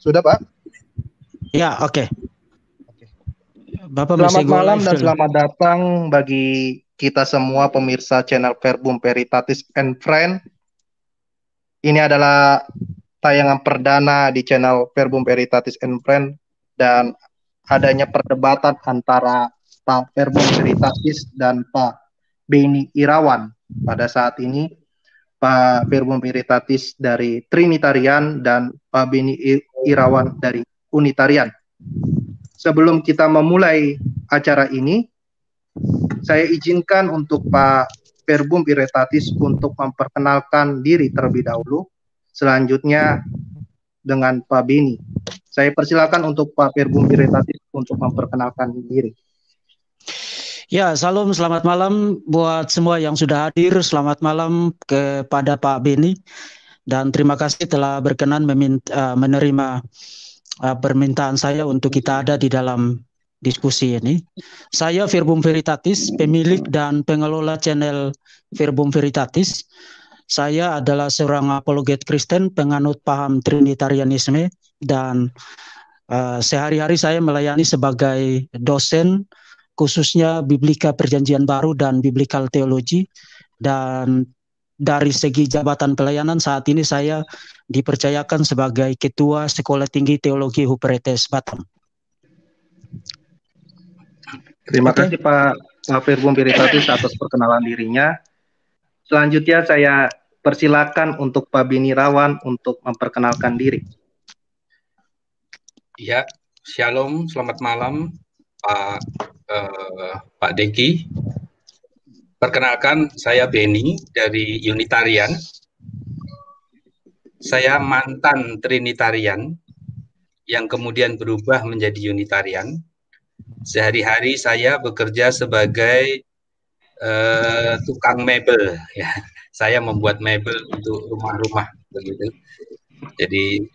Sudah, Pak? Ya, oke. Okay. Bapak selamat malam dan selamat datang bagi kita semua pemirsa channel Verbum Peritatis and Friend. Ini adalah tayangan perdana di channel Verbum Peritatis and Friend dan adanya perdebatan antara Pak Verbum Peritatis dan Pak Beni Irawan. Pada saat ini Pak Verbum Peritatis dari Trinitarian dan Pak Beni oh. Irawan dari Unitarian. Sebelum kita memulai acara ini, saya izinkan untuk Pak Perbum Iretatis untuk memperkenalkan diri terlebih dahulu. Selanjutnya dengan Pak Beni. Saya persilakan untuk Pak Perbum Iretatis untuk memperkenalkan diri. Ya, salam selamat malam buat semua yang sudah hadir. Selamat malam kepada Pak Beni dan terima kasih telah berkenan meminta, eh, menerima uh, permintaan saya untuk kita ada di dalam diskusi ini. Saya Virbum Veritatis, pemilik dan pengelola channel Virbum Veritatis. Saya adalah seorang apologet Kristen, penganut paham Trinitarianisme, dan uh, sehari-hari saya melayani sebagai dosen, khususnya Biblika Perjanjian Baru dan Biblical Teologi dan dari segi jabatan pelayanan saat ini saya dipercayakan sebagai Ketua Sekolah Tinggi Teologi Huperetes Batam. Terima okay. kasih Pak Firbum Piritatis atas perkenalan dirinya. Selanjutnya saya persilakan untuk Pak Bini Rawan untuk memperkenalkan diri. Ya, Shalom, selamat malam Pak uh, Pak Deki, Perkenalkan, saya Benny dari Unitarian. Saya mantan Trinitarian yang kemudian berubah menjadi Unitarian. Sehari-hari saya bekerja sebagai uh, tukang mebel. Ya. Saya membuat mebel untuk rumah-rumah. Begitu. Jadi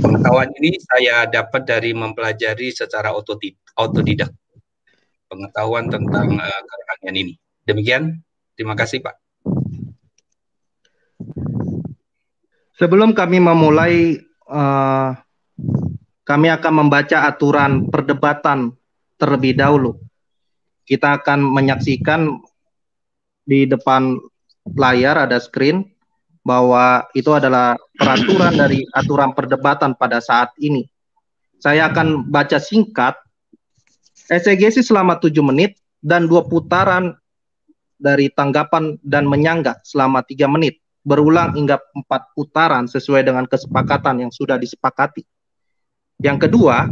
pengetahuan ini saya dapat dari mempelajari secara otodidak pengetahuan tentang uh, ini. Demikian, terima kasih Pak. Sebelum kami memulai, uh, kami akan membaca aturan perdebatan terlebih dahulu. Kita akan menyaksikan di depan layar ada screen bahwa itu adalah peraturan dari aturan perdebatan pada saat ini. Saya akan baca singkat. SEGC selama 7 menit dan dua putaran dari tanggapan dan menyangga selama tiga menit, berulang hingga empat putaran sesuai dengan kesepakatan yang sudah disepakati. Yang kedua,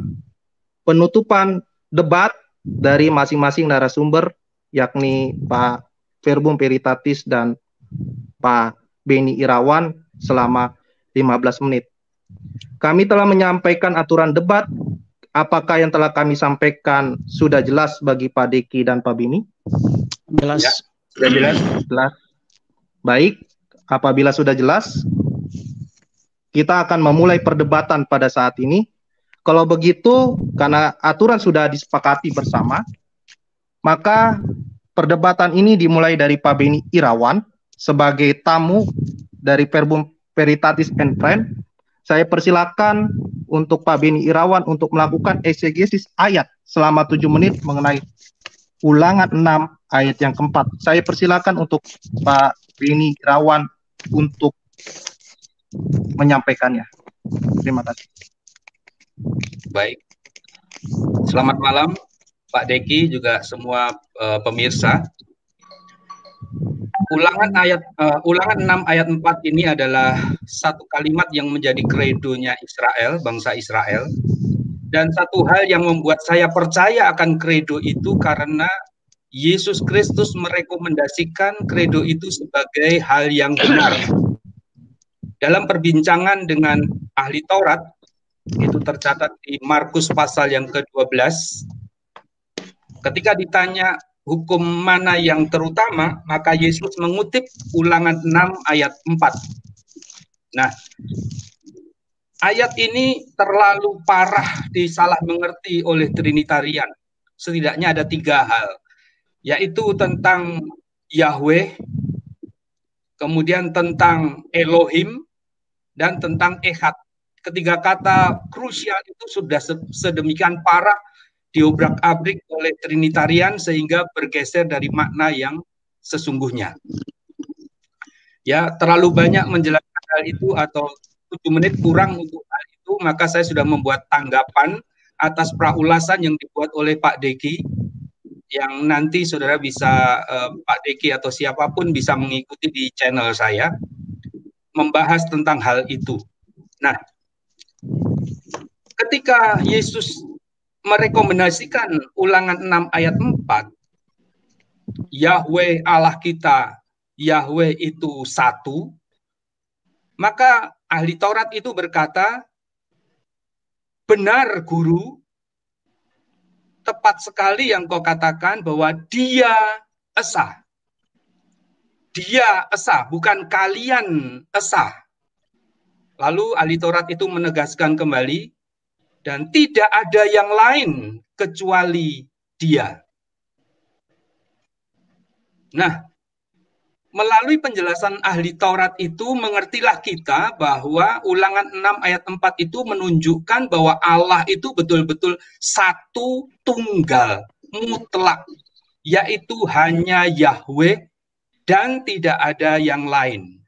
penutupan debat dari masing-masing narasumber, yakni Pak Verbum Peritatis dan Pak Beni Irawan selama 15 menit. Kami telah menyampaikan aturan debat. Apakah yang telah kami sampaikan sudah jelas bagi Pak Diki dan Pak Bini? Jelas. Ya. Sudah jelas? Jelas. Baik, apabila sudah jelas, kita akan memulai perdebatan pada saat ini. Kalau begitu, karena aturan sudah disepakati bersama, maka perdebatan ini dimulai dari Pak Beni Irawan sebagai tamu dari Perbum Peritatis and Friend. Saya persilakan untuk Pak Beni Irawan untuk melakukan eksegesis ayat selama tujuh menit mengenai ulangan 6 ayat yang keempat. Saya persilakan untuk Pak Bini Rawan untuk menyampaikannya. Terima kasih. Baik. Selamat malam Pak Deki juga semua uh, pemirsa. Ulangan ayat uh, ulangan 6 ayat 4 ini adalah satu kalimat yang menjadi kredonya Israel, bangsa Israel dan satu hal yang membuat saya percaya akan kredo itu karena Yesus Kristus merekomendasikan kredo itu sebagai hal yang benar. Dalam perbincangan dengan ahli Taurat, itu tercatat di Markus pasal yang ke-12, ketika ditanya hukum mana yang terutama, maka Yesus mengutip ulangan 6 ayat 4. Nah, ayat ini terlalu parah disalah mengerti oleh Trinitarian. Setidaknya ada tiga hal, yaitu tentang Yahweh, kemudian tentang Elohim, dan tentang Ehad. Ketiga kata krusial itu sudah sedemikian parah diobrak-abrik oleh Trinitarian sehingga bergeser dari makna yang sesungguhnya. Ya, terlalu banyak menjelaskan hal itu atau 7 menit kurang untuk hal itu, maka saya sudah membuat tanggapan atas praulasan yang dibuat oleh Pak Deki yang nanti saudara bisa eh, Pak Deki atau siapapun bisa mengikuti di channel saya membahas tentang hal itu. Nah, ketika Yesus merekomendasikan ulangan 6 ayat 4, Yahweh Allah kita, Yahweh itu satu, maka ahli Taurat itu berkata, benar guru, tepat sekali yang kau katakan bahwa dia esa. Dia esa, bukan kalian esa. Lalu ahli Taurat itu menegaskan kembali, dan tidak ada yang lain kecuali dia. Nah, melalui penjelasan ahli Taurat itu mengertilah kita bahwa ulangan 6 ayat 4 itu menunjukkan bahwa Allah itu betul-betul satu tunggal mutlak yaitu hanya Yahweh dan tidak ada yang lain.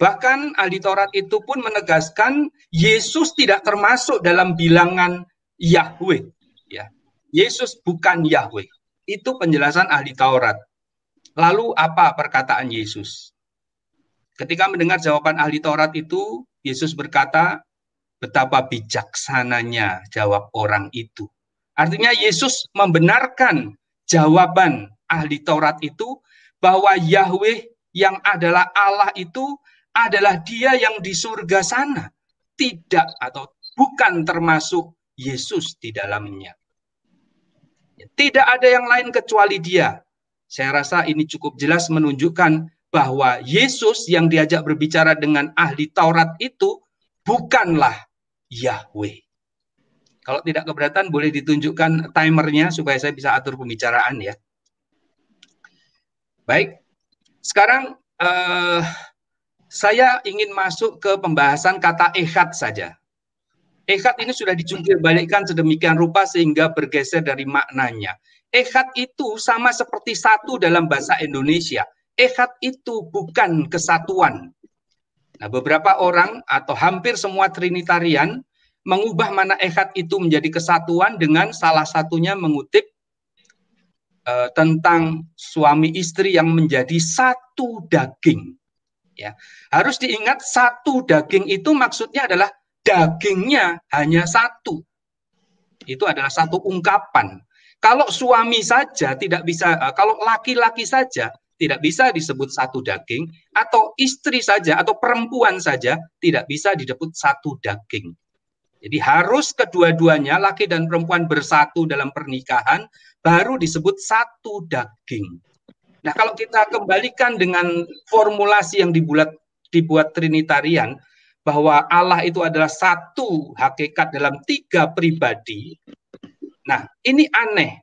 Bahkan ahli Taurat itu pun menegaskan Yesus tidak termasuk dalam bilangan Yahweh. Ya. Yesus bukan Yahweh. Itu penjelasan ahli Taurat. Lalu apa perkataan Yesus? Ketika mendengar jawaban ahli Taurat itu, Yesus berkata, betapa bijaksananya jawab orang itu. Artinya Yesus membenarkan jawaban ahli Taurat itu bahwa Yahweh yang adalah Allah itu adalah dia yang di surga sana. Tidak atau bukan termasuk Yesus di dalamnya. Tidak ada yang lain kecuali dia. Saya rasa ini cukup jelas menunjukkan bahwa Yesus yang diajak berbicara dengan ahli Taurat itu bukanlah Yahweh. Kalau tidak keberatan boleh ditunjukkan timernya supaya saya bisa atur pembicaraan ya. Baik, sekarang eh, saya ingin masuk ke pembahasan kata ehat saja. Ehat ini sudah dicungkil balikkan sedemikian rupa sehingga bergeser dari maknanya. Ehad itu sama seperti satu dalam bahasa Indonesia. Ehad itu bukan kesatuan. Nah, beberapa orang atau hampir semua Trinitarian mengubah mana ehad itu menjadi kesatuan dengan salah satunya mengutip uh, tentang suami istri yang menjadi satu daging. Ya, harus diingat satu daging itu maksudnya adalah dagingnya hanya satu. Itu adalah satu ungkapan kalau suami saja tidak bisa, eh, kalau laki-laki saja tidak bisa disebut satu daging, atau istri saja atau perempuan saja tidak bisa disebut satu daging. Jadi harus kedua-duanya laki dan perempuan bersatu dalam pernikahan baru disebut satu daging. Nah, kalau kita kembalikan dengan formulasi yang dibuat dibuat trinitarian bahwa Allah itu adalah satu hakikat dalam tiga pribadi, Nah, ini aneh.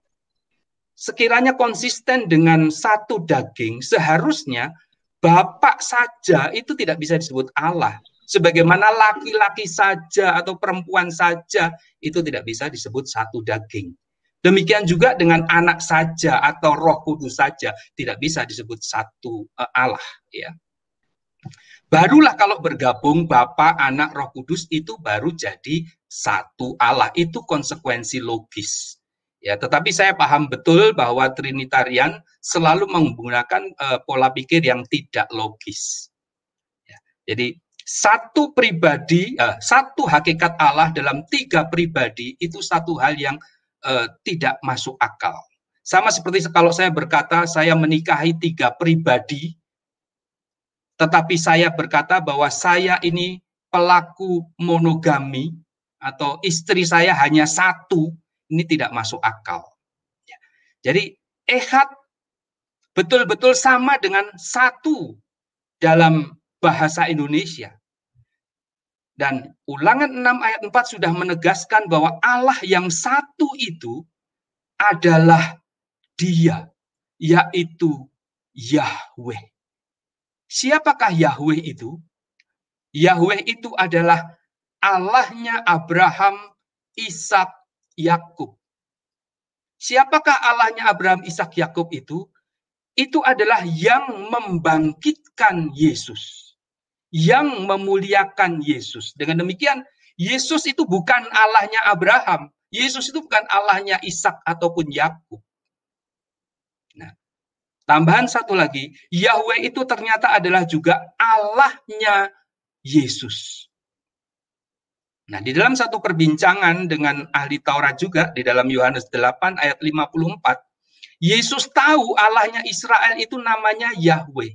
Sekiranya konsisten dengan satu daging, seharusnya bapak saja itu tidak bisa disebut Allah. Sebagaimana laki-laki saja atau perempuan saja itu tidak bisa disebut satu daging. Demikian juga dengan anak saja atau roh kudus saja tidak bisa disebut satu eh, Allah. Ya. Barulah kalau bergabung bapak Anak, Roh Kudus itu baru jadi satu Allah. Itu konsekuensi logis. Ya, tetapi saya paham betul bahwa Trinitarian selalu menggunakan uh, pola pikir yang tidak logis. Ya, jadi satu pribadi, uh, satu hakikat Allah dalam tiga pribadi itu satu hal yang uh, tidak masuk akal. Sama seperti kalau saya berkata saya menikahi tiga pribadi, tetapi saya berkata bahwa saya ini pelaku monogami atau istri saya hanya satu, ini tidak masuk akal. Ya. Jadi ehad betul-betul sama dengan satu dalam bahasa Indonesia. Dan ulangan 6 ayat 4 sudah menegaskan bahwa Allah yang satu itu adalah dia, yaitu Yahweh. Siapakah Yahweh itu? Yahweh itu adalah Allahnya Abraham, Ishak, Yakub. Siapakah Allahnya Abraham, Ishak, Yakub itu? Itu adalah yang membangkitkan Yesus, yang memuliakan Yesus. Dengan demikian, Yesus itu bukan Allahnya Abraham, Yesus itu bukan Allahnya Ishak ataupun Yakub. Tambahan satu lagi, Yahweh itu ternyata adalah juga Allahnya Yesus. Nah, di dalam satu perbincangan dengan ahli Taurat juga di dalam Yohanes 8 ayat 54, Yesus tahu Allahnya Israel itu namanya Yahweh.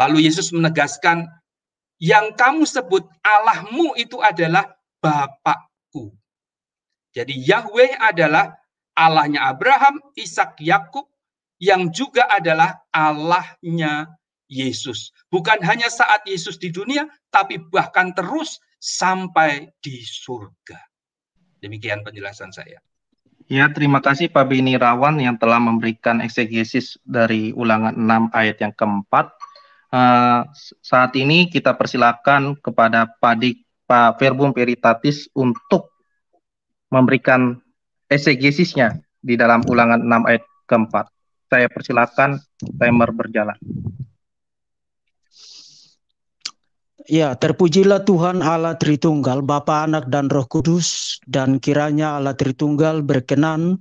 Lalu Yesus menegaskan, yang kamu sebut Allahmu itu adalah Bapakku. Jadi Yahweh adalah Allahnya Abraham, Ishak, Yakub, yang juga adalah Allahnya Yesus. Bukan hanya saat Yesus di dunia, tapi bahkan terus sampai di surga. Demikian penjelasan saya. Ya, terima kasih Pak Bini Rawan yang telah memberikan eksegesis dari ulangan 6 ayat yang keempat. Uh, saat ini kita persilakan kepada Pak Pak Verbum Peritatis untuk memberikan eksegesisnya di dalam ulangan 6 ayat keempat. Saya persilakan timer berjalan. Ya, terpujilah Tuhan Allah Tritunggal, Bapa, Anak, dan Roh Kudus, dan kiranya Allah Tritunggal berkenan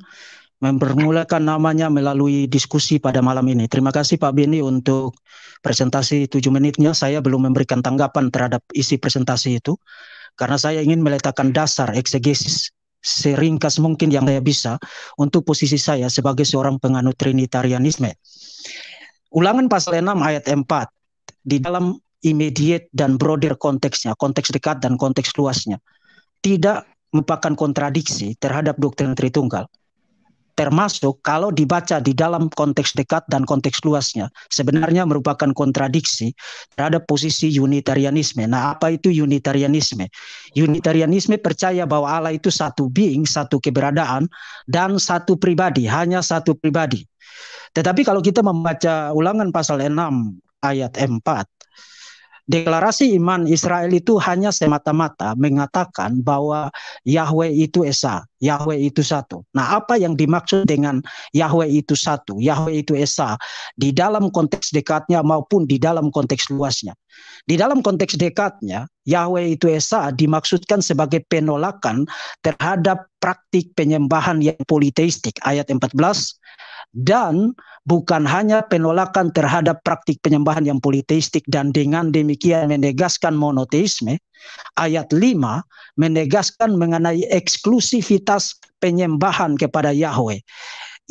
mempermulakan namanya melalui diskusi pada malam ini. Terima kasih Pak Beni untuk presentasi tujuh menitnya. Saya belum memberikan tanggapan terhadap isi presentasi itu karena saya ingin meletakkan dasar eksegesis seringkas mungkin yang saya bisa untuk posisi saya sebagai seorang penganut Trinitarianisme. Ulangan pasal 6 ayat 4 di dalam immediate dan broader konteksnya, konteks dekat dan konteks luasnya, tidak merupakan kontradiksi terhadap doktrin Tritunggal termasuk kalau dibaca di dalam konteks dekat dan konteks luasnya sebenarnya merupakan kontradiksi terhadap posisi unitarianisme. Nah, apa itu unitarianisme? Unitarianisme percaya bahwa Allah itu satu being, satu keberadaan dan satu pribadi, hanya satu pribadi. Tetapi kalau kita membaca ulangan pasal 6 ayat 4 Deklarasi iman Israel itu hanya semata-mata mengatakan bahwa Yahweh itu Esa, Yahweh itu satu. Nah, apa yang dimaksud dengan Yahweh itu satu, Yahweh itu Esa di dalam konteks dekatnya maupun di dalam konteks luasnya. Di dalam konteks dekatnya, Yahweh itu Esa dimaksudkan sebagai penolakan terhadap praktik penyembahan yang politeistik ayat 14 dan bukan hanya penolakan terhadap praktik penyembahan yang politistik dan dengan demikian menegaskan monoteisme, ayat 5 menegaskan mengenai eksklusivitas penyembahan kepada Yahweh.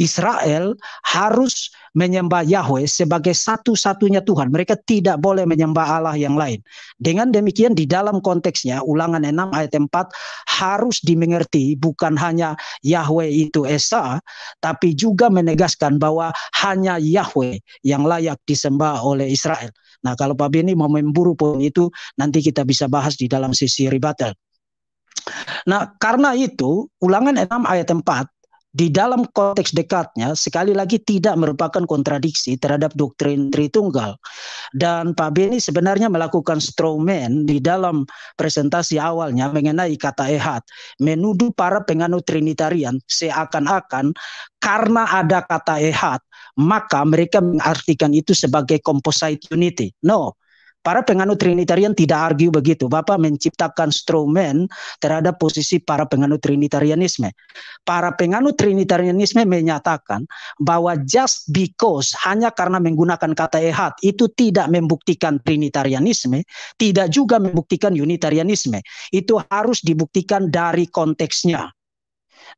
Israel harus menyembah Yahweh sebagai satu-satunya Tuhan. Mereka tidak boleh menyembah Allah yang lain. Dengan demikian di dalam konteksnya ulangan 6 ayat 4 harus dimengerti bukan hanya Yahweh itu Esa tapi juga menegaskan bahwa hanya Yahweh yang layak disembah oleh Israel. Nah kalau Pak Beni mau memburu poin itu nanti kita bisa bahas di dalam sisi ribatel. Nah karena itu ulangan 6 ayat 4 di dalam konteks dekatnya sekali lagi tidak merupakan kontradiksi terhadap doktrin Tritunggal. Dan Pak Beni sebenarnya melakukan strawman di dalam presentasi awalnya mengenai kata ehat menuduh para penganut Trinitarian seakan-akan karena ada kata ehat maka mereka mengartikan itu sebagai composite unity. No, Para penganut Trinitarian tidak argue begitu. Bapak menciptakan strawman terhadap posisi para penganut Trinitarianisme. Para penganut Trinitarianisme menyatakan bahwa just because hanya karena menggunakan kata ehad itu tidak membuktikan Trinitarianisme, tidak juga membuktikan Unitarianisme. Itu harus dibuktikan dari konteksnya.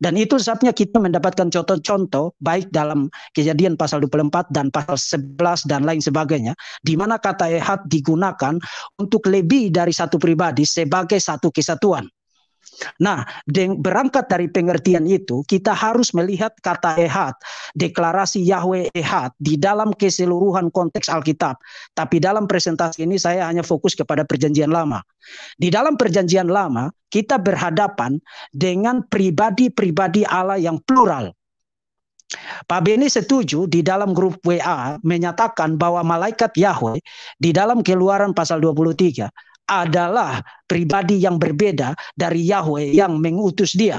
Dan itu sebabnya kita mendapatkan contoh-contoh baik dalam kejadian pasal 24 dan pasal 11 dan lain sebagainya, di mana kata ehad digunakan untuk lebih dari satu pribadi sebagai satu kesatuan. Nah, berangkat dari pengertian itu, kita harus melihat kata Ehad, deklarasi Yahweh Ehad di dalam keseluruhan konteks Alkitab. Tapi dalam presentasi ini saya hanya fokus kepada perjanjian lama. Di dalam perjanjian lama, kita berhadapan dengan pribadi-pribadi Allah yang plural. Pak Beni setuju di dalam grup WA menyatakan bahwa malaikat Yahweh di dalam keluaran pasal 23 adalah pribadi yang berbeda dari Yahweh yang mengutus dia.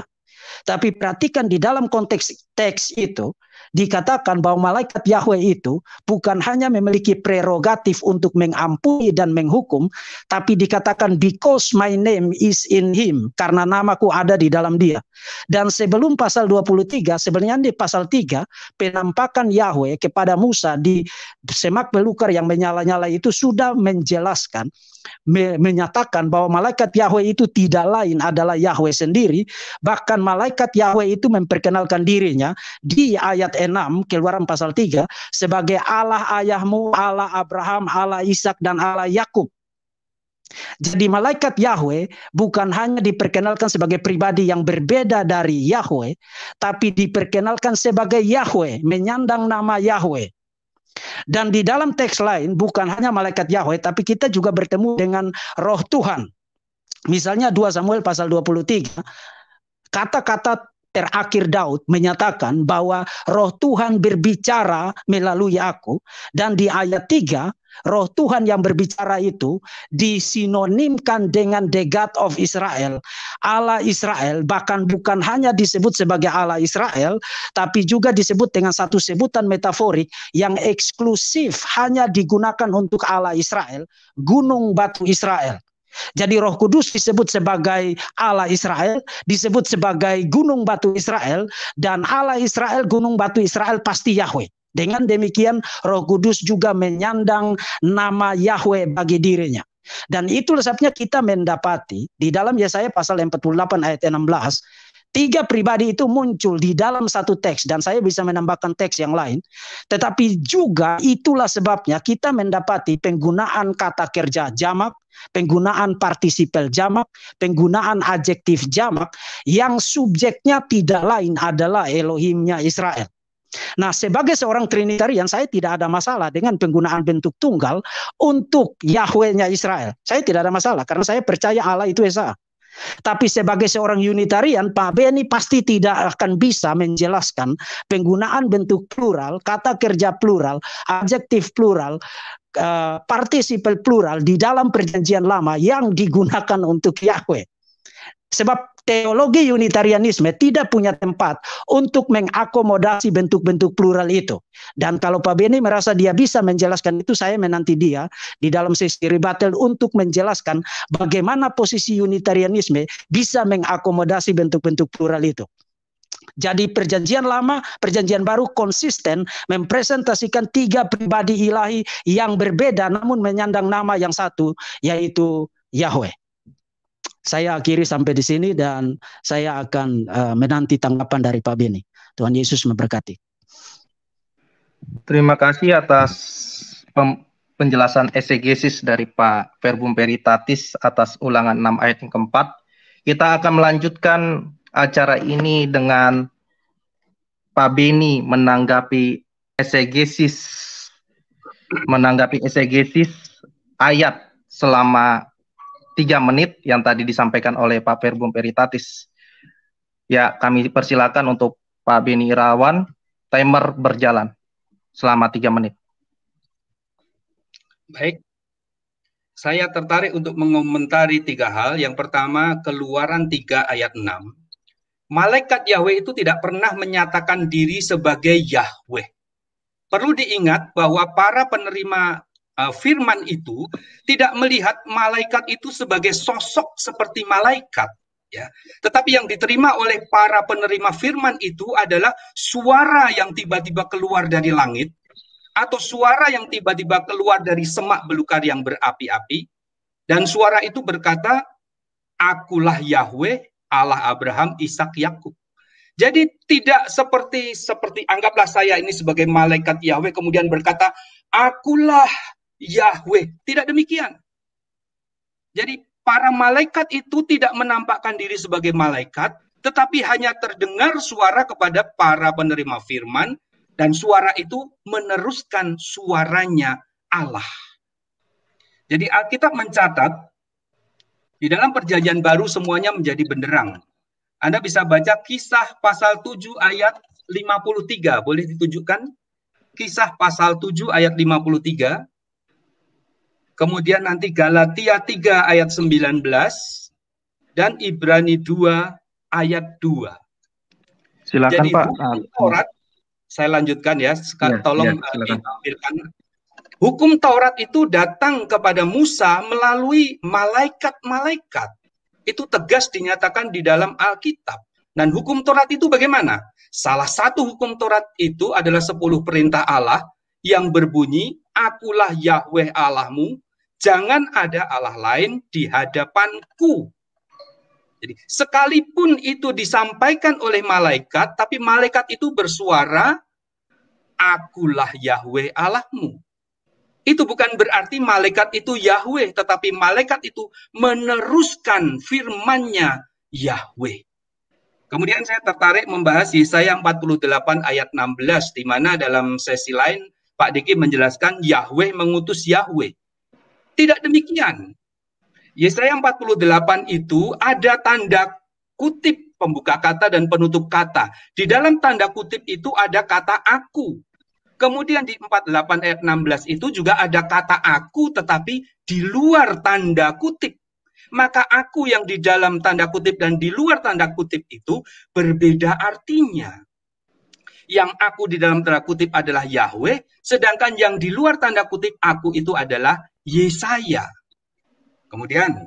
Tapi perhatikan di dalam konteks teks itu dikatakan bahwa malaikat Yahweh itu bukan hanya memiliki prerogatif untuk mengampuni dan menghukum, tapi dikatakan because my name is in him karena namaku ada di dalam dia. Dan sebelum pasal 23, sebenarnya di pasal 3 penampakan Yahweh kepada Musa di semak belukar yang menyala-nyala itu sudah menjelaskan me menyatakan bahwa malaikat Yahweh itu tidak lain adalah Yahweh sendiri. Bahkan malaikat Yahweh itu memperkenalkan dirinya di ayat 6 Keluaran pasal 3 sebagai Allah ayahmu, Allah Abraham, Allah Ishak dan Allah Yakub. Jadi malaikat Yahweh bukan hanya diperkenalkan sebagai pribadi yang berbeda dari Yahweh, tapi diperkenalkan sebagai Yahweh, menyandang nama Yahweh. Dan di dalam teks lain bukan hanya malaikat Yahweh tapi kita juga bertemu dengan roh Tuhan. Misalnya 2 Samuel pasal 23 kata-kata terakhir Daud menyatakan bahwa roh Tuhan berbicara melalui aku dan di ayat 3 roh Tuhan yang berbicara itu disinonimkan dengan the God of Israel Allah Israel bahkan bukan hanya disebut sebagai Allah Israel tapi juga disebut dengan satu sebutan metaforik yang eksklusif hanya digunakan untuk Allah Israel gunung batu Israel jadi Roh Kudus disebut sebagai Allah Israel, disebut sebagai gunung batu Israel dan Allah Israel gunung batu Israel pasti Yahweh. Dengan demikian Roh Kudus juga menyandang nama Yahweh bagi dirinya. Dan itulah sebabnya kita mendapati di dalam Yesaya pasal 48 ayat 16 tiga pribadi itu muncul di dalam satu teks dan saya bisa menambahkan teks yang lain tetapi juga itulah sebabnya kita mendapati penggunaan kata kerja jamak penggunaan partisipal jamak, penggunaan adjektif jamak yang subjeknya tidak lain adalah Elohimnya Israel. Nah, sebagai seorang Trinitarian, saya tidak ada masalah dengan penggunaan bentuk tunggal untuk Yahwehnya Israel. Saya tidak ada masalah karena saya percaya Allah itu Esa. Tapi sebagai seorang Unitarian, Pak Beni pasti tidak akan bisa menjelaskan penggunaan bentuk plural, kata kerja plural, adjektif plural, uh, eh, partisipal plural di dalam perjanjian lama yang digunakan untuk Yahweh. Sebab teologi unitarianisme tidak punya tempat untuk mengakomodasi bentuk-bentuk plural itu. Dan kalau Pak Beni merasa dia bisa menjelaskan itu, saya menanti dia di dalam sesi rebatel untuk menjelaskan bagaimana posisi unitarianisme bisa mengakomodasi bentuk-bentuk plural itu. Jadi perjanjian lama, perjanjian baru konsisten mempresentasikan tiga pribadi ilahi yang berbeda namun menyandang nama yang satu yaitu Yahweh. Saya akhiri sampai di sini dan saya akan uh, menanti tanggapan dari Pak Beni. Tuhan Yesus memberkati. Terima kasih atas penjelasan esegesis dari Pak Verbum Peritatis atas ulangan 6 ayat yang keempat. Kita akan melanjutkan acara ini dengan Pak Beni menanggapi esegesis menanggapi esegesis ayat selama tiga menit yang tadi disampaikan oleh Pak Perbum Peritatis. Ya, kami persilakan untuk Pak Beni Irawan, timer berjalan selama tiga menit. Baik, saya tertarik untuk mengomentari tiga hal. Yang pertama, keluaran 3 ayat 6 malaikat Yahweh itu tidak pernah menyatakan diri sebagai Yahweh. Perlu diingat bahwa para penerima eh, firman itu tidak melihat malaikat itu sebagai sosok seperti malaikat ya. Tetapi yang diterima oleh para penerima firman itu adalah suara yang tiba-tiba keluar dari langit atau suara yang tiba-tiba keluar dari semak belukar yang berapi-api dan suara itu berkata akulah Yahweh Allah Abraham, Ishak, Yakub. Jadi tidak seperti seperti anggaplah saya ini sebagai malaikat Yahweh kemudian berkata, "Akulah Yahweh." Tidak demikian. Jadi para malaikat itu tidak menampakkan diri sebagai malaikat, tetapi hanya terdengar suara kepada para penerima firman dan suara itu meneruskan suaranya Allah. Jadi Alkitab mencatat di dalam perjanjian baru semuanya menjadi benderang. Anda bisa baca kisah pasal 7 ayat 53. Boleh ditunjukkan? Kisah pasal 7 ayat 53. Kemudian nanti Galatia 3 ayat 19 dan Ibrani 2 ayat 2. Silakan Jadi, Pak. Taurat, saya lanjutkan ya. ya tolong ya, ya, silakan. ditampilkan Hukum Taurat itu datang kepada Musa melalui malaikat-malaikat. Itu tegas dinyatakan di dalam Alkitab. Dan hukum Taurat itu bagaimana? Salah satu hukum Taurat itu adalah sepuluh perintah Allah yang berbunyi, Akulah Yahweh Allahmu, jangan ada Allah lain di hadapanku. Jadi sekalipun itu disampaikan oleh malaikat, tapi malaikat itu bersuara, Akulah Yahweh Allahmu. Itu bukan berarti malaikat itu Yahweh, tetapi malaikat itu meneruskan firmannya Yahweh. Kemudian saya tertarik membahas Yesaya 48 ayat 16, di mana dalam sesi lain Pak Diki menjelaskan Yahweh mengutus Yahweh. Tidak demikian. Yesaya 48 itu ada tanda kutip pembuka kata dan penutup kata. Di dalam tanda kutip itu ada kata aku. Kemudian di 48 ayat 16 itu juga ada kata aku tetapi di luar tanda kutip. Maka aku yang di dalam tanda kutip dan di luar tanda kutip itu berbeda artinya. Yang aku di dalam tanda kutip adalah Yahweh, sedangkan yang di luar tanda kutip aku itu adalah Yesaya. Kemudian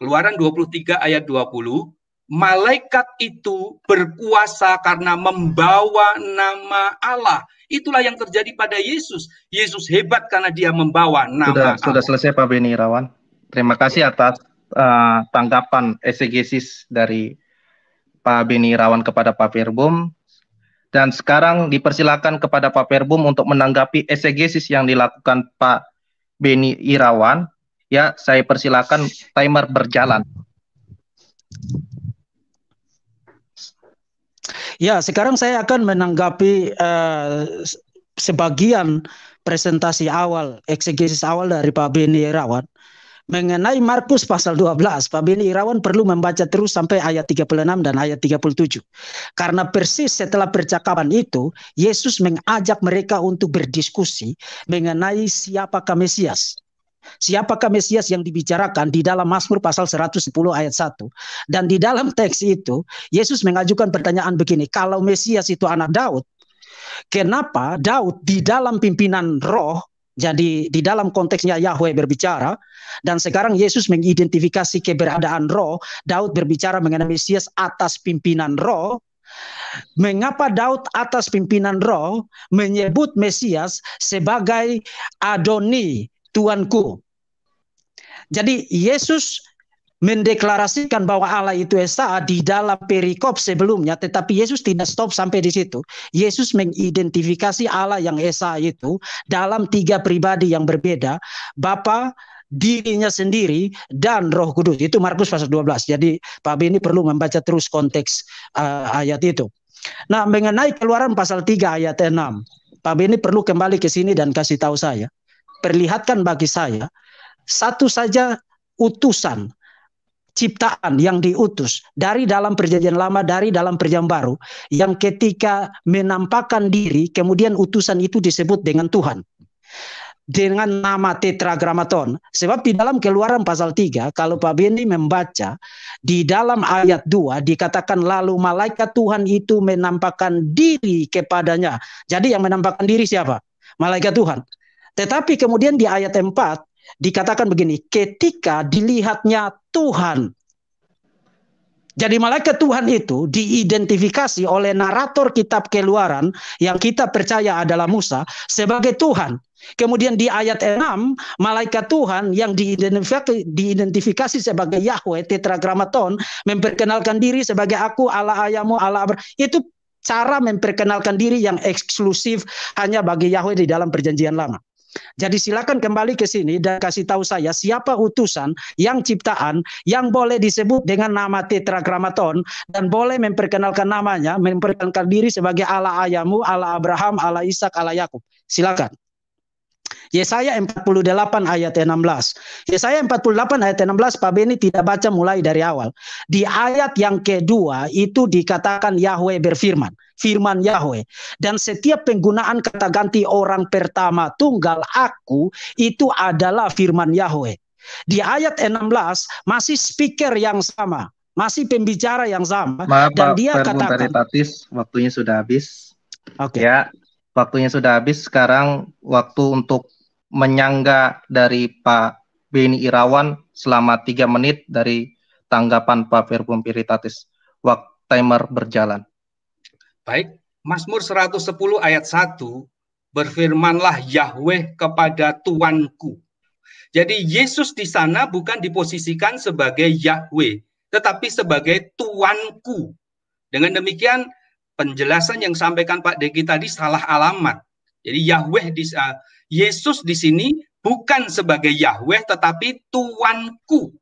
Keluaran 23 ayat 20, malaikat itu berkuasa karena membawa nama Allah. Itulah yang terjadi pada Yesus. Yesus hebat karena dia membawa nama sudah, Allah. Sudah selesai Pak Beni Irawan. Terima kasih atas uh, tanggapan esegesis dari Pak Beni Irawan kepada Pak Firbum. Dan sekarang dipersilakan kepada Pak Firbum untuk menanggapi esegesis yang dilakukan Pak Beni Irawan. Ya, saya persilakan timer berjalan. Ya, sekarang saya akan menanggapi uh, sebagian presentasi awal, eksegesis awal dari Pak Beni Irawan. Mengenai Markus pasal 12, Pak Beni Irawan perlu membaca terus sampai ayat 36 dan ayat 37. Karena persis setelah percakapan itu, Yesus mengajak mereka untuk berdiskusi mengenai siapakah Mesias. Siapakah Mesias yang dibicarakan di dalam Mazmur pasal 110 ayat 1. Dan di dalam teks itu, Yesus mengajukan pertanyaan begini, kalau Mesias itu anak Daud, kenapa Daud di dalam pimpinan roh, jadi di dalam konteksnya Yahweh berbicara, dan sekarang Yesus mengidentifikasi keberadaan roh, Daud berbicara mengenai Mesias atas pimpinan roh, Mengapa Daud atas pimpinan roh menyebut Mesias sebagai Adoni Tuanku. Jadi Yesus mendeklarasikan bahwa Allah itu Esa di dalam perikop sebelumnya, tetapi Yesus tidak stop sampai di situ. Yesus mengidentifikasi Allah yang Esa itu dalam tiga pribadi yang berbeda, Bapa, dirinya sendiri dan Roh Kudus. Itu Markus pasal 12. Jadi Pak Beni perlu membaca terus konteks uh, ayat itu. Nah, mengenai Keluaran pasal 3 ayat 6. Pak Beni perlu kembali ke sini dan kasih tahu saya perlihatkan bagi saya satu saja utusan ciptaan yang diutus dari dalam perjanjian lama dari dalam perjanjian baru yang ketika menampakkan diri kemudian utusan itu disebut dengan Tuhan dengan nama tetragramaton sebab di dalam keluaran pasal 3 kalau Pak Beni membaca di dalam ayat 2 dikatakan lalu malaikat Tuhan itu menampakkan diri kepadanya jadi yang menampakkan diri siapa malaikat Tuhan tetapi kemudian di ayat 4 dikatakan begini, ketika dilihatnya Tuhan. Jadi malaikat Tuhan itu diidentifikasi oleh narator kitab keluaran yang kita percaya adalah Musa sebagai Tuhan. Kemudian di ayat 6, malaikat Tuhan yang diidentifikasi, diidentifikasi sebagai Yahweh, Tetragrammaton memperkenalkan diri sebagai aku, Allah ayamu, Allah Abra. Itu cara memperkenalkan diri yang eksklusif hanya bagi Yahweh di dalam perjanjian lama. Jadi silakan kembali ke sini dan kasih tahu saya siapa utusan yang ciptaan yang boleh disebut dengan nama tetragramaton dan boleh memperkenalkan namanya, memperkenalkan diri sebagai Allah Ayamu, Allah Abraham, Allah Ishak, Allah Yakub. Silakan. Yesaya 48 ayat 16. Yesaya 48 ayat 16 Pak Beni tidak baca mulai dari awal. Di ayat yang kedua itu dikatakan Yahweh berfirman. Firman Yahweh. Dan setiap penggunaan kata ganti orang pertama tunggal aku itu adalah firman Yahweh. Di ayat 16 masih speaker yang sama. Masih pembicara yang sama. Maaf, dan dia katakan. Tatis, waktunya sudah habis. Oke. Okay. Ya, waktunya sudah habis. Sekarang waktu untuk menyangga dari Pak Beni Irawan selama tiga menit dari tanggapan Pak Verbum Piritatis. Waktu timer berjalan. Baik, Mazmur 110 ayat 1, berfirmanlah Yahweh kepada Tuanku. Jadi Yesus di sana bukan diposisikan sebagai Yahweh, tetapi sebagai Tuanku. Dengan demikian, penjelasan yang sampaikan Pak Deki tadi salah alamat. Jadi Yahweh di, uh, Yesus di sini bukan sebagai Yahweh tetapi tuanku.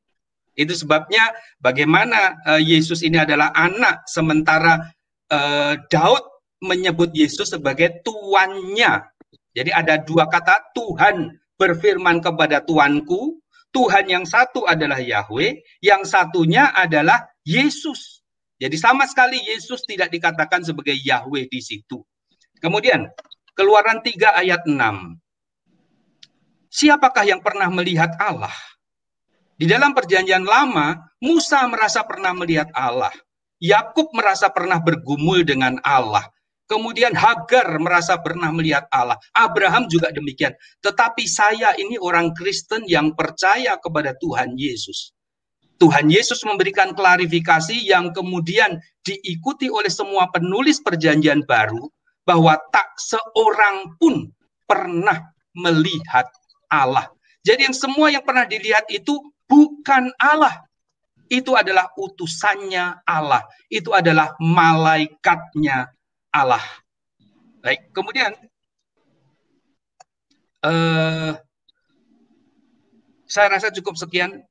Itu sebabnya bagaimana uh, Yesus ini adalah anak sementara uh, Daud menyebut Yesus sebagai tuannya. Jadi ada dua kata Tuhan berfirman kepada tuanku, Tuhan yang satu adalah Yahweh, yang satunya adalah Yesus. Jadi sama sekali Yesus tidak dikatakan sebagai Yahweh di situ. Kemudian Keluaran 3 ayat 6. Siapakah yang pernah melihat Allah? Di dalam perjanjian lama, Musa merasa pernah melihat Allah. Yakub merasa pernah bergumul dengan Allah. Kemudian Hagar merasa pernah melihat Allah. Abraham juga demikian. Tetapi saya ini orang Kristen yang percaya kepada Tuhan Yesus. Tuhan Yesus memberikan klarifikasi yang kemudian diikuti oleh semua penulis perjanjian baru bahwa tak seorang pun pernah melihat Allah. Jadi yang semua yang pernah dilihat itu bukan Allah. Itu adalah utusannya Allah. Itu adalah malaikatnya Allah. Baik, kemudian uh, saya rasa cukup sekian.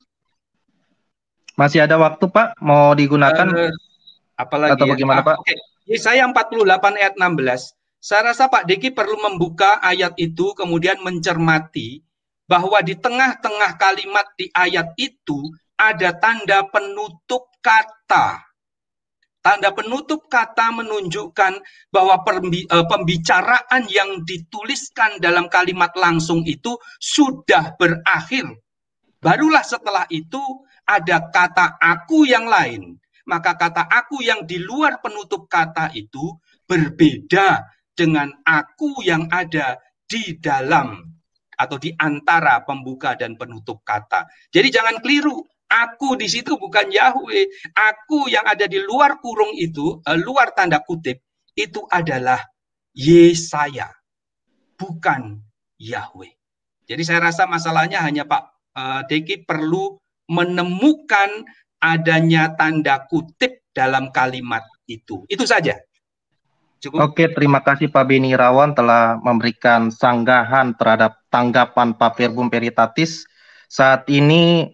Masih ada waktu Pak, mau digunakan? Uh, apalagi atau ya? bagaimana ya? Pak? Oke. Okay. Yesaya 48 ayat 16 saya rasa Pak Diki perlu membuka ayat itu kemudian mencermati bahwa di tengah-tengah kalimat di ayat itu ada tanda penutup kata. Tanda penutup kata menunjukkan bahwa eh, pembicaraan yang dituliskan dalam kalimat langsung itu sudah berakhir. Barulah setelah itu ada kata aku yang lain. Maka kata aku yang di luar penutup kata itu berbeda dengan aku yang ada di dalam atau di antara pembuka dan penutup kata. Jadi jangan keliru, aku di situ bukan Yahweh. Aku yang ada di luar kurung itu, eh, luar tanda kutip, itu adalah Yesaya, bukan Yahweh. Jadi saya rasa masalahnya hanya Pak eh, Deki perlu menemukan adanya tanda kutip dalam kalimat itu. Itu saja. Cukup. Oke, terima kasih Pak Beni Rawan telah memberikan sanggahan terhadap tanggapan Pak Firbun Peritatis. Saat ini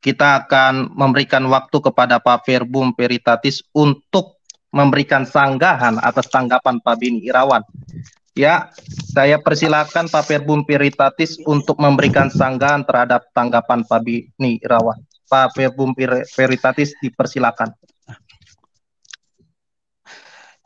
kita akan memberikan waktu kepada Pak Firbun Peritatis untuk memberikan sanggahan atas tanggapan Pak Beni Irawan. Ya, saya persilakan Pak Firbun Peritatis untuk memberikan sanggahan terhadap tanggapan Pak Beni Irawan. Pak Firbun Peritatis dipersilakan.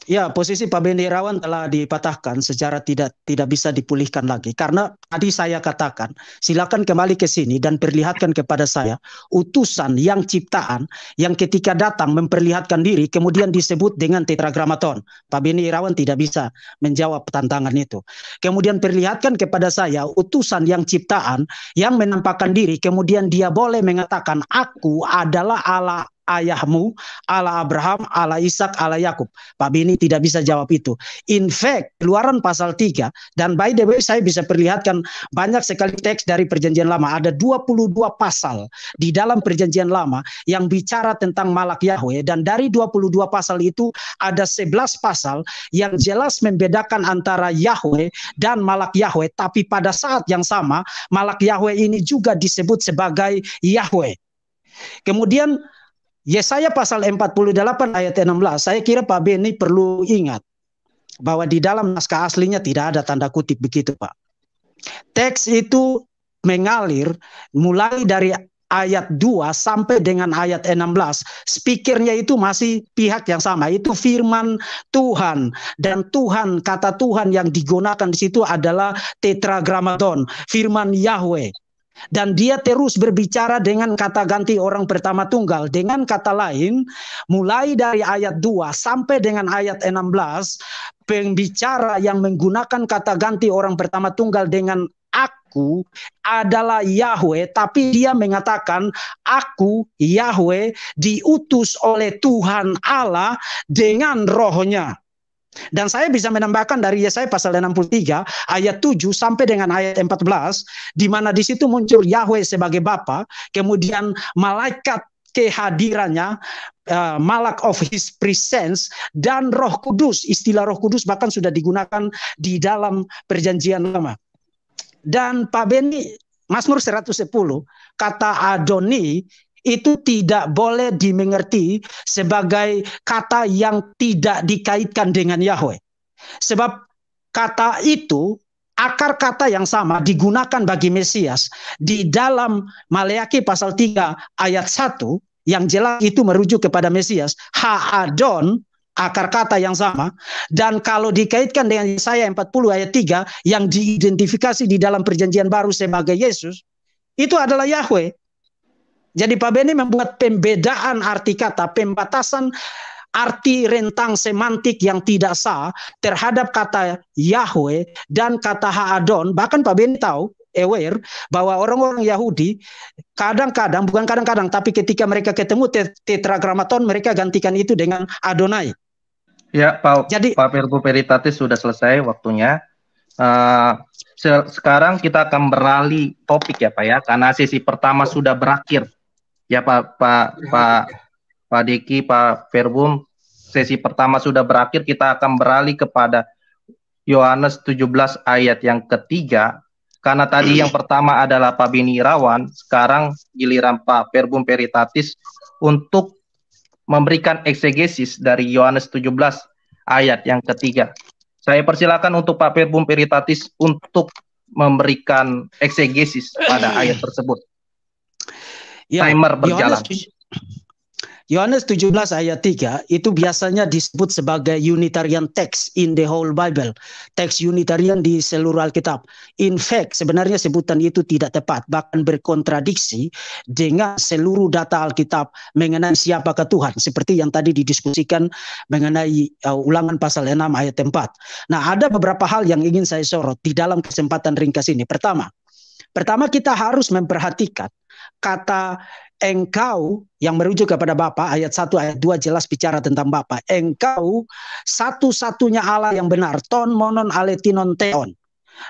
Ya, posisi Pak Benny Irawan telah dipatahkan secara tidak tidak bisa dipulihkan lagi. Karena tadi saya katakan, silakan kembali ke sini dan perlihatkan kepada saya utusan yang ciptaan yang ketika datang memperlihatkan diri kemudian disebut dengan tetragramaton. Pak Benny Irawan tidak bisa menjawab tantangan itu. Kemudian perlihatkan kepada saya utusan yang ciptaan yang menampakkan diri kemudian dia boleh mengatakan aku adalah Allah ayahmu, Allah Abraham, Allah Ishak, Allah Yakub. Pak Bini tidak bisa jawab itu. In fact, keluaran pasal 3 dan by the way saya bisa perlihatkan banyak sekali teks dari perjanjian lama. Ada 22 pasal di dalam perjanjian lama yang bicara tentang malak Yahweh dan dari 22 pasal itu ada 11 pasal yang jelas membedakan antara Yahweh dan malak Yahweh tapi pada saat yang sama malak Yahweh ini juga disebut sebagai Yahweh. Kemudian Yesaya pasal 48 ayat 16, saya kira Pak Beni perlu ingat bahwa di dalam naskah aslinya tidak ada tanda kutip begitu Pak. Teks itu mengalir mulai dari ayat 2 sampai dengan ayat 16. Speakernya itu masih pihak yang sama, itu firman Tuhan. Dan Tuhan, kata Tuhan yang digunakan di situ adalah tetragramaton, firman Yahweh. Dan dia terus berbicara dengan kata ganti orang pertama tunggal. Dengan kata lain, mulai dari ayat 2 sampai dengan ayat 16, pembicara yang menggunakan kata ganti orang pertama tunggal dengan aku adalah Yahweh, tapi dia mengatakan aku Yahweh diutus oleh Tuhan Allah dengan rohnya. Dan saya bisa menambahkan dari Yesaya pasal 63 ayat 7 sampai dengan ayat 14 di mana di situ muncul Yahweh sebagai Bapa, kemudian malaikat kehadirannya uh, malak of his presence dan Roh Kudus. Istilah Roh Kudus bahkan sudah digunakan di dalam perjanjian lama. Dan Pak Beni Mazmur 110 kata Adoni itu tidak boleh dimengerti sebagai kata yang tidak dikaitkan dengan Yahweh. Sebab kata itu akar kata yang sama digunakan bagi Mesias di dalam Maleaki pasal 3 ayat 1 yang jelas itu merujuk kepada Mesias. Haadon akar kata yang sama dan kalau dikaitkan dengan Yesaya 40 ayat 3 yang diidentifikasi di dalam perjanjian baru sebagai Yesus itu adalah Yahweh. Jadi Pak Beni membuat pembedaan arti kata, pembatasan arti rentang semantik yang tidak sah terhadap kata Yahweh dan kata Haadon. Bahkan Pak Beni tahu aware bahwa orang-orang Yahudi kadang-kadang bukan kadang-kadang tapi ketika mereka ketemu tetragramaton mereka gantikan itu dengan Adonai. Ya, Pak. Jadi Pak Virgo Peritatis sudah selesai waktunya. Uh, se sekarang kita akan beralih topik ya Pak ya karena sesi pertama sudah berakhir. Ya Pak Pak Pak Pak Diki, Pak Verbum, sesi pertama sudah berakhir, kita akan beralih kepada Yohanes 17 ayat yang ketiga. Karena tadi yang pertama adalah Pak Bini Rawan. sekarang giliran Pak Verbum Peritatis untuk memberikan eksegesis dari Yohanes 17 ayat yang ketiga. Saya persilakan untuk Pak Verbum Peritatis untuk memberikan eksegesis pada ayat tersebut. Ya, Timer berjalan. Yohanes 17 ayat 3 itu biasanya disebut sebagai Unitarian text in the whole Bible. Teks Unitarian di seluruh Alkitab. In fact, sebenarnya sebutan itu tidak tepat, bahkan berkontradiksi dengan seluruh data Alkitab mengenai siapakah Tuhan. Seperti yang tadi didiskusikan mengenai uh, ulangan pasal 6 ayat 4. Nah, ada beberapa hal yang ingin saya sorot di dalam kesempatan ringkas ini. Pertama, pertama kita harus memperhatikan kata engkau yang merujuk kepada Bapa ayat 1 ayat 2 jelas bicara tentang Bapa. Engkau satu-satunya Allah yang benar. Ton monon aletinon teon.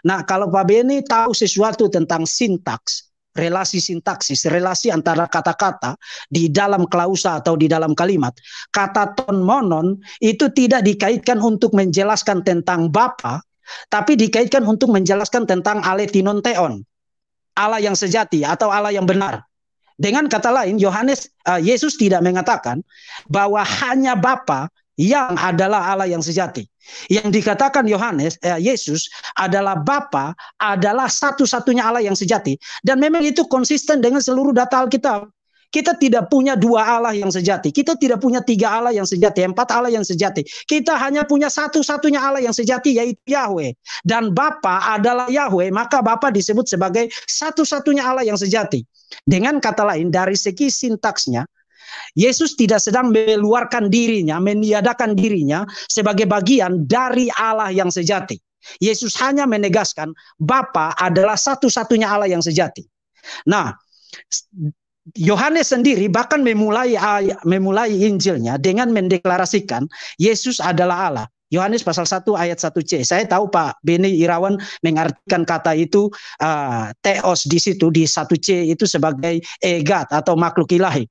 Nah, kalau Pak Beni tahu sesuatu tentang sintaks, relasi sintaksis, relasi antara kata-kata di dalam klausa atau di dalam kalimat. Kata ton monon itu tidak dikaitkan untuk menjelaskan tentang Bapa, tapi dikaitkan untuk menjelaskan tentang aletinon teon. Allah yang sejati atau Allah yang benar. Dengan kata lain, Yohanes uh, Yesus tidak mengatakan bahwa hanya Bapa yang adalah Allah yang sejati. Yang dikatakan Yohanes eh, Yesus adalah Bapa adalah satu-satunya Allah yang sejati dan memang itu konsisten dengan seluruh data Alkitab. Kita tidak punya dua Allah yang sejati. Kita tidak punya tiga Allah yang sejati, empat Allah yang sejati. Kita hanya punya satu-satunya Allah yang sejati yaitu Yahweh. Dan Bapa adalah Yahweh, maka Bapa disebut sebagai satu-satunya Allah yang sejati. Dengan kata lain, dari segi sintaksnya, Yesus tidak sedang meluarkan dirinya, meniadakan dirinya sebagai bagian dari Allah yang sejati. Yesus hanya menegaskan Bapa adalah satu-satunya Allah yang sejati. Nah, Yohanes sendiri bahkan memulai ah, ya, memulai Injilnya dengan mendeklarasikan Yesus adalah Allah. Yohanes pasal 1 ayat 1C. Saya tahu Pak Beni Irawan mengartikan kata itu uh, teos di situ di 1C itu sebagai egat atau makhluk ilahi.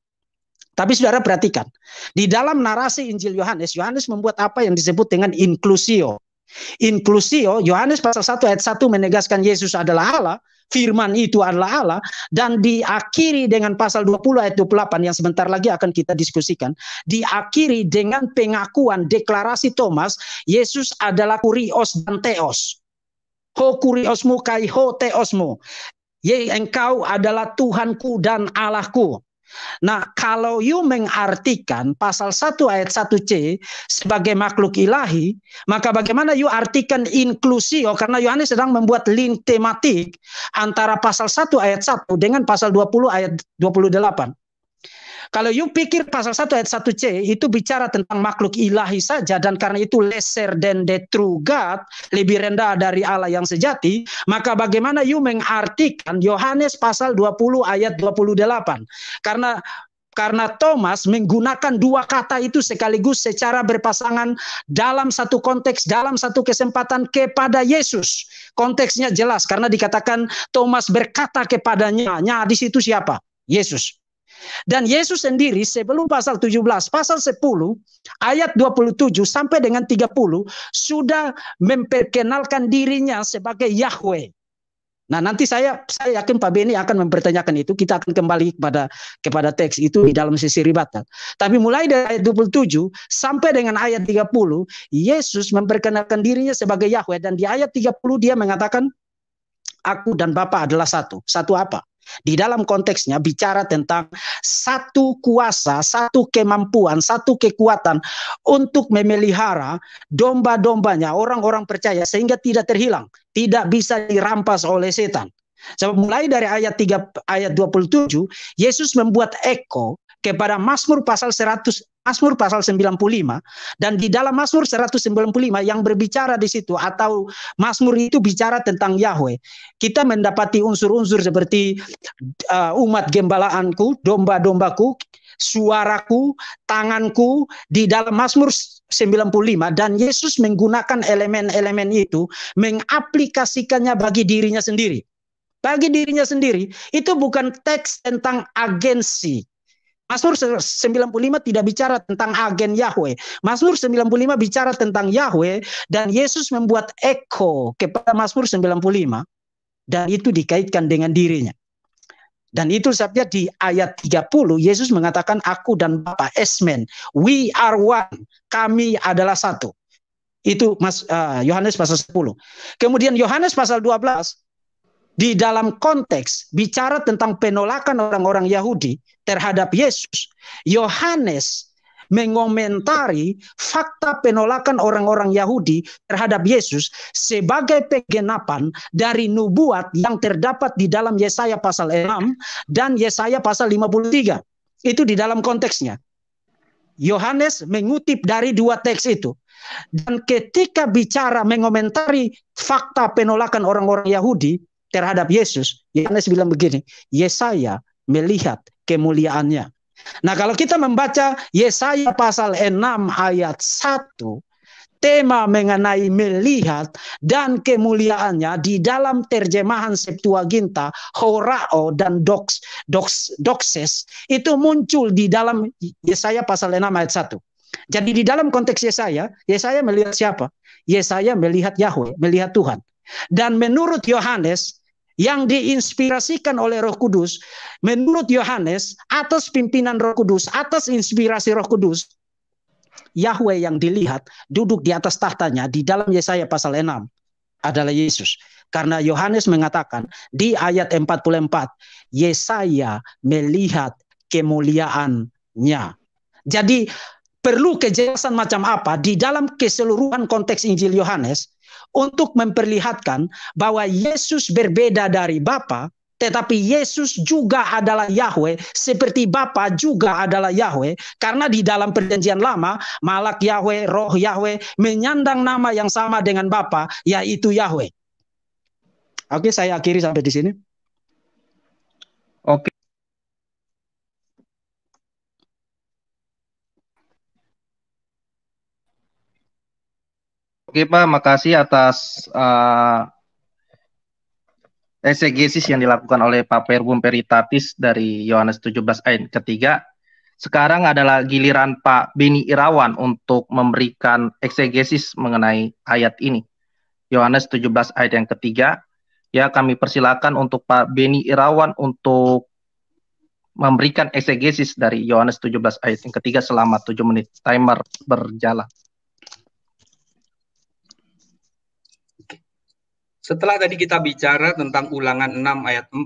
Tapi saudara perhatikan, di dalam narasi Injil Yohanes, Yohanes membuat apa yang disebut dengan inklusio. Inklusio, Yohanes pasal 1 ayat 1 menegaskan Yesus adalah Allah, firman itu adalah Allah dan diakhiri dengan pasal 20 ayat 28 yang sebentar lagi akan kita diskusikan diakhiri dengan pengakuan deklarasi Thomas Yesus adalah kurios dan teos ho kuriosmu kai ho teosmu ye engkau adalah Tuhanku dan Allahku Nah, kalau you mengartikan pasal 1 ayat 1C sebagai makhluk ilahi, maka bagaimana you artikan inklusi Oh, karena Yohanes sedang membuat link tematik antara pasal 1 ayat 1 dengan pasal 20 ayat 28. Kalau you pikir pasal 1 ayat 1C itu bicara tentang makhluk ilahi saja dan karena itu lesser than the true God, lebih rendah dari Allah yang sejati, maka bagaimana you mengartikan Yohanes pasal 20 ayat 28? Karena karena Thomas menggunakan dua kata itu sekaligus secara berpasangan dalam satu konteks, dalam satu kesempatan kepada Yesus. Konteksnya jelas karena dikatakan Thomas berkata kepadanya. Nah, di situ siapa? Yesus. Dan Yesus sendiri sebelum pasal 17, pasal 10, ayat 27 sampai dengan 30 sudah memperkenalkan dirinya sebagai Yahweh. Nah, nanti saya saya yakin Pak Beni akan mempertanyakan itu. Kita akan kembali kepada kepada teks itu di dalam sisi ribatan. Tapi mulai dari ayat 27 sampai dengan ayat 30, Yesus memperkenalkan dirinya sebagai Yahweh dan di ayat 30 dia mengatakan aku dan Bapa adalah satu. Satu apa? Di dalam konteksnya bicara tentang satu kuasa, satu kemampuan, satu kekuatan untuk memelihara domba-dombanya orang-orang percaya sehingga tidak terhilang, tidak bisa dirampas oleh setan. Sebab mulai dari ayat 3 ayat 27, Yesus membuat eko kepada Mazmur pasal 100 Masmur pasal 95 dan di dalam Masmur 195 yang berbicara di situ atau Masmur itu bicara tentang Yahweh. Kita mendapati unsur-unsur seperti uh, umat gembalaanku, domba-dombaku, suaraku, tanganku di dalam Masmur 95 dan Yesus menggunakan elemen-elemen itu mengaplikasikannya bagi dirinya sendiri. Bagi dirinya sendiri itu bukan teks tentang agensi Mazmur 95 tidak bicara tentang agen Yahweh. Mazmur 95 bicara tentang Yahweh dan Yesus membuat eko kepada Mazmur 95 dan itu dikaitkan dengan dirinya. Dan itu sebabnya di ayat 30 Yesus mengatakan aku dan Bapa Esmen, we are one, kami adalah satu. Itu Mas eh, Yohanes uh, pasal 10. Kemudian Yohanes pasal 12 di dalam konteks bicara tentang penolakan orang-orang Yahudi terhadap Yesus, Yohanes mengomentari fakta penolakan orang-orang Yahudi terhadap Yesus sebagai penggenapan dari nubuat yang terdapat di dalam Yesaya pasal 6 dan Yesaya pasal 53. Itu di dalam konteksnya. Yohanes mengutip dari dua teks itu. Dan ketika bicara mengomentari fakta penolakan orang-orang Yahudi terhadap Yesus, Yohanes bilang begini, Yesaya melihat kemuliaannya. Nah kalau kita membaca Yesaya pasal 6 ayat 1, tema mengenai melihat dan kemuliaannya di dalam terjemahan Septuaginta, Horao dan Dox, Dox, Doxes itu muncul di dalam Yesaya pasal 6 ayat 1. Jadi di dalam konteks Yesaya, Yesaya melihat siapa? Yesaya melihat Yahweh, melihat Tuhan. Dan menurut Yohanes, yang diinspirasikan oleh Roh Kudus menurut Yohanes atas pimpinan Roh Kudus, atas inspirasi Roh Kudus Yahweh yang dilihat duduk di atas tahtanya di dalam Yesaya pasal 6 adalah Yesus. Karena Yohanes mengatakan di ayat 44, Yesaya melihat kemuliaannya. Jadi perlu kejelasan macam apa di dalam keseluruhan konteks Injil Yohanes untuk memperlihatkan bahwa Yesus berbeda dari Bapa, tetapi Yesus juga adalah Yahweh, seperti Bapa juga adalah Yahweh, karena di dalam Perjanjian Lama, Malak Yahweh, Roh Yahweh menyandang nama yang sama dengan Bapa, yaitu Yahweh. Oke, saya akhiri sampai di sini. Oke, Oke Pak, makasih atas uh, esegesis yang dilakukan oleh Pak Perbum Peritatis dari Yohanes 17 ayat ketiga. Sekarang adalah giliran Pak Beni Irawan untuk memberikan eksegesis mengenai ayat ini. Yohanes 17 ayat yang ketiga. Ya, kami persilakan untuk Pak Beni Irawan untuk memberikan eksegesis dari Yohanes 17 ayat yang ketiga selama 7 menit. Timer berjalan. Setelah tadi kita bicara tentang ulangan 6 ayat 4,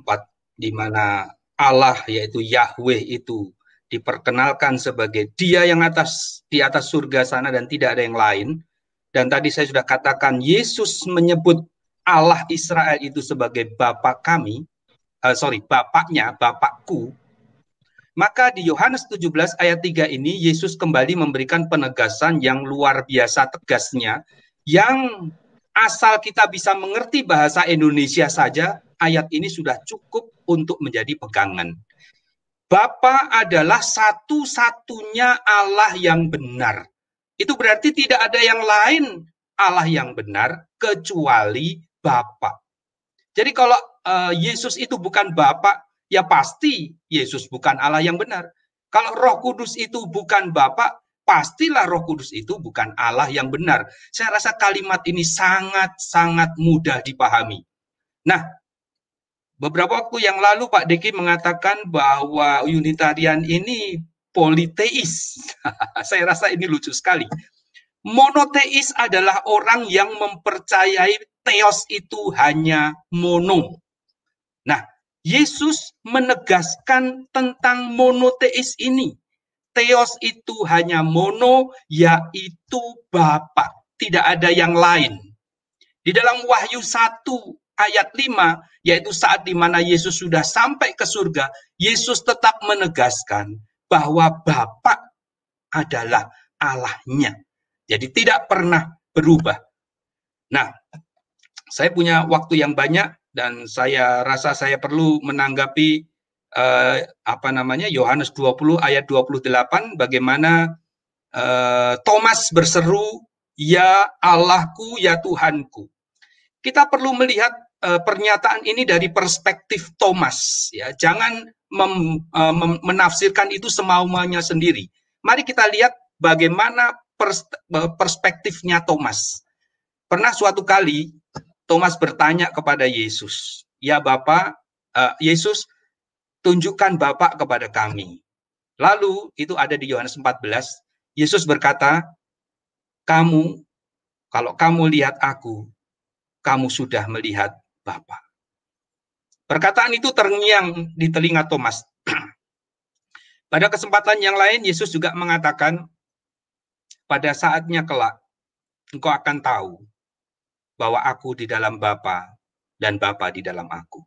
di mana Allah yaitu Yahweh itu diperkenalkan sebagai dia yang atas di atas surga sana dan tidak ada yang lain. Dan tadi saya sudah katakan Yesus menyebut Allah Israel itu sebagai Bapak kami, uh, sorry, Bapaknya, Bapakku. Maka di Yohanes 17 ayat 3 ini Yesus kembali memberikan penegasan yang luar biasa tegasnya yang asal kita bisa mengerti bahasa Indonesia saja, ayat ini sudah cukup untuk menjadi pegangan. Bapa adalah satu-satunya Allah yang benar. Itu berarti tidak ada yang lain Allah yang benar kecuali Bapa. Jadi kalau uh, Yesus itu bukan Bapa, ya pasti Yesus bukan Allah yang benar. Kalau Roh Kudus itu bukan Bapa, pastilah Roh Kudus itu bukan Allah yang benar. Saya rasa kalimat ini sangat-sangat mudah dipahami. Nah, beberapa waktu yang lalu Pak Deki mengatakan bahwa Unitarian ini politeis. Saya rasa ini lucu sekali. Monoteis adalah orang yang mempercayai teos itu hanya mono. Nah, Yesus menegaskan tentang monoteis ini. Theos itu hanya mono, yaitu Bapa. Tidak ada yang lain. Di dalam Wahyu 1 ayat 5, yaitu saat di mana Yesus sudah sampai ke surga, Yesus tetap menegaskan bahwa Bapa adalah Allahnya. Jadi tidak pernah berubah. Nah, saya punya waktu yang banyak dan saya rasa saya perlu menanggapi eh, apa namanya Yohanes 20 ayat 28 bagaimana eh, Thomas berseru ya Allahku ya Tuhanku. Kita perlu melihat eh, pernyataan ini dari perspektif Thomas ya. Jangan mem, eh, menafsirkan itu semau sendiri. Mari kita lihat bagaimana eh, perspektifnya Thomas. Pernah suatu kali Thomas bertanya kepada Yesus, "Ya Bapa, uh, Yesus, tunjukkan Bapak kepada kami. Lalu itu ada di Yohanes 14, Yesus berkata, kamu, kalau kamu lihat aku, kamu sudah melihat Bapa. Perkataan itu terngiang di telinga Thomas. Pada kesempatan yang lain, Yesus juga mengatakan, pada saatnya kelak, engkau akan tahu bahwa aku di dalam Bapa dan Bapa di dalam aku.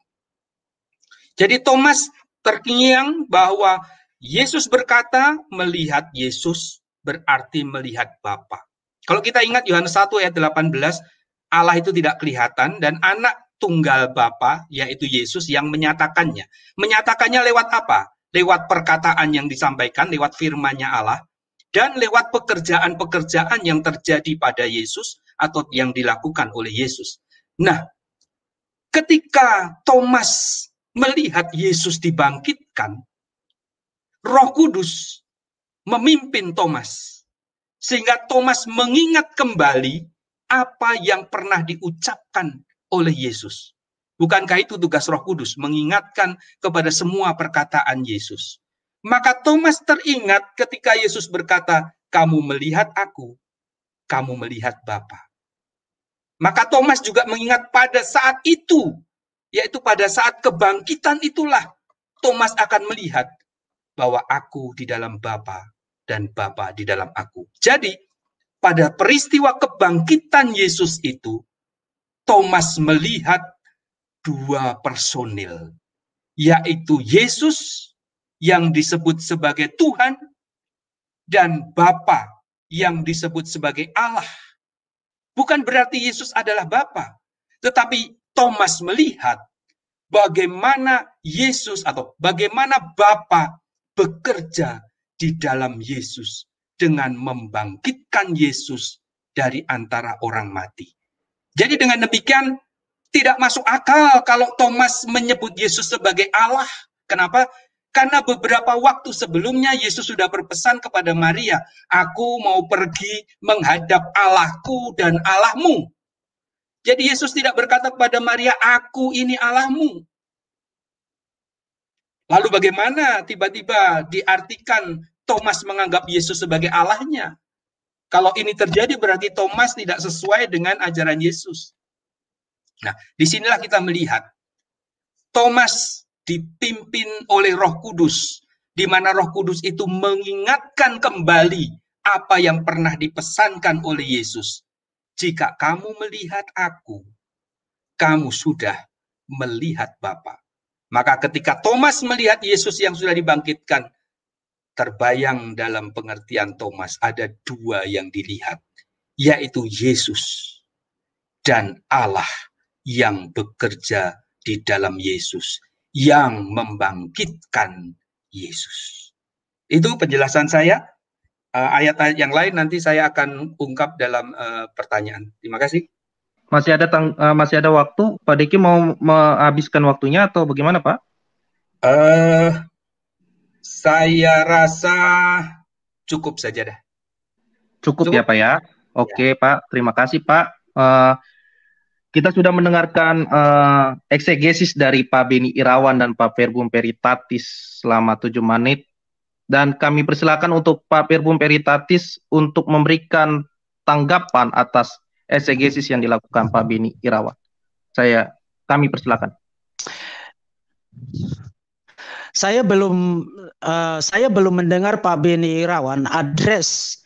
Jadi Thomas terngiang bahwa Yesus berkata, melihat Yesus berarti melihat Bapa. Kalau kita ingat Yohanes 1 ayat 18, Allah itu tidak kelihatan dan anak tunggal Bapa yaitu Yesus yang menyatakannya. Menyatakannya lewat apa? Lewat perkataan yang disampaikan, lewat FirmanNya Allah dan lewat pekerjaan-pekerjaan yang terjadi pada Yesus atau yang dilakukan oleh Yesus. Nah, ketika Thomas melihat Yesus dibangkitkan, Roh Kudus memimpin Thomas sehingga Thomas mengingat kembali apa yang pernah diucapkan oleh Yesus. Bukankah itu tugas Roh Kudus mengingatkan kepada semua perkataan Yesus? Maka Thomas teringat ketika Yesus berkata, "Kamu melihat aku, kamu melihat Bapa." Maka Thomas juga mengingat pada saat itu yaitu pada saat kebangkitan itulah Thomas akan melihat bahwa aku di dalam Bapa dan Bapa di dalam aku. Jadi, pada peristiwa kebangkitan Yesus itu, Thomas melihat dua personil, yaitu Yesus yang disebut sebagai Tuhan dan Bapa yang disebut sebagai Allah. Bukan berarti Yesus adalah Bapa, tetapi Thomas melihat bagaimana Yesus atau bagaimana Bapa bekerja di dalam Yesus dengan membangkitkan Yesus dari antara orang mati. Jadi dengan demikian tidak masuk akal kalau Thomas menyebut Yesus sebagai Allah. Kenapa? Karena beberapa waktu sebelumnya Yesus sudah berpesan kepada Maria, "Aku mau pergi menghadap Allahku dan Allahmu." Jadi Yesus tidak berkata kepada Maria, aku ini Allahmu. Lalu bagaimana tiba-tiba diartikan Thomas menganggap Yesus sebagai Allahnya? Kalau ini terjadi berarti Thomas tidak sesuai dengan ajaran Yesus. Nah, disinilah kita melihat Thomas dipimpin oleh Roh Kudus, di mana Roh Kudus itu mengingatkan kembali apa yang pernah dipesankan oleh Yesus jika kamu melihat aku, kamu sudah melihat Bapa. Maka ketika Thomas melihat Yesus yang sudah dibangkitkan, terbayang dalam pengertian Thomas ada dua yang dilihat, yaitu Yesus dan Allah yang bekerja di dalam Yesus, yang membangkitkan Yesus. Itu penjelasan saya. Eh, ayat-ayat yang lain nanti saya akan ungkap dalam uh, pertanyaan. Terima kasih. Masih ada tang uh, masih ada waktu, Pak Diki mau menghabiskan waktunya atau bagaimana, Pak? Uh, saya rasa cukup saja dah. Cukup, ya, cukup. ya, Pak ya. ya. Oke, ya. Pak. Terima kasih, Pak. Uh, kita sudah mendengarkan uh, eksegesis dari Pak Beni Irawan dan Pak Verbum Peritatis selama tujuh menit dan kami persilakan untuk Pak Pirbum Peritatis untuk memberikan tanggapan atas esegesis yang dilakukan Pak Beni Irawan. Saya kami persilakan. Saya belum uh, saya belum mendengar Pak Beni Irawan address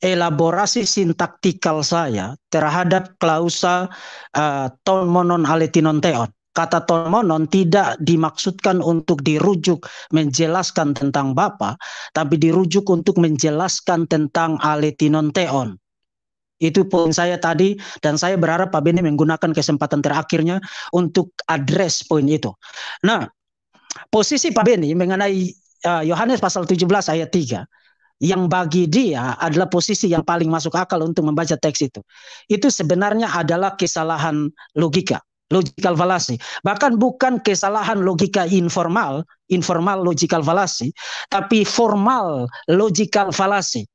elaborasi sintaktikal saya terhadap klausa uh, eh, ton monon aletinon teon. Kata tomonon tidak dimaksudkan untuk dirujuk menjelaskan tentang Bapa, tapi dirujuk untuk menjelaskan tentang aletinon teon. Itu poin saya tadi dan saya berharap Pak Beni menggunakan kesempatan terakhirnya untuk address poin itu. Nah, posisi Pak Beni mengenai eh, Yohanes uh, pasal 17 ayat 3 yang bagi dia adalah posisi yang paling masuk akal untuk membaca teks itu. Itu sebenarnya adalah kesalahan logika logical fallacy. Bahkan bukan kesalahan logika informal, informal logical fallacy, tapi formal logical fallacy.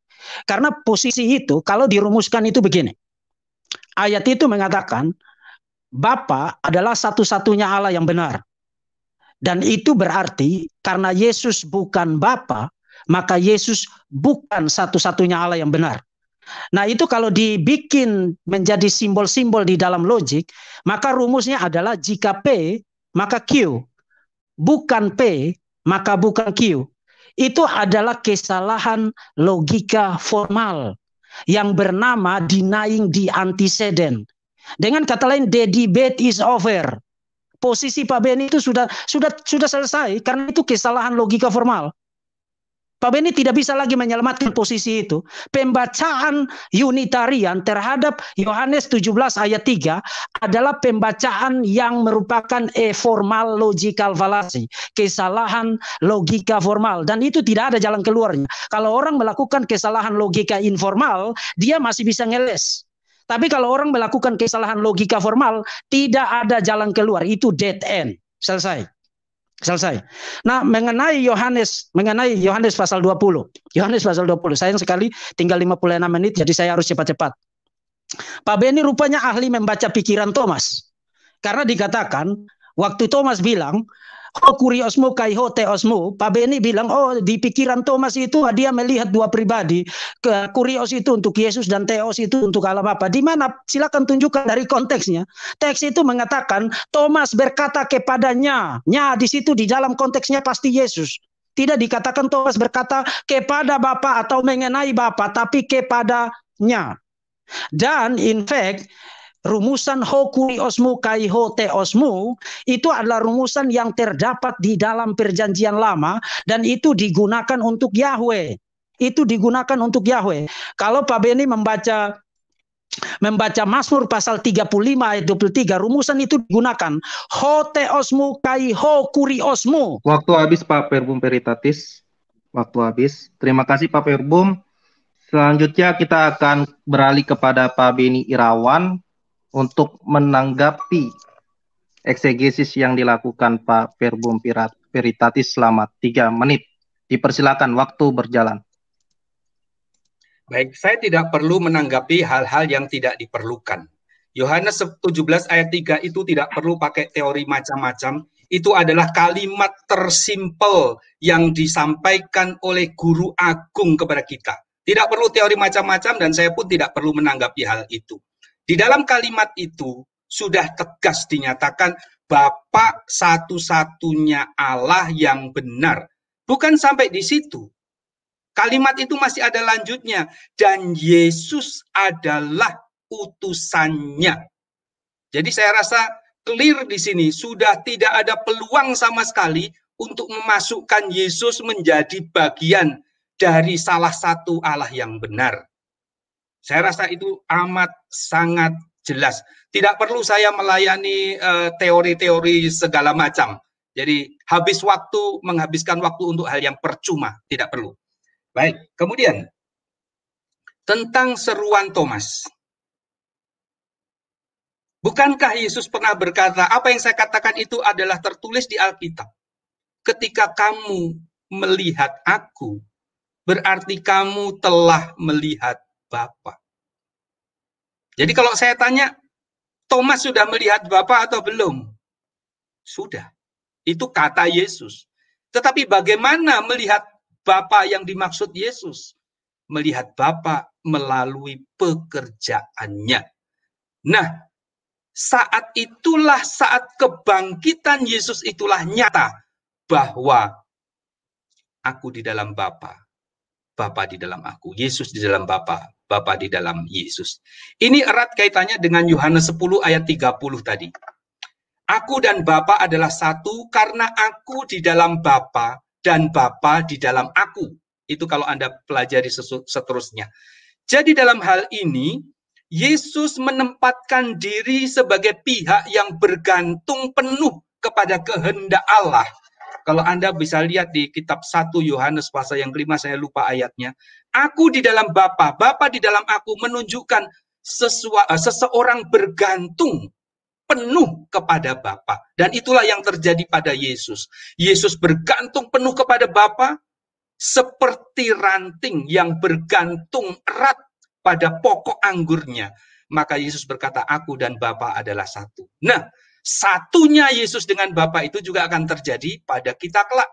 Karena posisi itu kalau dirumuskan itu begini. Ayat itu mengatakan Bapa adalah satu-satunya Allah yang benar. Dan itu berarti karena Yesus bukan Bapa, maka Yesus bukan satu-satunya Allah yang benar. Nah, itu kalau dibikin menjadi simbol-simbol di dalam logik, maka rumusnya adalah jika P, maka Q. Bukan P, maka bukan Q. Itu adalah kesalahan logika formal yang bernama denying the antecedent. Dengan kata lain, the debate is over. Posisi Pak Beni itu sudah sudah sudah selesai karena itu kesalahan logika formal. Pak Benny tidak bisa lagi menyelamatkan posisi itu. Pembacaan Unitarian terhadap Yohanes 17 ayat 3 adalah pembacaan yang merupakan e formal logical fallacy, kesalahan logika formal dan itu tidak ada jalan keluarnya. Kalau orang melakukan kesalahan logika informal, dia masih bisa ngeles. Tapi kalau orang melakukan kesalahan logika formal, tidak ada jalan keluar, itu dead end. Selesai. Selesai. Nah, mengenai Yohanes, mengenai Yohanes pasal 20. Yohanes pasal 20. Sayang sekali tinggal 56 menit jadi saya harus cepat-cepat. Pak Beni rupanya ahli membaca pikiran Thomas. Karena dikatakan waktu Thomas bilang, Oh kuriosmu kaiho teosmu. Pak Beni bilang, oh di pikiran Thomas itu ah, dia melihat dua pribadi. Ke kurios itu untuk Yesus dan teos itu untuk Allah Bapa. Di mana? Silakan tunjukkan dari konteksnya. Teks itu mengatakan Thomas berkata kepadanya. Nya di situ di dalam konteksnya pasti Yesus. Tidak dikatakan Thomas berkata kepada Bapa atau mengenai Bapa, tapi kepadanya. Dan in fact Rumusan hokuri osmu kai hote osmu itu adalah rumusan yang terdapat di dalam perjanjian lama dan itu digunakan untuk Yahweh. Itu digunakan untuk Yahweh. Kalau Pak Beni membaca membaca Mazmur pasal 35 ayat 23 rumusan itu digunakan hote osmu kai ho osmu waktu habis Pak Perbum Peritatis waktu habis terima kasih Pak Perbum selanjutnya kita akan beralih kepada Pak Beni Irawan untuk menanggapi eksegesis yang dilakukan Pak Perbum Peritatis selama tiga menit. Dipersilakan waktu berjalan. Baik, saya tidak perlu menanggapi hal-hal yang tidak diperlukan. Yohanes 17 ayat 3 itu tidak perlu pakai teori macam-macam. Itu adalah kalimat tersimpel yang disampaikan oleh guru agung kepada kita. Tidak perlu teori macam-macam dan saya pun tidak perlu menanggapi hal itu. Di dalam kalimat itu sudah tegas dinyatakan Bapak satu-satunya Allah yang benar. Bukan sampai di situ. Kalimat itu masih ada lanjutnya. Dan Yesus adalah utusannya. Jadi saya rasa clear di sini. Sudah tidak ada peluang sama sekali untuk memasukkan Yesus menjadi bagian dari salah satu Allah yang benar. Saya rasa itu amat sangat jelas. Tidak perlu saya melayani eh, teori-teori uh, segala macam. Jadi habis waktu, menghabiskan waktu untuk hal yang percuma, tidak perlu. Baik, kemudian tentang seruan Thomas. Bukankah Yesus pernah berkata, apa yang saya katakan itu adalah tertulis di Alkitab. Ketika kamu melihat aku, berarti kamu telah melihat Bapak. Jadi kalau saya tanya, Thomas sudah melihat Bapak atau belum? Sudah. Itu kata Yesus. Tetapi bagaimana melihat Bapak yang dimaksud Yesus? Melihat Bapak melalui pekerjaannya. Nah, saat itulah saat kebangkitan Yesus itulah nyata bahwa aku di dalam Bapa, Bapa di dalam aku, Yesus di dalam Bapa, Bapa di dalam Yesus. Ini erat kaitannya dengan Yohanes 10 ayat 30 tadi. Aku dan Bapa adalah satu karena aku di dalam Bapa dan Bapa di dalam aku. Itu kalau Anda pelajari seterusnya. Jadi dalam hal ini Yesus menempatkan diri sebagai pihak yang bergantung penuh kepada kehendak Allah. Kalau Anda bisa lihat di kitab 1 Yohanes pasal yang kelima, saya lupa ayatnya aku di dalam Bapa, Bapa di dalam aku menunjukkan sesua, eh, seseorang bergantung penuh kepada Bapa. Dan itulah yang terjadi pada Yesus. Yesus bergantung penuh kepada Bapa seperti ranting yang bergantung erat pada pokok anggurnya. Maka Yesus berkata, aku dan Bapa adalah satu. Nah, satunya Yesus dengan Bapa itu juga akan terjadi pada kita kelak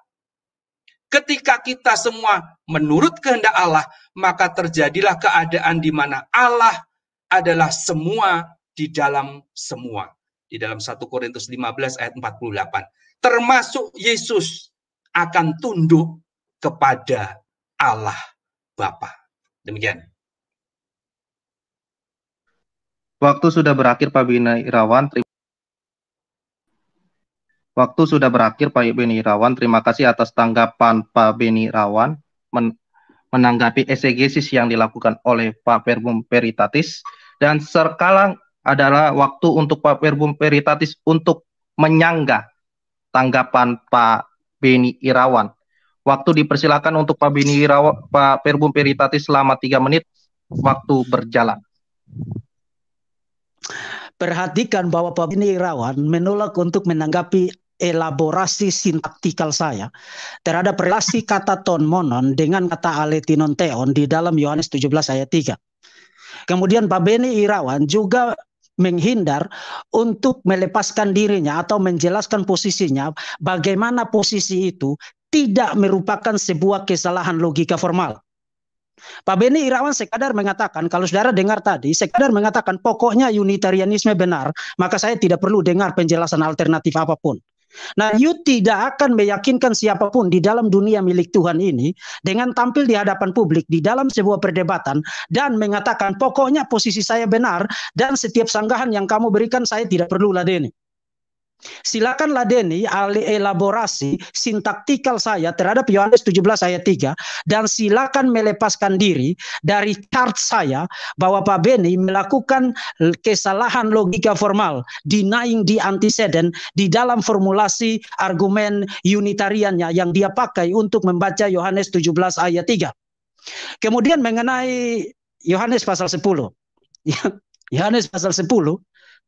Ketika kita semua menurut kehendak Allah, maka terjadilah keadaan di mana Allah adalah semua di dalam semua. Di dalam 1 Korintus 15 ayat 48. Termasuk Yesus akan tunduk kepada Allah Bapa. Demikian. Waktu sudah berakhir Pak Bina Irawan. Waktu sudah berakhir Pak Beni Irawan. Terima kasih atas tanggapan Pak Beni Irawan men menanggapi esegesis yang dilakukan oleh Pak Verbum Peritatis dan sekarang adalah waktu untuk Pak Verbum Peritatis untuk menyanggah tanggapan Pak Beni Irawan. Waktu dipersilakan untuk Pak Beni Irawan, Pak Verbum Peritatis selama tiga menit waktu berjalan. Perhatikan bahwa Pak Beni Irawan menolak untuk menanggapi elaborasi sintaktikal saya terhadap relasi kata ton monon dengan kata aletinon teon di dalam Yohanes 17 ayat 3. Kemudian Pak Beni Irawan juga menghindar untuk melepaskan dirinya atau menjelaskan posisinya bagaimana posisi itu tidak merupakan sebuah kesalahan logika formal. Pak Beni Irawan sekadar mengatakan, kalau saudara dengar tadi, sekadar mengatakan pokoknya unitarianisme benar, maka saya tidak perlu dengar penjelasan alternatif apapun. Nah, you tidak akan meyakinkan siapapun di dalam dunia milik Tuhan ini dengan tampil di hadapan publik di dalam sebuah perdebatan dan mengatakan pokoknya posisi saya benar dan setiap sanggahan yang kamu berikan saya tidak perlu ladeni silakanlah Ladeni elaborasi sintaktikal saya terhadap Yohanes 17 ayat 3 dan silakan melepaskan diri dari chart saya bahwa Pak Beni melakukan kesalahan logika formal denying di antiseden di dalam formulasi argumen unitariannya yang dia pakai untuk membaca Yohanes 17 ayat 3. Kemudian mengenai Yohanes pasal 10. Ya, Yohanes pasal 10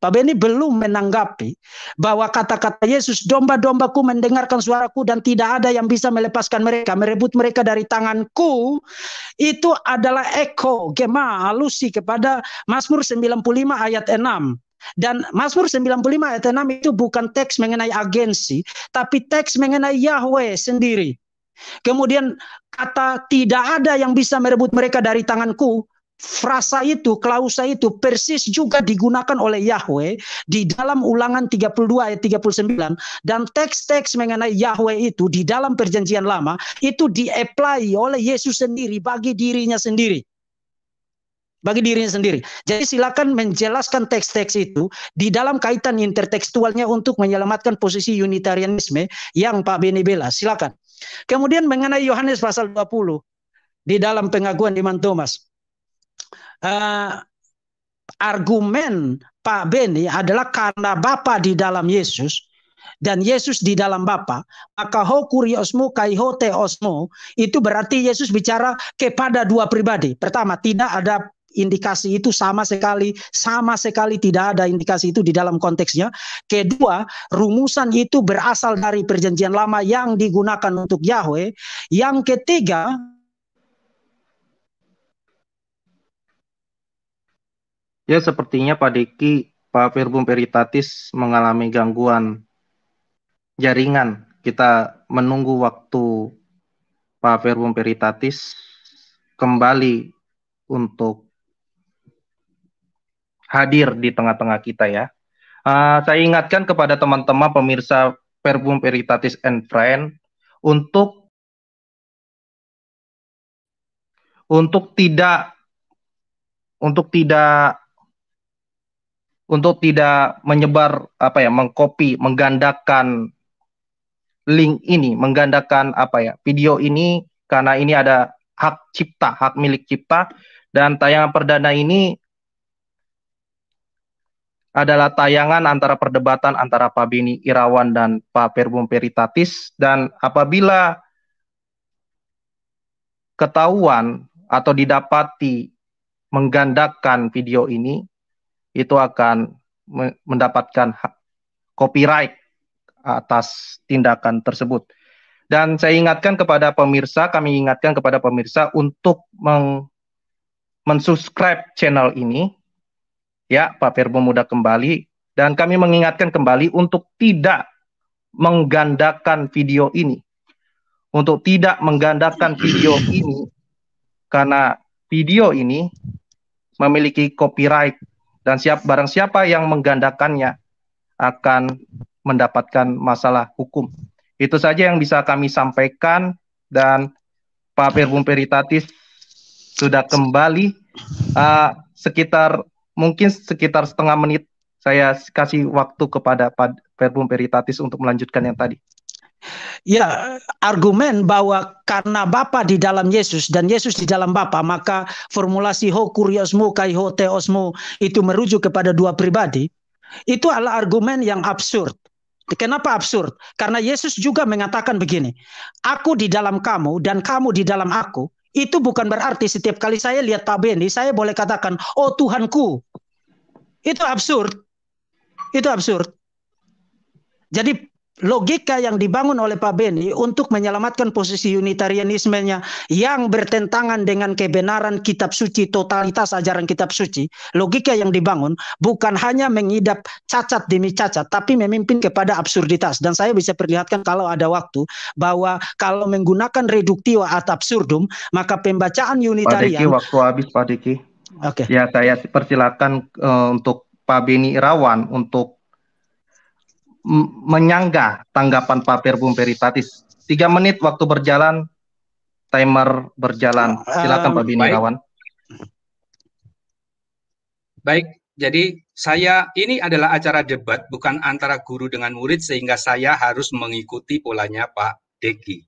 Pak Beni belum menanggapi bahwa kata-kata Yesus, domba-dombaku mendengarkan suaraku dan tidak ada yang bisa melepaskan mereka, merebut mereka dari tanganku, itu adalah eko, gema, alusi kepada Mazmur 95 ayat 6. Dan Mazmur 95 ayat 6 itu bukan teks mengenai agensi, tapi teks mengenai Yahweh sendiri. Kemudian kata tidak ada yang bisa merebut mereka dari tanganku frasa itu, klausa itu persis juga digunakan oleh Yahweh di dalam ulangan 32 ayat 39 dan teks-teks mengenai Yahweh itu di dalam perjanjian lama itu diapply oleh Yesus sendiri bagi dirinya sendiri. Bagi dirinya sendiri. Jadi silakan menjelaskan teks-teks itu di dalam kaitan intertekstualnya untuk menyelamatkan posisi unitarianisme yang Pak Beni bela. Silakan. Kemudian mengenai Yohanes pasal 20 di dalam pengakuan Iman Thomas uh, argumen Pak Beni adalah karena Bapa di dalam Yesus dan Yesus di dalam Bapa, maka ho kuriosmu kai ho teosmu, itu berarti Yesus bicara kepada dua pribadi. Pertama, tidak ada indikasi itu sama sekali, sama sekali tidak ada indikasi itu di dalam konteksnya. Kedua, rumusan itu berasal dari perjanjian lama yang digunakan untuk Yahweh. Yang ketiga, Ya sepertinya Pak Diki, Pak Verbum Peritatis mengalami gangguan jaringan. Kita menunggu waktu Pak Verbum Peritatis kembali untuk hadir di tengah-tengah kita ya. Uh, saya ingatkan kepada teman-teman pemirsa Perbum Peritatis and Friend untuk untuk tidak untuk tidak untuk tidak menyebar apa ya mengcopy menggandakan link ini menggandakan apa ya video ini karena ini ada hak cipta hak milik cipta dan tayangan perdana ini adalah tayangan antara perdebatan antara Pak Beni Irawan dan Pak Perbum Peritatis dan apabila ketahuan atau didapati menggandakan video ini itu akan mendapatkan hak copyright atas tindakan tersebut. Dan saya ingatkan kepada pemirsa, kami ingatkan kepada pemirsa untuk meng mensubscribe channel ini. Ya, Pak Firbo Muda kembali dan kami mengingatkan kembali untuk tidak menggandakan video ini. Untuk tidak menggandakan video ini karena video ini memiliki copyright dan siap barang siapa yang menggandakannya akan mendapatkan masalah hukum. Itu saja yang bisa kami sampaikan dan Pak Perbum Peritatis sudah kembali uh, sekitar mungkin sekitar setengah menit saya kasih waktu kepada Pak Perbum Peritatis untuk melanjutkan yang tadi. Ya, argumen bahwa karena Bapa di dalam Yesus dan Yesus di dalam Bapa, maka formulasi ho kuriosmu kai ho teosmu itu merujuk kepada dua pribadi, itu adalah argumen yang absurd. Kenapa absurd? Karena Yesus juga mengatakan begini, aku di dalam kamu dan kamu di dalam aku, itu bukan berarti setiap kali saya lihat tabeni, saya boleh katakan, oh Tuhanku. Itu absurd. Itu absurd. Jadi logika yang dibangun oleh Pak Beni untuk menyelamatkan posisi unitarianismenya yang bertentangan dengan kebenaran kitab suci, totalitas ajaran kitab suci, logika yang dibangun bukan hanya mengidap cacat demi cacat, tapi memimpin kepada absurditas. Dan saya bisa perlihatkan kalau ada waktu, bahwa kalau menggunakan reduktio atau absurdum, maka pembacaan unitarian... Pak Diki, waktu habis Pak Diki. Okay. Ya, saya persilakan uh, untuk Pak Beni Irawan untuk menyanggah tanggapan Pak Perbum Peritatis. Tiga menit waktu berjalan, timer berjalan. Silakan Pak Bini kawan. Baik, jadi saya ini adalah acara debat bukan antara guru dengan murid sehingga saya harus mengikuti polanya Pak Deki.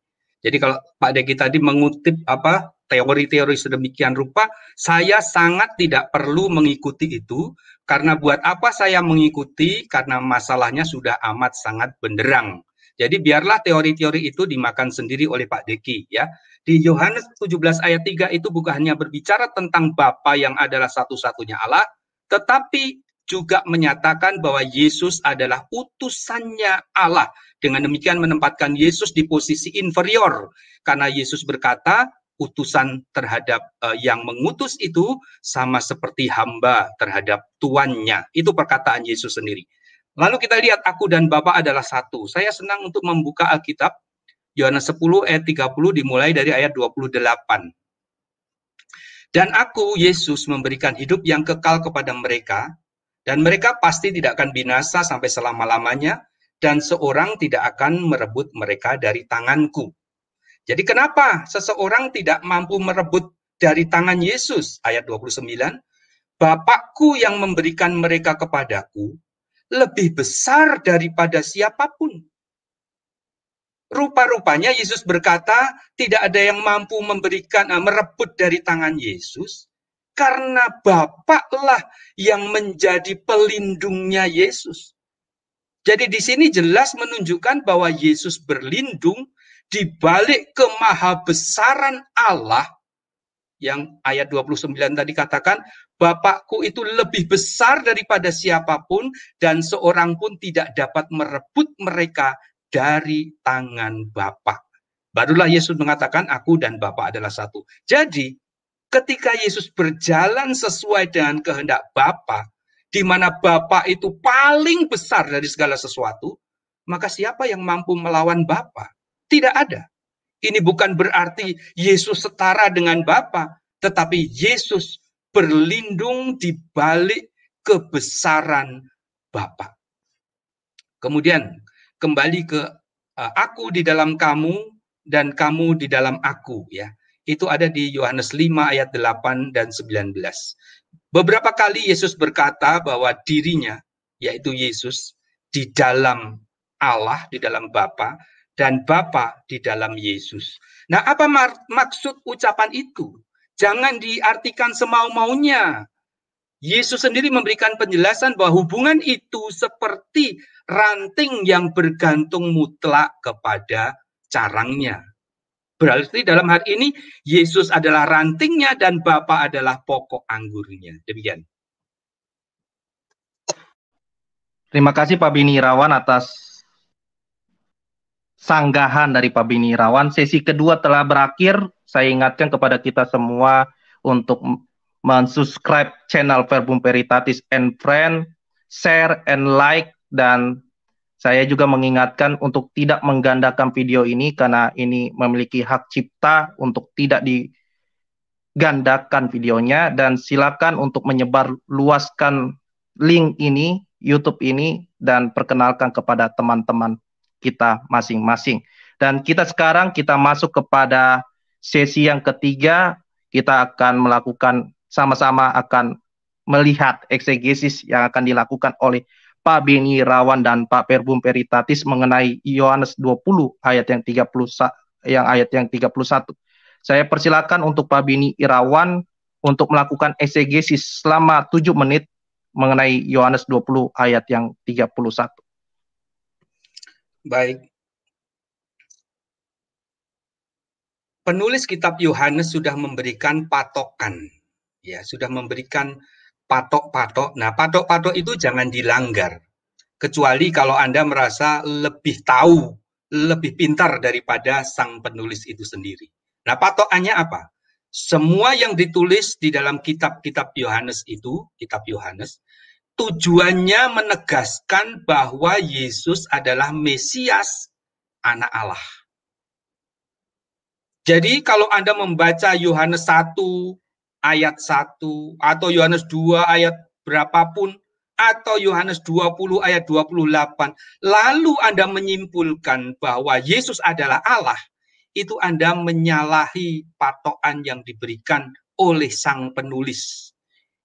Jadi kalau Pak Deki tadi mengutip apa teori-teori sedemikian rupa, saya sangat tidak perlu mengikuti itu karena buat apa saya mengikuti? Karena masalahnya sudah amat sangat benderang. Jadi biarlah teori-teori itu dimakan sendiri oleh Pak Deki ya. Di Yohanes 17 ayat 3 itu bukan hanya berbicara tentang Bapa yang adalah satu-satunya Allah, tetapi juga menyatakan bahwa Yesus adalah utusannya Allah. Dengan demikian menempatkan Yesus di posisi inferior karena Yesus berkata, utusan terhadap uh, yang mengutus itu sama seperti hamba terhadap tuannya. Itu perkataan Yesus sendiri. Lalu kita lihat aku dan Bapa adalah satu. Saya senang untuk membuka Alkitab Yohanes 10 ayat 30 dimulai dari ayat 28. Dan aku Yesus memberikan hidup yang kekal kepada mereka dan mereka pasti tidak akan binasa sampai selama-lamanya dan seorang tidak akan merebut mereka dari tanganku. Jadi kenapa seseorang tidak mampu merebut dari tangan Yesus? Ayat 29, Bapakku yang memberikan mereka kepadaku lebih besar daripada siapapun. Rupa-rupanya Yesus berkata, tidak ada yang mampu memberikan eh, merebut dari tangan Yesus karena Bapaklah yang menjadi pelindungnya Yesus. Jadi di sini jelas menunjukkan bahwa Yesus berlindung di balik kemahabesaran Allah yang ayat 29 tadi katakan, Bapakku itu lebih besar daripada siapapun dan seorang pun tidak dapat merebut mereka dari tangan Bapak. Barulah Yesus mengatakan, aku dan Bapak adalah satu. Jadi, ketika Yesus berjalan sesuai dengan kehendak Bapa, di mana Bapa itu paling besar dari segala sesuatu, maka siapa yang mampu melawan bapak tidak ada. Ini bukan berarti Yesus setara dengan Bapa, tetapi Yesus berlindung di balik kebesaran Bapa. Kemudian kembali ke eh, aku di dalam kamu dan kamu di dalam aku ya. Itu ada di Yohanes 5 ayat 8 dan 19. Beberapa kali Yesus berkata bahwa dirinya yaitu Yesus di dalam Allah, di dalam Bapa dan Bapa di dalam Yesus. Nah, apa maksud ucapan itu? Jangan diartikan semau-maunya. Yesus sendiri memberikan penjelasan bahwa hubungan itu seperti ranting yang bergantung mutlak kepada carangnya. Berarti dalam hal ini Yesus adalah rantingnya dan Bapa adalah pokok anggurnya. Demikian. Terima kasih Pak Bini Irawan atas sanggahan dari Pak Bini Rawan. Sesi kedua telah berakhir. Saya ingatkan kepada kita semua untuk mensubscribe channel Verbum Peritatis and Friend, share and like, dan saya juga mengingatkan untuk tidak menggandakan video ini karena ini memiliki hak cipta untuk tidak digandakan videonya dan silakan untuk menyebar luaskan link ini, YouTube ini dan perkenalkan kepada teman-teman kita masing-masing. Dan kita sekarang kita masuk kepada sesi yang ketiga, kita akan melakukan sama-sama akan melihat eksegesis yang akan dilakukan oleh Pak Beni Rawan dan Pak Perbum Peritatis mengenai Yohanes 20 ayat yang 30 yang ayat yang 31. Saya persilakan untuk Pak Bini Irawan untuk melakukan eksegesis selama 7 menit mengenai Yohanes 20 ayat yang 31. Baik. Penulis kitab Yohanes sudah memberikan patokan, ya, sudah memberikan patok-patok. Nah, patok-patok itu jangan dilanggar. Kecuali kalau Anda merasa lebih tahu, lebih pintar daripada sang penulis itu sendiri. Nah, patokannya apa? Semua yang ditulis di dalam kitab-kitab Yohanes itu, kitab Yohanes, Tujuannya menegaskan bahwa Yesus adalah Mesias, anak Allah. Jadi kalau Anda membaca Yohanes 1 ayat 1 atau Yohanes 2 ayat berapapun atau Yohanes 20 ayat 28 lalu Anda menyimpulkan bahwa Yesus adalah Allah itu Anda menyalahi patokan yang diberikan oleh sang penulis.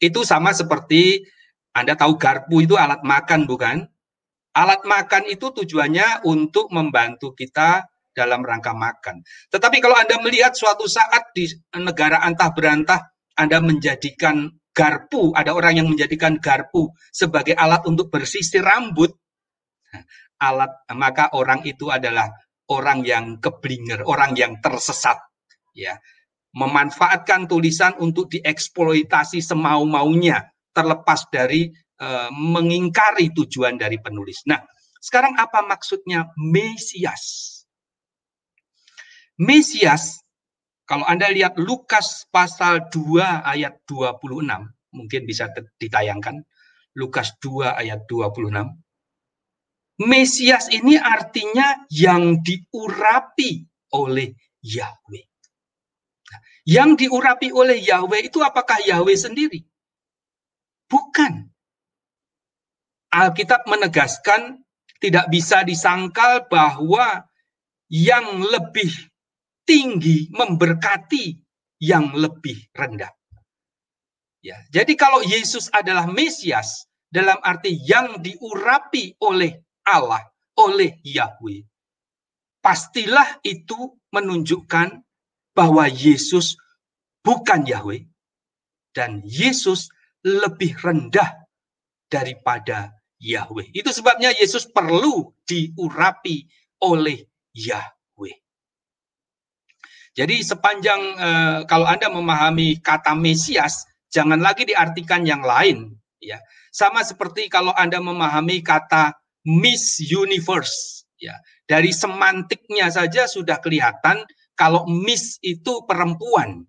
Itu sama seperti anda tahu garpu itu alat makan bukan? Alat makan itu tujuannya untuk membantu kita dalam rangka makan. Tetapi kalau Anda melihat suatu saat di negara antah berantah Anda menjadikan garpu, ada orang yang menjadikan garpu sebagai alat untuk bersisir rambut, alat maka orang itu adalah orang yang keblinger, orang yang tersesat, ya memanfaatkan tulisan untuk dieksploitasi semau-maunya terlepas dari eh, mengingkari tujuan dari penulis. Nah, sekarang apa maksudnya Mesias? Mesias, kalau Anda lihat Lukas pasal 2 ayat 26, mungkin bisa ditayangkan. Lukas 2 ayat 26. Mesias ini artinya yang diurapi oleh Yahweh. Nah, yang diurapi oleh Yahweh itu apakah Yahweh sendiri? Bukan. Alkitab menegaskan tidak bisa disangkal bahwa yang lebih tinggi memberkati yang lebih rendah. Ya, jadi kalau Yesus adalah Mesias dalam arti yang diurapi oleh Allah, oleh Yahweh, pastilah itu menunjukkan bahwa Yesus bukan Yahweh dan Yesus lebih rendah daripada Yahweh. Itu sebabnya Yesus perlu diurapi oleh Yahweh. Jadi sepanjang eh, kalau Anda memahami kata Mesias, jangan lagi diartikan yang lain, ya. Sama seperti kalau Anda memahami kata Miss Universe, ya. Dari semantiknya saja sudah kelihatan kalau Miss itu perempuan.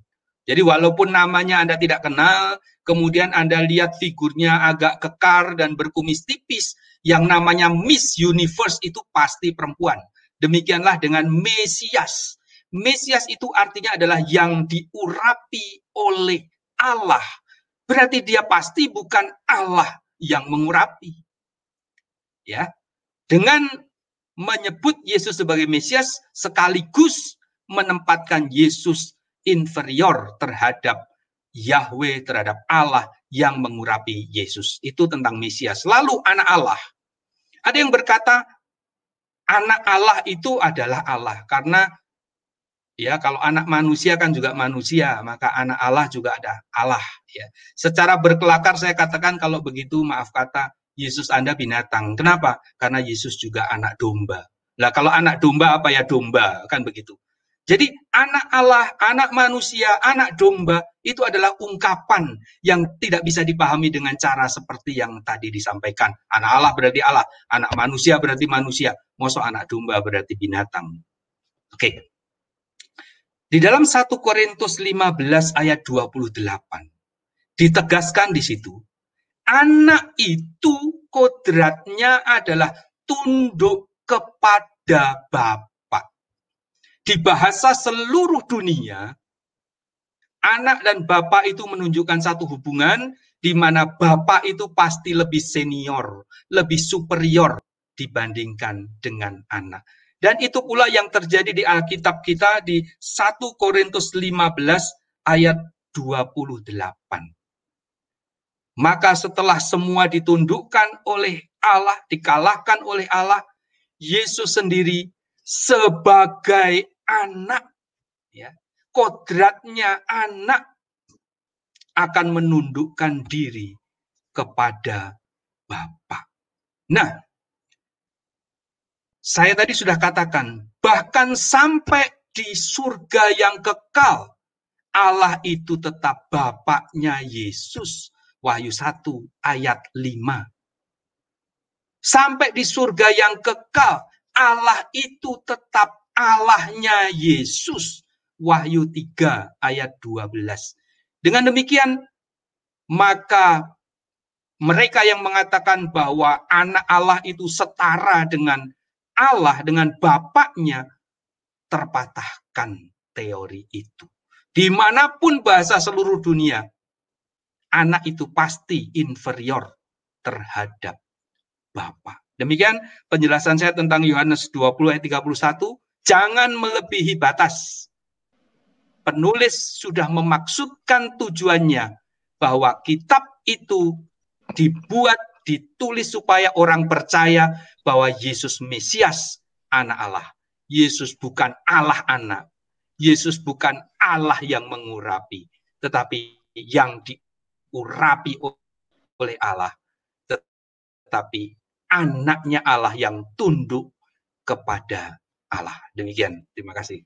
Jadi walaupun namanya Anda tidak kenal, kemudian Anda lihat figurnya agak kekar dan berkumis tipis, yang namanya Miss Universe itu pasti perempuan. Demikianlah dengan Mesias. Mesias itu artinya adalah yang diurapi oleh Allah. Berarti dia pasti bukan Allah yang mengurapi. Ya. Dengan menyebut Yesus sebagai Mesias sekaligus menempatkan Yesus inferior terhadap Yahweh terhadap Allah yang mengurapi Yesus. Itu tentang Mesias. Lalu anak Allah. Ada yang berkata anak Allah itu adalah Allah karena ya kalau anak manusia kan juga manusia, maka anak Allah juga ada Allah ya. Secara berkelakar saya katakan kalau begitu maaf kata Yesus Anda binatang. Kenapa? Karena Yesus juga anak domba. Nah kalau anak domba apa ya domba kan begitu. Jadi anak Allah, anak manusia, anak domba itu adalah ungkapan yang tidak bisa dipahami dengan cara seperti yang tadi disampaikan. Anak Allah berarti Allah, anak manusia berarti manusia, mosok anak domba berarti binatang. Oke. Di dalam 1 Korintus 15 ayat 28 ditegaskan di situ, anak itu kodratnya adalah tunduk kepada Bapa di bahasa seluruh dunia, anak dan bapak itu menunjukkan satu hubungan di mana bapak itu pasti lebih senior, lebih superior dibandingkan dengan anak. Dan itu pula yang terjadi di Alkitab kita di 1 Korintus 15 ayat 28. Maka setelah semua ditundukkan oleh Allah, dikalahkan oleh Allah, Yesus sendiri sebagai anak ya kodratnya anak akan menundukkan diri kepada Bapa. Nah, saya tadi sudah katakan, bahkan sampai di surga yang kekal, Allah itu tetap Bapaknya Yesus. Wahyu 1 ayat 5. Sampai di surga yang kekal, Allah itu tetap Allahnya Yesus. Wahyu 3 ayat 12. Dengan demikian, maka mereka yang mengatakan bahwa anak Allah itu setara dengan Allah, dengan Bapaknya, terpatahkan teori itu. Dimanapun bahasa seluruh dunia, anak itu pasti inferior terhadap Bapak. Demikian penjelasan saya tentang Yohanes 20 ayat 31. Jangan melebihi batas. Penulis sudah memaksudkan tujuannya bahwa kitab itu dibuat, ditulis supaya orang percaya bahwa Yesus Mesias anak Allah. Yesus bukan Allah anak. Yesus bukan Allah yang mengurapi, tetapi yang diurapi oleh Allah. Tetapi anaknya Allah yang tunduk kepada Allah. Demikian, terima kasih.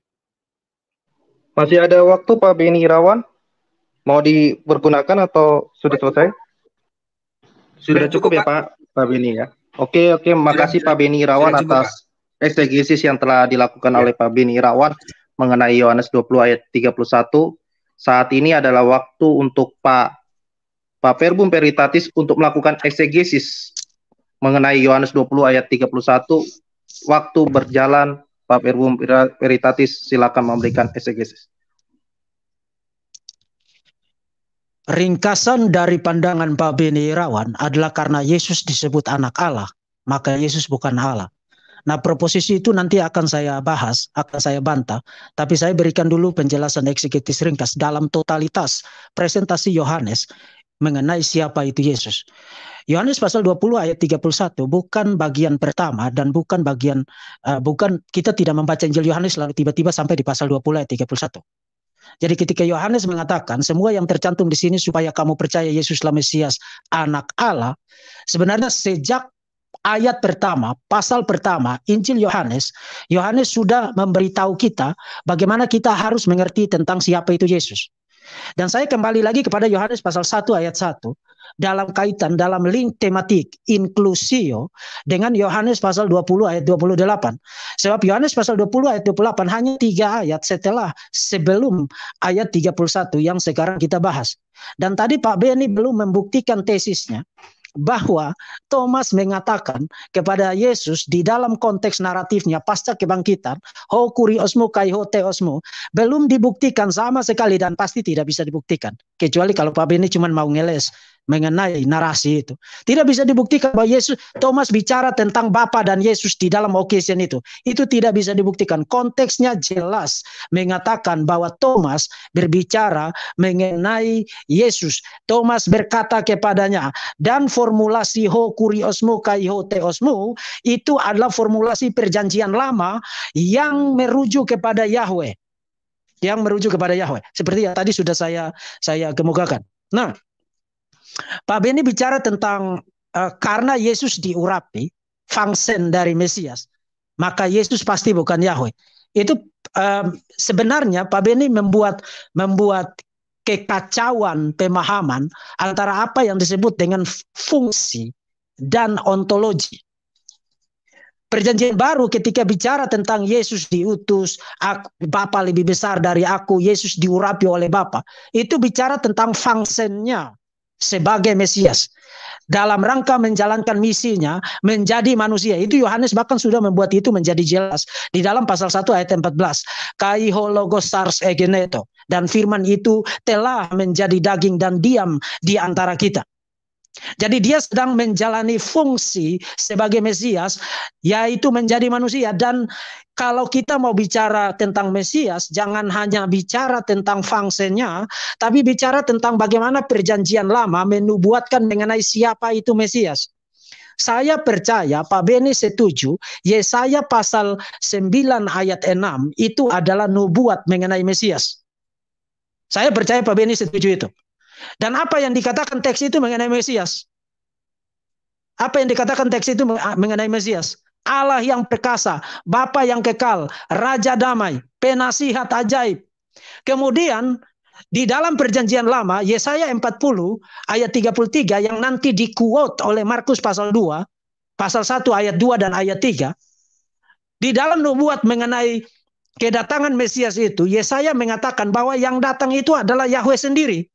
Masih ada waktu Pak Beni Irawan? Mau dipergunakan atau sudah selesai? Sudah, cukup, cukup ya Pak, Pak Beni ya. Oke, oke, makasih sudah, Pak Beni Irawan sudah atas eksegesis yang telah dilakukan ya. oleh Pak Beni Irawan mengenai Yohanes 20 ayat 31. Saat ini adalah waktu untuk Pak Pak Verbum Peritatis untuk melakukan eksegesis mengenai Yohanes 20 ayat 31 waktu berjalan Pak Perbum Peritatis silakan memberikan esegesis. Ringkasan dari pandangan Pak Beni Irawan adalah karena Yesus disebut anak Allah, maka Yesus bukan Allah. Nah, proposisi itu nanti akan saya bahas, akan saya bantah, tapi saya berikan dulu penjelasan eksekutif ringkas dalam totalitas presentasi Yohanes mengenai siapa itu Yesus. Yohanes pasal 20 ayat 31 bukan bagian pertama dan bukan bagian uh, bukan kita tidak membaca Injil Yohanes lalu tiba-tiba sampai di pasal 20 ayat 31. Jadi ketika Yohanes mengatakan semua yang tercantum di sini supaya kamu percaya Yesus Yesuslah Mesias anak Allah, sebenarnya sejak ayat pertama, pasal pertama Injil Yohanes, Yohanes sudah memberitahu kita bagaimana kita harus mengerti tentang siapa itu Yesus. Dan saya kembali lagi kepada Yohanes pasal 1 ayat 1 dalam kaitan dalam link tematik inklusio dengan Yohanes pasal 20 ayat 28. Sebab Yohanes pasal 20 ayat 28 hanya tiga ayat setelah sebelum ayat 31 yang sekarang kita bahas. Dan tadi Pak Beni belum membuktikan tesisnya bahwa Thomas mengatakan kepada Yesus di dalam konteks naratifnya pasca kebangkitan, ho osmu kai ho teosmu, belum dibuktikan sama sekali dan pasti tidak bisa dibuktikan. Kecuali kalau Pak Beni cuma mau ngeles mengenai narasi itu. Tidak bisa dibuktikan bahwa Yesus Thomas bicara tentang Bapa dan Yesus di dalam occasion itu. Itu tidak bisa dibuktikan. Konteksnya jelas mengatakan bahwa Thomas berbicara mengenai Yesus. Thomas berkata kepadanya dan formulasi ho kuriosmu kai ho teosmu itu adalah formulasi perjanjian lama yang merujuk kepada Yahweh yang merujuk kepada Yahweh seperti yang tadi sudah saya saya kemukakan. Nah, Pak Beni bicara tentang uh, karena Yesus diurapi function dari Mesias, maka Yesus pasti bukan Yahweh. Itu uh, sebenarnya Pak Beni membuat membuat kekacauan pemahaman antara apa yang disebut dengan fungsi dan ontologi. Perjanjian baru ketika bicara tentang Yesus diutus, aku, Bapa lebih besar dari aku, Yesus diurapi oleh Bapa. Itu bicara tentang fungsinya sebagai Mesias dalam rangka menjalankan misinya menjadi manusia. Itu Yohanes bahkan sudah membuat itu menjadi jelas di dalam pasal 1 ayat 14. Kaiho logos sars egeneto dan firman itu telah menjadi daging dan diam di antara kita. Jadi dia sedang menjalani fungsi sebagai Mesias, yaitu menjadi manusia. Dan kalau kita mau bicara tentang Mesias, jangan hanya bicara tentang fungsinya, tapi bicara tentang bagaimana perjanjian lama menubuatkan mengenai siapa itu Mesias. Saya percaya Pak Beni setuju Yesaya pasal 9 ayat 6 itu adalah nubuat mengenai Mesias. Saya percaya Pak Beni setuju itu. Dan apa yang dikatakan teks itu mengenai Mesias? Apa yang dikatakan teks itu ah, mengenai Mesias? Allah yang perkasa, Bapa yang kekal, Raja damai, penasihat ajaib. Kemudian di dalam perjanjian lama Yesaya 40 ayat 33 yang nanti di quote oleh Markus pasal 2, pasal 1 ayat 2 dan ayat 3. Di dalam nubuat mengenai kedatangan Mesias itu, Yesaya mengatakan bahwa yang datang itu adalah Yahweh sendiri.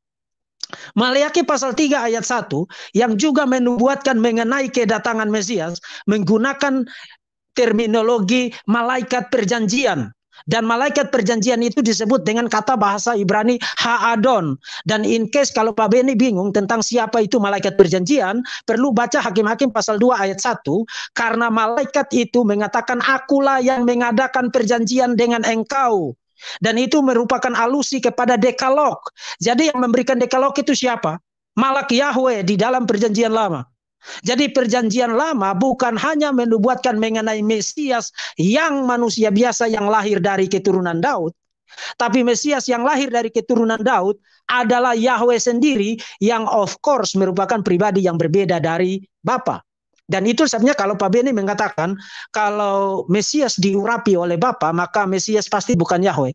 Maliaki pasal 3 ayat 1 yang juga menubuatkan mengenai kedatangan Mesias menggunakan terminologi malaikat perjanjian dan malaikat perjanjian itu disebut dengan kata bahasa Ibrani Haadon. Dan in case kalau Pak Beni bingung tentang siapa itu malaikat perjanjian, perlu baca Hakim-hakim pasal 2 ayat 1 karena malaikat itu mengatakan akulah yang mengadakan perjanjian dengan engkau dan itu merupakan alusi kepada dekalog. Jadi yang memberikan dekalog itu siapa? Malak Yahweh di dalam perjanjian lama. Jadi perjanjian lama bukan hanya menubuatkan mengenai Mesias yang manusia biasa yang lahir dari keturunan Daud. Tapi Mesias yang lahir dari keturunan Daud adalah Yahweh sendiri yang of course merupakan pribadi yang berbeda dari Bapa. Dan itu sebabnya kalau Pak Beni mengatakan kalau Mesias diurapi oleh Bapa maka Mesias pasti bukan Yahweh.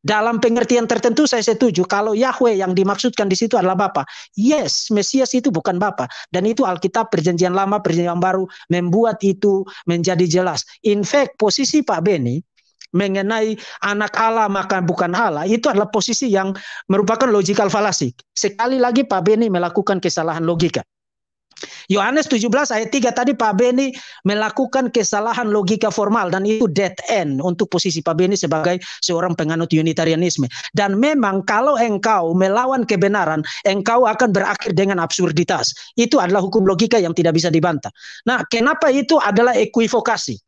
Dalam pengertian tertentu saya setuju kalau Yahweh yang dimaksudkan di situ adalah Bapa. Yes, Mesias itu bukan Bapa dan itu Alkitab Perjanjian Lama Perjanjian Baru membuat itu menjadi jelas. In fact, posisi Pak Beni mengenai anak Allah maka bukan Allah itu adalah posisi yang merupakan logical fallacy. Sekali lagi Pak Beni melakukan kesalahan logika. Yohanes 17 ayat 3 tadi Pak Beni melakukan kesalahan logika formal dan itu dead end untuk posisi Pak Beni sebagai seorang penganut Unitarianisme. Dan memang kalau engkau melawan kebenaran, engkau akan berakhir dengan absurditas. Itu adalah hukum logika yang tidak bisa dibantah. Nah, kenapa itu adalah ekuivokasi?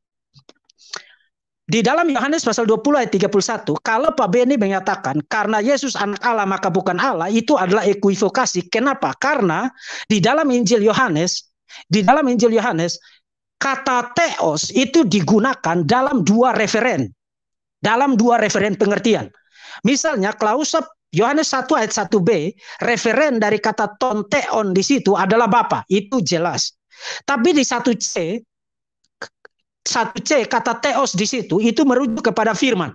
Di dalam Yohanes pasal 20 ayat 31, kalau Pak Beni menyatakan karena Yesus anak Allah maka bukan Allah, itu adalah ekuivokasi. Kenapa? Karena di dalam Injil Yohanes, di dalam Injil Yohanes, kata teos itu digunakan dalam dua referen. Dalam dua referen pengertian. Misalnya klausa Yohanes 1 ayat 1b, referen dari kata tonteon di situ adalah Bapa, itu jelas. Tapi di 1c satu C kata teos di situ itu merujuk kepada firman.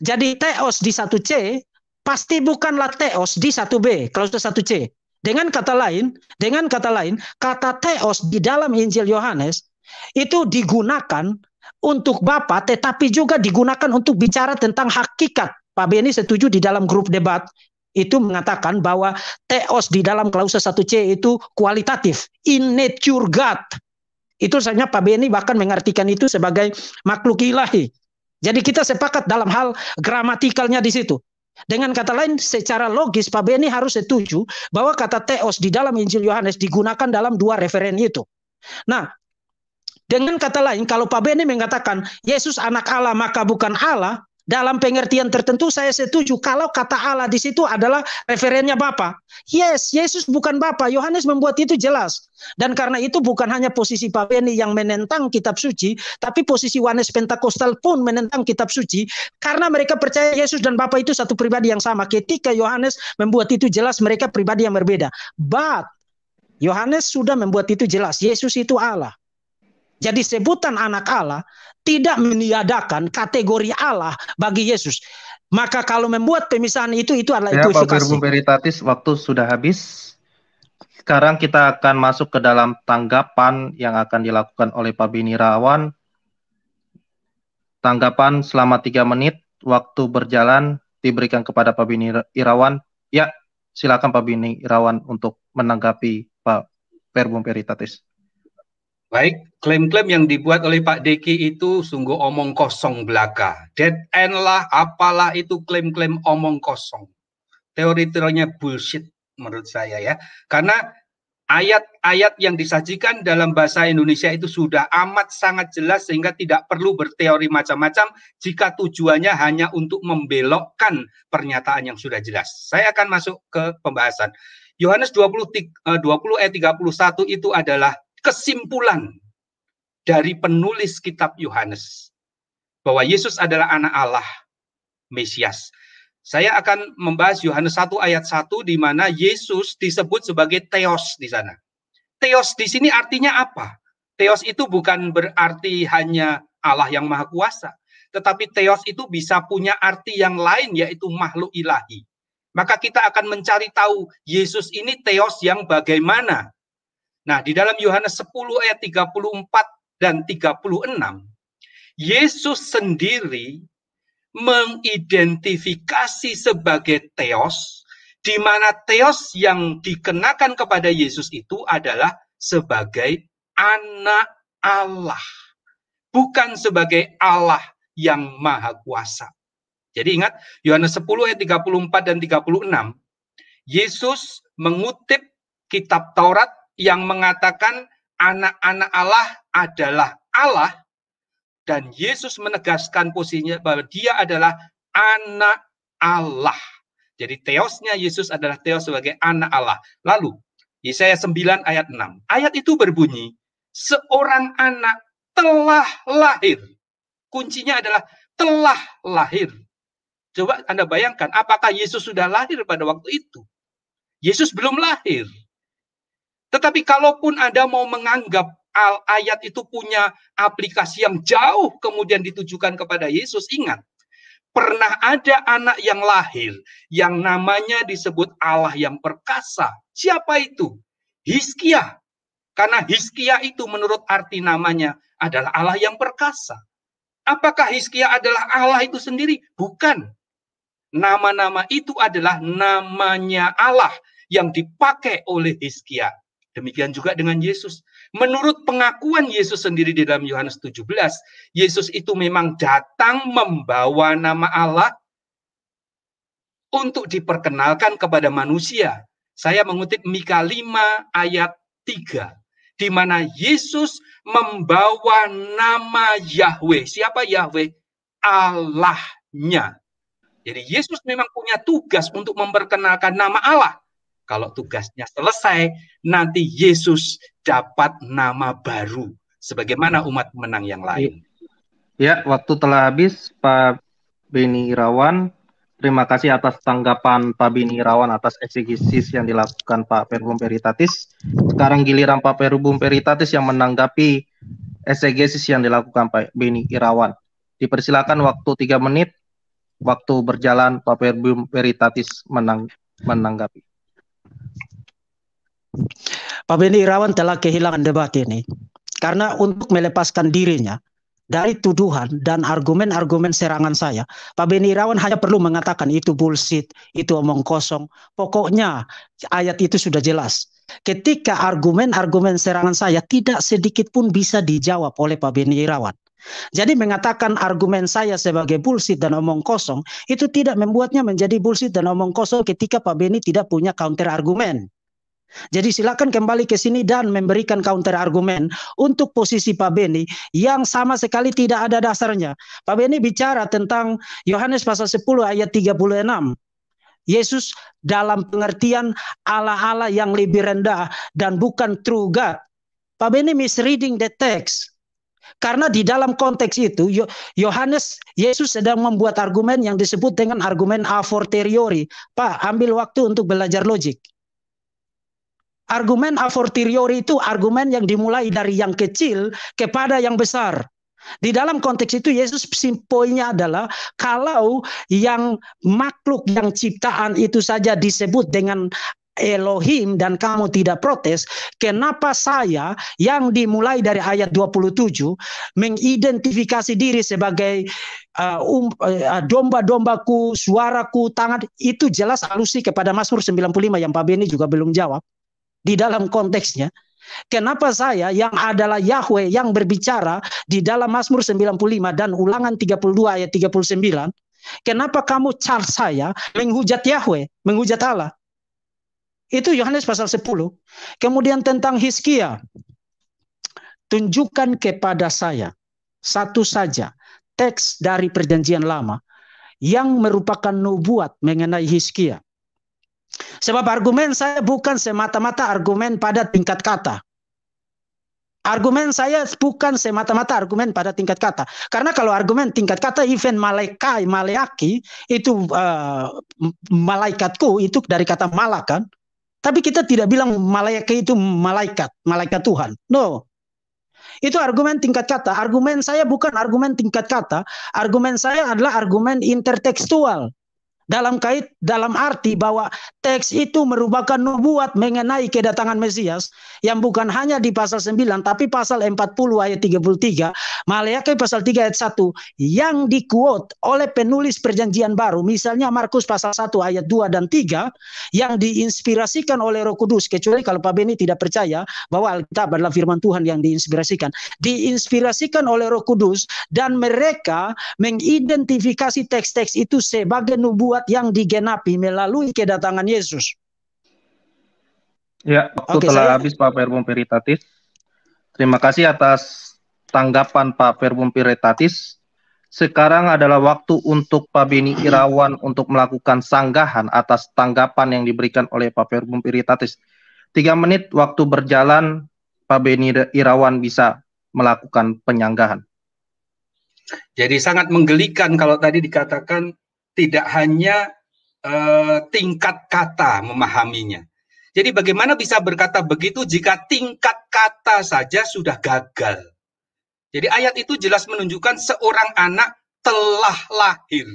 Jadi teos di satu C pasti bukanlah teos di satu B kalau sudah satu C. Dengan kata lain, dengan kata lain, kata teos di dalam Injil Yohanes itu digunakan untuk Bapa tetapi juga digunakan untuk bicara tentang hakikat. Pak Beni setuju di dalam grup debat itu mengatakan bahwa teos di dalam klausa 1C itu kualitatif, in nature God itu saja Pak Beni bahkan mengartikan itu sebagai makhluk ilahi. Jadi kita sepakat dalam hal gramatikalnya di situ. Dengan kata lain, secara logis Pak Beni harus setuju bahwa kata teos di dalam Injil Yohanes digunakan dalam dua referen itu. Nah, dengan kata lain, kalau Pak Beni mengatakan Yesus anak Allah maka bukan Allah, dalam pengertian tertentu saya setuju kalau kata Allah di situ adalah referennya Bapa. Yes, Yesus bukan Bapa. Yohanes membuat itu jelas. Dan karena itu bukan hanya posisi Papeni yang menentang kitab suci, tapi posisi Yohanes Pentakostal pun menentang kitab suci karena mereka percaya Yesus dan Bapa itu satu pribadi yang sama. Ketika Yohanes membuat itu jelas, mereka pribadi yang berbeda. But Yohanes sudah membuat itu jelas, Yesus itu Allah. Jadi sebutan anak Allah tidak meniadakan kategori Allah bagi Yesus. Maka kalau membuat pemisahan itu itu adalah ya, glorifikasi. Pak Beritatis, waktu sudah habis. Sekarang kita akan masuk ke dalam tanggapan yang akan dilakukan oleh Pak Bini Rawan. Tanggapan selama tiga menit, waktu berjalan diberikan kepada Pak Bini Irawan. Ya, silakan Pak Bini Irawan untuk menanggapi Pak Perbum Peritatis. Baik, klaim-klaim yang dibuat oleh Pak Deki itu sungguh omong kosong belaka. Dead end lah, apalah itu klaim-klaim omong kosong. Teori-teorinya bullshit menurut saya ya. Karena ayat-ayat yang disajikan dalam bahasa Indonesia itu sudah amat sangat jelas sehingga tidak perlu berteori macam-macam jika tujuannya hanya untuk membelokkan pernyataan yang sudah jelas. Saya akan masuk ke pembahasan. Yohanes 20, 20 eh, ayat puluh 31 itu adalah kesimpulan dari penulis kitab Yohanes bahwa Yesus adalah anak Allah, Mesias. Saya akan membahas Yohanes 1 ayat 1 di mana Yesus disebut sebagai Theos di sana. Theos di sini artinya apa? Theos itu bukan berarti hanya Allah yang maha kuasa, tetapi Theos itu bisa punya arti yang lain yaitu makhluk ilahi. Maka kita akan mencari tahu Yesus ini Theos yang bagaimana? Nah, di dalam Yohanes 10 ayat 34 dan 36, Yesus sendiri mengidentifikasi sebagai Theos, di mana Theos yang dikenakan kepada Yesus itu adalah sebagai anak Allah, bukan sebagai Allah yang maha kuasa. Jadi ingat Yohanes 10 ayat 34 dan 36, Yesus mengutip kitab Taurat yang mengatakan anak-anak Allah adalah Allah dan Yesus menegaskan posisinya bahwa dia adalah anak Allah. Jadi teosnya Yesus adalah teos sebagai anak Allah. Lalu Yesaya 9 ayat 6. Ayat itu berbunyi, seorang anak telah lahir. Kuncinya adalah telah lahir. Coba Anda bayangkan, apakah Yesus sudah lahir pada waktu itu? Yesus belum lahir. Tetapi kalaupun Anda mau menganggap al ayat itu punya aplikasi yang jauh kemudian ditujukan kepada Yesus, ingat, pernah ada anak yang lahir yang namanya disebut Allah yang perkasa. Siapa itu? Hiskia. Karena Hiskia itu menurut arti namanya adalah Allah yang perkasa. Apakah Hiskia adalah Allah itu sendiri? Bukan. Nama-nama itu adalah namanya Allah yang dipakai oleh Hiskia. Demikian juga dengan Yesus. Menurut pengakuan Yesus sendiri di dalam Yohanes 17, Yesus itu memang datang membawa nama Allah untuk diperkenalkan kepada manusia. Saya mengutip Mika 5 ayat 3 di mana Yesus membawa nama Yahweh. Siapa Yahweh? Allahnya. Jadi Yesus memang punya tugas untuk memperkenalkan nama Allah. Kalau tugasnya selesai, nanti Yesus dapat nama baru sebagaimana umat menang yang lain. Iya. Ya, waktu telah habis Pak Beni Irawan. Terima kasih atas tanggapan Pak Beni Irawan atas eksegesis yang dilakukan Pak Perbum Peritatis. Sekarang giliran Pak Perbum Peritatis yang menanggapi eksegesis yang dilakukan Pak Beni Irawan. Dipersilakan waktu tiga menit waktu berjalan Pak Perbum Peritatis menang menanggapi. Pak Beni Irawan telah kehilangan debat ini karena untuk melepaskan dirinya dari tuduhan dan argumen-argumen serangan saya, Pak Beni Irawan hanya perlu mengatakan itu bullshit, itu omong kosong. Pokoknya ayat itu sudah jelas. Ketika argumen-argumen serangan saya tidak sedikit pun bisa dijawab oleh Pak Beni Irawan. Jadi mengatakan argumen saya sebagai bullshit dan omong kosong itu tidak membuatnya menjadi bullshit dan omong kosong ketika Pak Beni tidak punya counter argumen. Jadi silakan kembali ke sini dan memberikan counter argumen untuk posisi Pak Beni yang sama sekali tidak ada dasarnya. Pak Beni bicara tentang Yohanes pasal 10 ayat 36. Yesus dalam pengertian Allah-Allah yang lebih rendah dan bukan true God. Pak Beni misreading the text. Karena di dalam konteks itu Yohanes Yesus sedang membuat argumen yang disebut dengan argumen a fortiori. Pak, ambil waktu untuk belajar logik. Argumen a fortiori itu argumen yang dimulai dari yang kecil kepada yang besar. Di dalam konteks itu Yesus simpoinya adalah kalau yang makhluk yang ciptaan itu saja disebut dengan Elohim dan kamu tidak protes, kenapa saya yang dimulai dari ayat 27 mengidentifikasi diri sebagai uh, um, uh, domba-dombaku, suaraku, tangan itu jelas alusi kepada Mazmur 95 yang Pak Beni juga belum jawab di dalam konteksnya. Kenapa saya yang adalah Yahweh yang berbicara di dalam Mazmur 95 dan Ulangan 32 ayat 39, kenapa kamu car saya menghujat Yahweh, menghujat Allah? Itu Yohanes pasal 10. Kemudian tentang Hiskia. Tunjukkan kepada saya satu saja teks dari perjanjian lama yang merupakan nubuat mengenai Hiskia. Sebab argumen saya bukan semata-mata argumen pada tingkat kata. Argumen saya bukan semata-mata argumen pada tingkat kata. Karena kalau argumen tingkat kata event malaikai, maleaki itu uh, malaikatku itu dari kata Malakan. Tapi kita tidak bilang malaikat itu malaikat, malaikat Tuhan. No. Itu argumen tingkat kata. Argumen saya bukan argumen tingkat kata. Argumen saya adalah argumen intertekstual dalam kait dalam arti bahwa teks itu merupakan nubuat mengenai kedatangan Mesias yang bukan hanya di pasal 9 tapi pasal 40 ayat 33 Maleakhi pasal 3 ayat 1 yang dikuot oleh penulis perjanjian baru misalnya Markus pasal 1 ayat 2 dan 3 yang diinspirasikan oleh Roh Kudus kecuali kalau Pak Beni tidak percaya bahwa Alkitab adalah firman Tuhan yang diinspirasikan diinspirasikan oleh Roh Kudus dan mereka mengidentifikasi teks-teks itu sebagai nubuat nubuat yang digenapi melalui kedatangan Yesus. Ya, waktu okay, telah saya... habis Pak Perbum Peritatis. Terima kasih atas tanggapan Pak Perbum Peritatis. Sekarang adalah waktu untuk Pak Beni Irawan untuk melakukan sanggahan atas tanggapan yang diberikan oleh Pak Perbum Peritatis. Tiga menit waktu berjalan, Pak Beni Irawan bisa melakukan penyanggahan. Jadi sangat menggelikan kalau tadi dikatakan tidak hanya eh, tingkat kata memahaminya. Jadi bagaimana bisa berkata begitu jika tingkat kata saja sudah gagal? Jadi ayat itu jelas menunjukkan seorang anak telah lahir.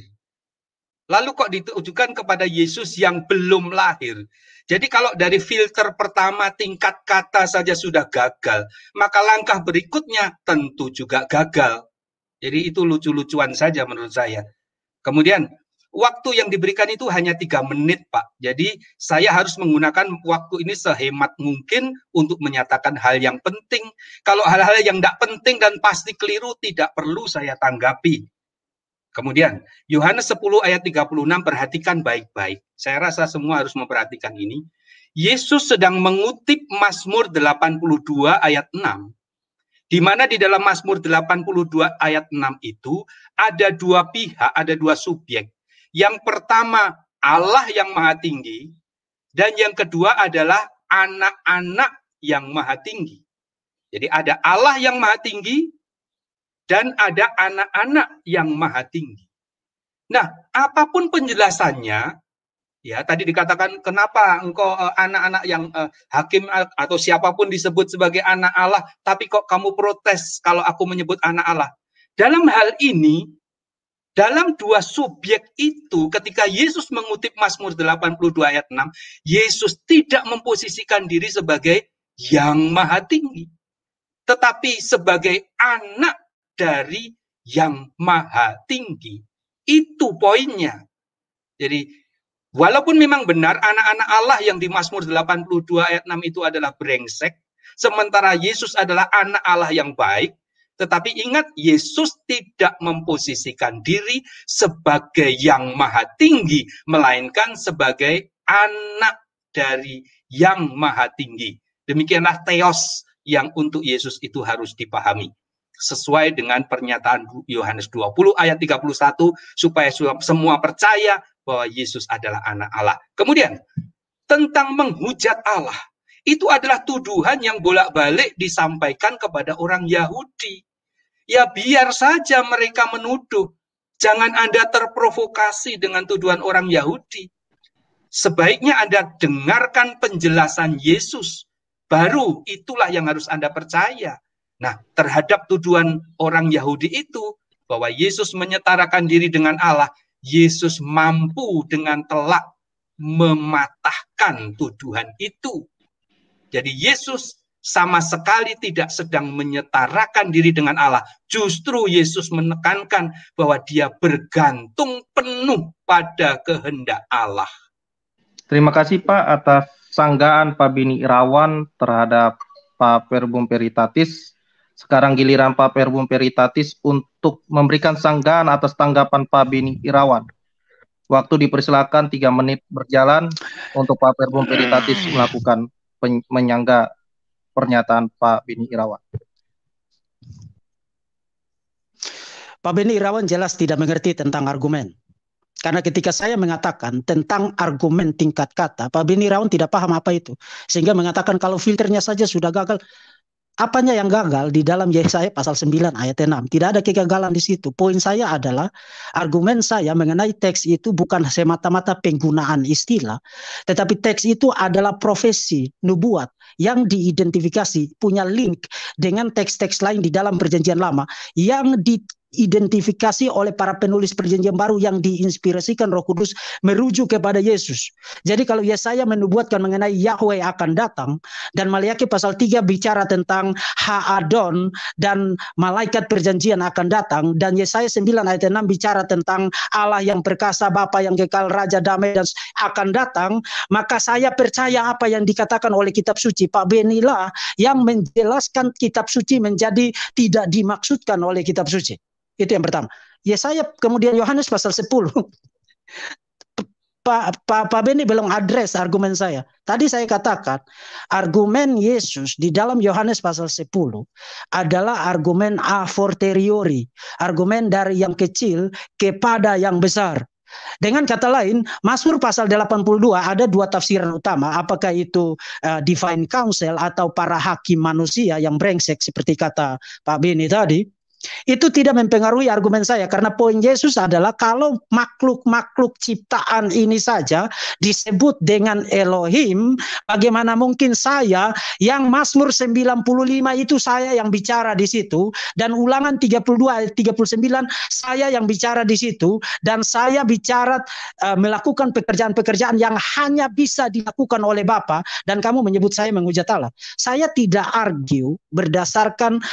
Lalu kok ditujukan kepada Yesus yang belum lahir. Jadi kalau dari filter pertama tingkat kata saja sudah gagal, maka langkah berikutnya tentu juga gagal. Jadi itu lucu-lucuan saja menurut saya. Kemudian waktu yang diberikan itu hanya tiga menit, Pak. Jadi saya harus menggunakan waktu ini sehemat mungkin untuk menyatakan hal yang penting. Kalau hal-hal yang tidak penting dan pasti keliru tidak perlu saya tanggapi. Kemudian Yohanes 10 ayat 36 perhatikan baik-baik. Saya rasa semua harus memperhatikan ini. Yesus sedang mengutip Mazmur 82 ayat 6 di mana di dalam Mazmur 82 ayat 6 itu ada dua pihak, ada dua subjek. Yang pertama Allah yang maha tinggi dan yang kedua adalah anak-anak yang maha tinggi. Jadi ada Allah yang maha tinggi dan ada anak-anak yang maha tinggi. Nah, apapun penjelasannya, ya tadi dikatakan kenapa engkau eh, anak-anak yang eh, hakim atau siapapun disebut sebagai anak Allah, tapi kok kamu protes kalau aku menyebut anak Allah? Dalam hal ini dalam dua subjek itu ketika Yesus mengutip Mazmur 82 ayat 6, Yesus tidak memposisikan diri sebagai yang maha tinggi, tetapi sebagai anak dari yang maha tinggi. Itu poinnya. Jadi walaupun memang benar anak-anak Allah yang di Mazmur 82 ayat 6 itu adalah brengsek, sementara Yesus adalah anak Allah yang baik, tetapi ingat, Yesus tidak memposisikan diri sebagai yang maha tinggi, melainkan sebagai anak dari yang maha tinggi. Demikianlah teos yang untuk Yesus itu harus dipahami. Sesuai dengan pernyataan Yohanes 20 ayat 31, supaya semua percaya bahwa Yesus adalah anak Allah. Kemudian, tentang menghujat Allah. Itu adalah tuduhan yang bolak-balik disampaikan kepada orang Yahudi. Ya biar saja mereka menuduh. Jangan Anda terprovokasi dengan tuduhan orang Yahudi. Sebaiknya Anda dengarkan penjelasan Yesus. Baru itulah yang harus Anda percaya. Nah, terhadap tuduhan orang Yahudi itu, bahwa Yesus menyetarakan diri dengan Allah, Yesus mampu dengan telak mematahkan tuduhan itu. Jadi Yesus sama sekali tidak sedang menyetarakan diri dengan Allah. Justru Yesus menekankan bahwa dia bergantung penuh pada kehendak Allah. Terima kasih Pak atas sanggaan Pak Bini Irawan terhadap Pak Perbum Peritatis. Sekarang giliran Pak Perbum Peritatis untuk memberikan sanggaan atas tanggapan Pak Bini Irawan. Waktu dipersilakan tiga menit berjalan untuk Pak Perbum Peritatis melakukan menyangga pernyataan Pak Beni Irawan. Pak Beni Irawan jelas tidak mengerti tentang argumen. Karena ketika saya mengatakan tentang argumen tingkat kata, Pak Beni Irawan tidak paham apa itu. Sehingga mengatakan kalau filternya saja sudah gagal, apanya yang gagal di dalam Yesaya pasal 9 ayat 6. Tidak ada kegagalan di situ. Poin saya adalah argumen saya mengenai teks itu bukan semata-mata penggunaan istilah, tetapi teks itu adalah profesi nubuat yang diidentifikasi punya link dengan teks-teks lain di dalam perjanjian lama yang di identifikasi oleh para penulis perjanjian baru yang diinspirasikan Roh Kudus merujuk kepada Yesus. Jadi kalau Yesaya menubuatkan mengenai Yahweh akan datang dan Maliaki pasal 3 bicara tentang Haadon dan malaikat perjanjian akan datang dan Yesaya 9 ayat 6 bicara tentang Allah yang perkasa, Bapa yang kekal, Raja damai dan akan datang, maka saya percaya apa yang dikatakan oleh kitab suci Pak Benilah yang menjelaskan kitab suci menjadi tidak dimaksudkan oleh kitab suci. Itu yang pertama. Yesaya kemudian Yohanes pasal 10. Pak pa, pa Beni belum address argumen saya. Tadi saya katakan argumen Yesus di dalam Yohanes pasal 10 adalah argumen a forteriori, argumen dari yang kecil kepada yang besar. Dengan kata lain, Mazmur pasal 82 ada dua tafsiran utama, apakah itu uh, divine counsel atau para hakim manusia yang brengsek seperti kata Pak Beni tadi itu tidak mempengaruhi argumen saya karena poin Yesus adalah kalau makhluk-makhluk ciptaan ini saja disebut dengan Elohim, bagaimana mungkin saya yang Mazmur 95 itu saya yang bicara di situ dan Ulangan 32 ayat 39 saya yang bicara di situ dan saya bicara uh, melakukan pekerjaan-pekerjaan yang hanya bisa dilakukan oleh Bapa dan kamu menyebut saya menghujat Allah. Saya tidak argue berdasarkan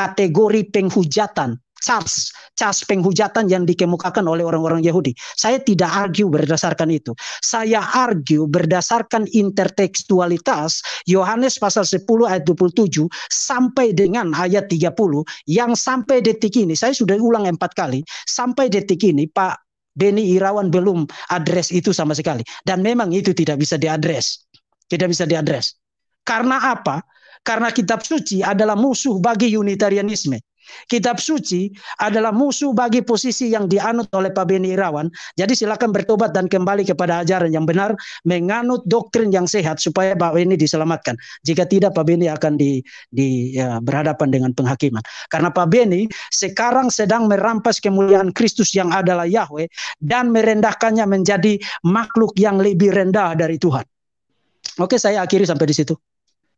kategori penghujatan, charge, charge penghujatan yang dikemukakan oleh orang-orang Yahudi. Saya tidak argue berdasarkan itu. Saya argue berdasarkan intertekstualitas Yohanes pasal 10 ayat 27 sampai dengan ayat 30 yang sampai detik ini, saya sudah ulang empat kali, sampai detik ini Pak Denny Irawan belum address itu sama sekali. Dan memang itu tidak bisa diadres. Tidak bisa diadres. Karena apa? Karena kitab suci adalah musuh bagi Unitarianisme. Kitab suci adalah musuh bagi posisi yang dianut oleh Pak Beni Irawan. Jadi silakan bertobat dan kembali kepada ajaran yang benar, menganut doktrin yang sehat supaya Pak Beni diselamatkan. Jika tidak Pak Beni akan di, di ya, berhadapan dengan penghakiman. Karena Pak Beni sekarang sedang merampas kemuliaan Kristus yang adalah Yahweh dan merendahkannya menjadi makhluk yang lebih rendah dari Tuhan. Oke, saya akhiri sampai di situ.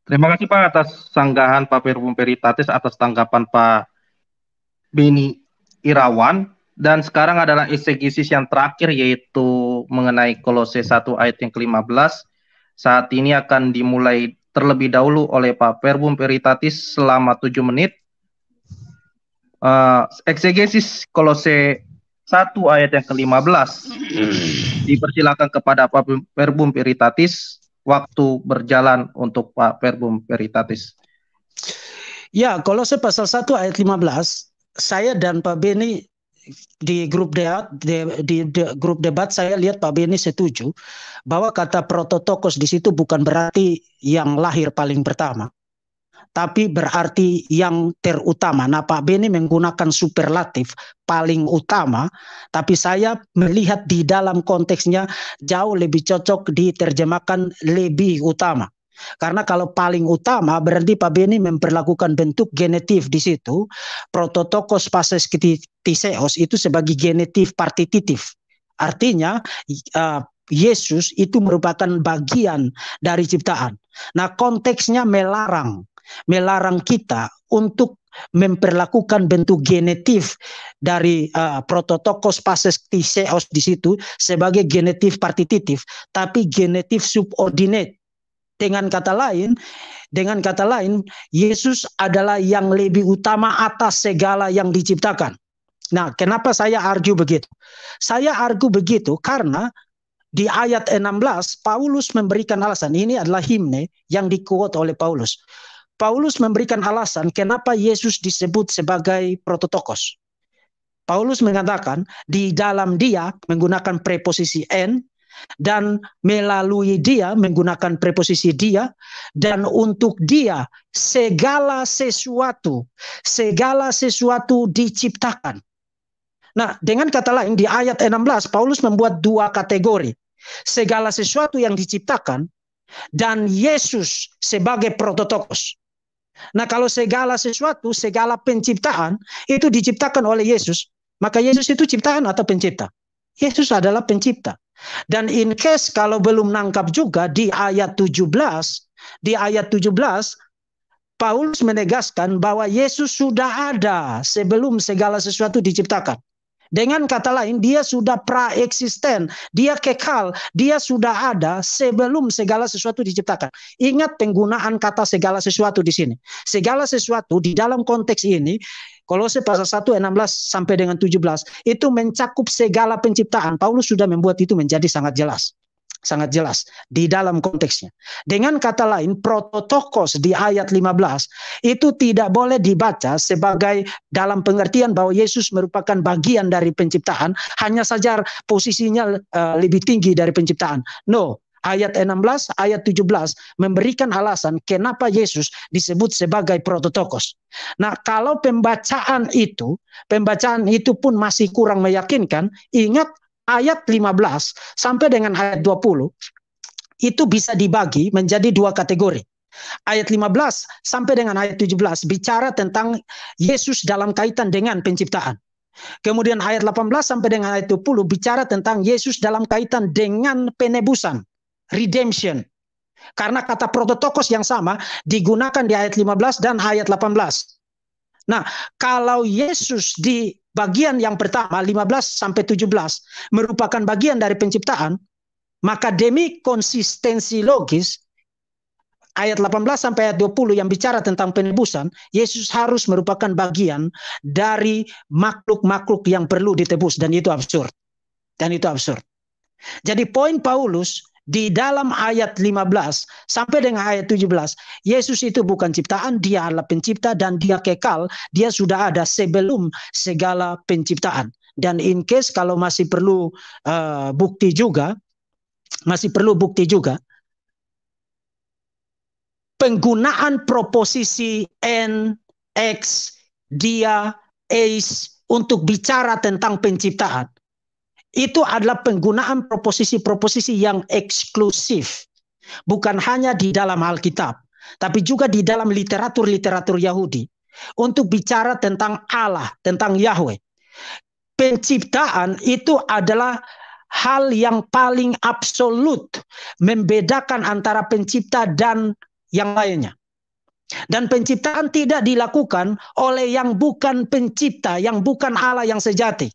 Terima kasih Pak atas sanggahan Pak Perum Peritatis atas tanggapan Pak Beni Irawan dan sekarang adalah eksegesis yang terakhir yaitu mengenai Kolose 1 ayat yang ke-15. Saat ini akan dimulai terlebih dahulu oleh Pak Perum Peritatis selama 7 menit. Uh, eh, eksegesis Kolose 1 ayat yang ke-15 hmm. dipersilakan kepada Pak Perum Peritatis waktu berjalan untuk Pak Verbum Veritatis? Ya, kalau saya pasal 1 ayat 15, saya dan Pak Beni di grup debat di, di, di grup debat saya lihat Pak Beni setuju bahwa kata prototokos di situ bukan berarti yang lahir paling pertama tapi berarti yang terutama. Nah, Pak Beni menggunakan superlatif paling utama, tapi saya melihat di dalam konteksnya jauh lebih cocok diterjemahkan lebih utama. Karena kalau paling utama berarti Pak Beni memperlakukan bentuk genetif di situ, prototokos pases tiseos itu sebagai genetif partititif. Artinya uh, Yesus itu merupakan bagian dari ciptaan. Nah konteksnya melarang melarang kita untuk memperlakukan bentuk genetif dari uh, prototokos pases tiseos di situ sebagai genetif partititif, tapi genetif subordinat. Dengan kata lain, dengan kata lain, Yesus adalah yang lebih utama atas segala yang diciptakan. Nah, kenapa saya argu begitu? Saya argu begitu karena di ayat 16 Paulus memberikan alasan ini adalah himne yang dikuat oleh Paulus. Paulus memberikan alasan kenapa Yesus disebut sebagai prototokos. Paulus mengatakan di dalam dia menggunakan preposisi en dan melalui dia menggunakan preposisi dia dan untuk dia segala sesuatu segala sesuatu diciptakan. Nah, dengan kata lain di ayat 16 Paulus membuat dua kategori. Segala sesuatu yang diciptakan dan Yesus sebagai prototokos. Nah kalau segala sesuatu, segala penciptaan itu diciptakan oleh Yesus, maka Yesus itu ciptaan atau pencipta. Yesus adalah pencipta. Dan in case kalau belum nangkap juga di ayat 17, di ayat 17 Paulus menegaskan bahwa Yesus sudah ada sebelum segala sesuatu diciptakan. Dengan kata lain, dia sudah pra eksisten, dia kekal, dia sudah ada sebelum segala sesuatu diciptakan. Ingat penggunaan kata segala sesuatu di sini. Segala sesuatu di dalam konteks ini Kolose pasal 1 16 sampai dengan 17 itu mencakup segala penciptaan. Paulus sudah membuat itu menjadi sangat jelas sangat jelas di dalam konteksnya. Dengan kata lain, prototokos di ayat 15 itu tidak boleh dibaca sebagai dalam pengertian bahwa Yesus merupakan bagian dari penciptaan, hanya saja posisinya uh, lebih tinggi dari penciptaan. No, ayat 16, ayat 17 memberikan alasan kenapa Yesus disebut sebagai prototokos. Nah, kalau pembacaan itu, pembacaan itu pun masih kurang meyakinkan, ingat ayat 15 sampai dengan ayat 20 itu bisa dibagi menjadi dua kategori. Ayat 15 sampai dengan ayat 17 bicara tentang Yesus dalam kaitan dengan penciptaan. Kemudian ayat 18 sampai dengan ayat 20 bicara tentang Yesus dalam kaitan dengan penebusan, redemption. Karena kata prototokos yang sama digunakan di ayat 15 dan ayat 18. Nah, kalau Yesus di bagian yang pertama 15 sampai 17 merupakan bagian dari penciptaan, maka demi konsistensi logis ayat 18 sampai ayat 20 yang bicara tentang penebusan, Yesus harus merupakan bagian dari makhluk-makhluk yang perlu ditebus dan itu absurd. Dan itu absurd. Jadi poin Paulus di dalam ayat 15 sampai dengan ayat 17, Yesus itu bukan ciptaan, dia adalah pencipta dan dia kekal, dia sudah ada sebelum segala penciptaan. Dan in case kalau masih perlu uh, bukti juga, masih perlu bukti juga, penggunaan proposisi N, X, dia, Ace untuk bicara tentang penciptaan itu adalah penggunaan proposisi-proposisi yang eksklusif. Bukan hanya di dalam Alkitab, tapi juga di dalam literatur-literatur Yahudi. Untuk bicara tentang Allah, tentang Yahweh. Penciptaan itu adalah hal yang paling absolut membedakan antara pencipta dan yang lainnya. Dan penciptaan tidak dilakukan oleh yang bukan pencipta, yang bukan Allah yang sejati.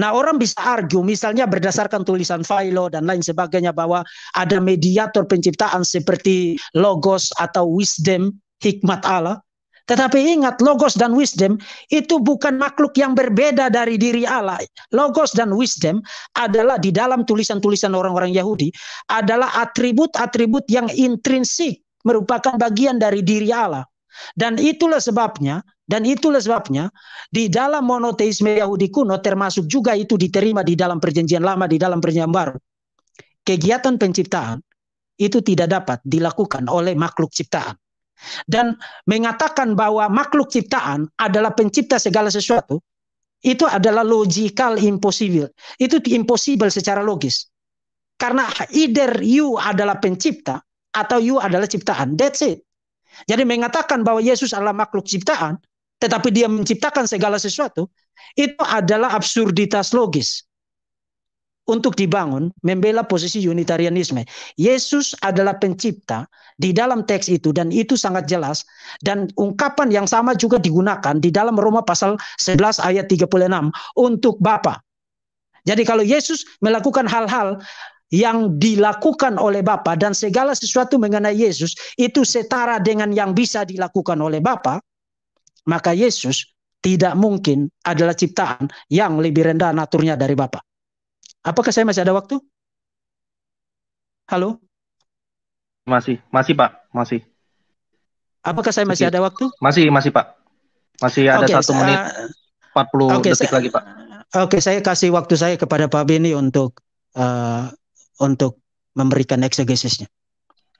Nah orang bisa argue misalnya berdasarkan tulisan Philo dan lain sebagainya bahwa ada mediator penciptaan seperti logos atau wisdom hikmat Allah. Tetapi ingat logos dan wisdom itu bukan makhluk yang berbeda dari diri Allah. Logos dan wisdom adalah di dalam tulisan-tulisan orang-orang Yahudi adalah atribut-atribut yang intrinsik merupakan bagian dari diri Allah. Dan itulah sebabnya, dan itulah sebabnya di dalam monoteisme Yahudi kuno termasuk juga itu diterima di dalam perjanjian lama, di dalam perjanjian baru. Kegiatan penciptaan itu tidak dapat dilakukan oleh makhluk ciptaan. Dan mengatakan bahwa makhluk ciptaan adalah pencipta segala sesuatu, itu adalah logical impossible. Itu impossible secara logis. Karena either you adalah pencipta atau you adalah ciptaan. That's it. Jadi mengatakan bahwa Yesus adalah makhluk ciptaan, tetapi dia menciptakan segala sesuatu, itu adalah absurditas logis. Untuk dibangun, membela posisi unitarianisme. Yesus adalah pencipta di dalam teks itu, dan itu sangat jelas. Dan ungkapan yang sama juga digunakan di dalam Roma pasal 11 ayat 36 untuk Bapa. Jadi kalau Yesus melakukan hal-hal yang dilakukan oleh Bapa dan segala sesuatu mengenai Yesus itu setara dengan yang bisa dilakukan oleh Bapa, maka Yesus tidak mungkin adalah ciptaan yang lebih rendah naturnya dari Bapa. Apakah saya masih ada waktu? Halo? Masih, masih Pak, masih. Apakah saya masih, ada waktu? Masih, masih Pak. Masih ada satu okay, menit 40 okay, detik saya, lagi Pak. Oke, okay, saya kasih waktu saya kepada Pak Beni untuk uh, untuk memberikan eksegesisnya.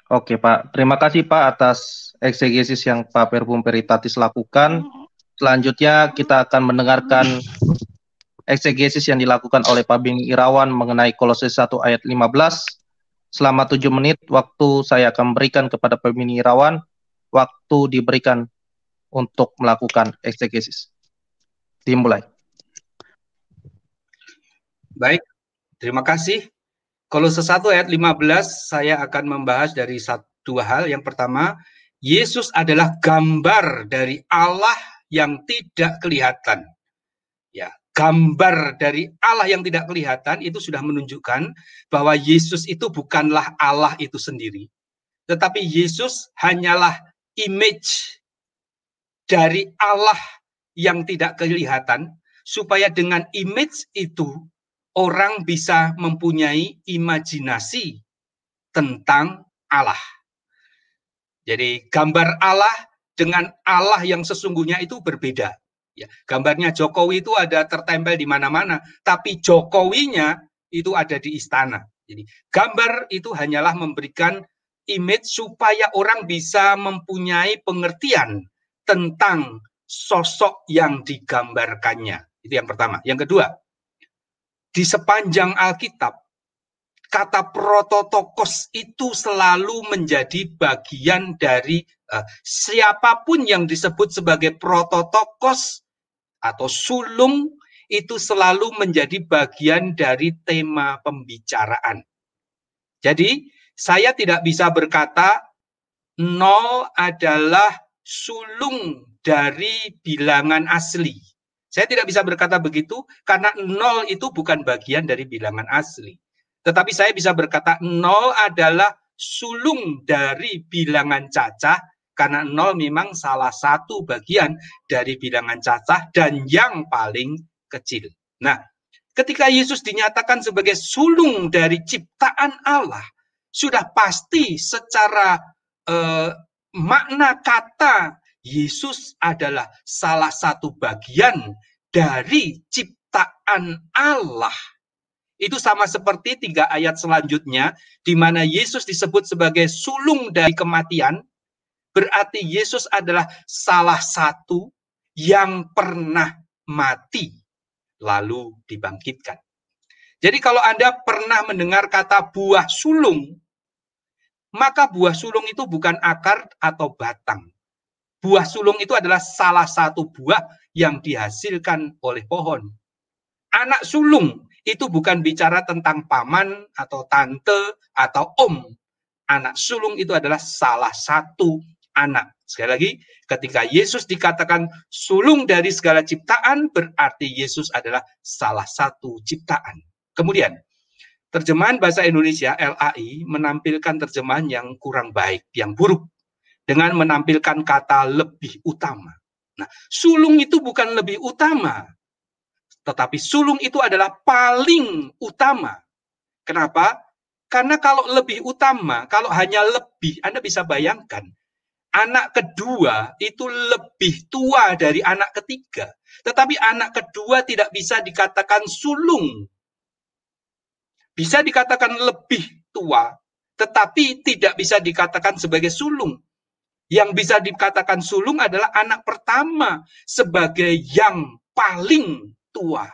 Oke Pak, terima kasih Pak atas eksegesis yang Pak Perbum Peritatis lakukan. Selanjutnya kita akan mendengarkan eksegesis yang dilakukan oleh Pak Bing Irawan mengenai Kolose 1 ayat 15. Selama 7 menit waktu saya akan berikan kepada Pak Bing Irawan, waktu diberikan untuk melakukan eksegesis. Dimulai. Baik, terima kasih kalau 1 ayat 15 saya akan membahas dari satu, hal. Yang pertama, Yesus adalah gambar dari Allah yang tidak kelihatan. Ya, gambar dari Allah yang tidak kelihatan itu sudah menunjukkan bahwa Yesus itu bukanlah Allah itu sendiri. Tetapi Yesus hanyalah image dari Allah yang tidak kelihatan supaya dengan image itu orang bisa mempunyai imajinasi tentang Allah. Jadi gambar Allah dengan Allah yang sesungguhnya itu berbeda. Ya, gambarnya Jokowi itu ada tertempel di mana-mana, tapi Jokowinya itu ada di istana. Jadi gambar itu hanyalah memberikan image supaya orang bisa mempunyai pengertian tentang sosok yang digambarkannya. Itu yang pertama. Yang kedua, di sepanjang Alkitab kata prototokos itu selalu menjadi bagian dari uh, siapapun yang disebut sebagai prototokos atau sulung itu selalu menjadi bagian dari tema pembicaraan. Jadi, saya tidak bisa berkata nol adalah sulung dari bilangan asli saya tidak bisa berkata begitu karena nol itu bukan bagian dari bilangan asli. Tetapi saya bisa berkata nol adalah sulung dari bilangan cacah karena nol memang salah satu bagian dari bilangan cacah dan yang paling kecil. Nah, ketika Yesus dinyatakan sebagai sulung dari ciptaan Allah, sudah pasti secara eh, makna kata Yesus adalah salah satu bagian dari ciptaan Allah. Itu sama seperti tiga ayat selanjutnya, di mana Yesus disebut sebagai sulung dari kematian, berarti Yesus adalah salah satu yang pernah mati, lalu dibangkitkan. Jadi kalau Anda pernah mendengar kata buah sulung, maka buah sulung itu bukan akar atau batang. Buah sulung itu adalah salah satu buah yang dihasilkan oleh pohon. Anak sulung itu bukan bicara tentang paman atau tante atau om. Anak sulung itu adalah salah satu anak. Sekali lagi, ketika Yesus dikatakan sulung dari segala ciptaan, berarti Yesus adalah salah satu ciptaan. Kemudian, terjemahan bahasa Indonesia LAI menampilkan terjemahan yang kurang baik, yang buruk dengan menampilkan kata lebih utama. Nah, sulung itu bukan lebih utama, tetapi sulung itu adalah paling utama. Kenapa? Karena kalau lebih utama, kalau hanya lebih, Anda bisa bayangkan, anak kedua itu lebih tua dari anak ketiga. Tetapi anak kedua tidak bisa dikatakan sulung. Bisa dikatakan lebih tua, tetapi tidak bisa dikatakan sebagai sulung. Yang bisa dikatakan sulung adalah anak pertama sebagai yang paling tua.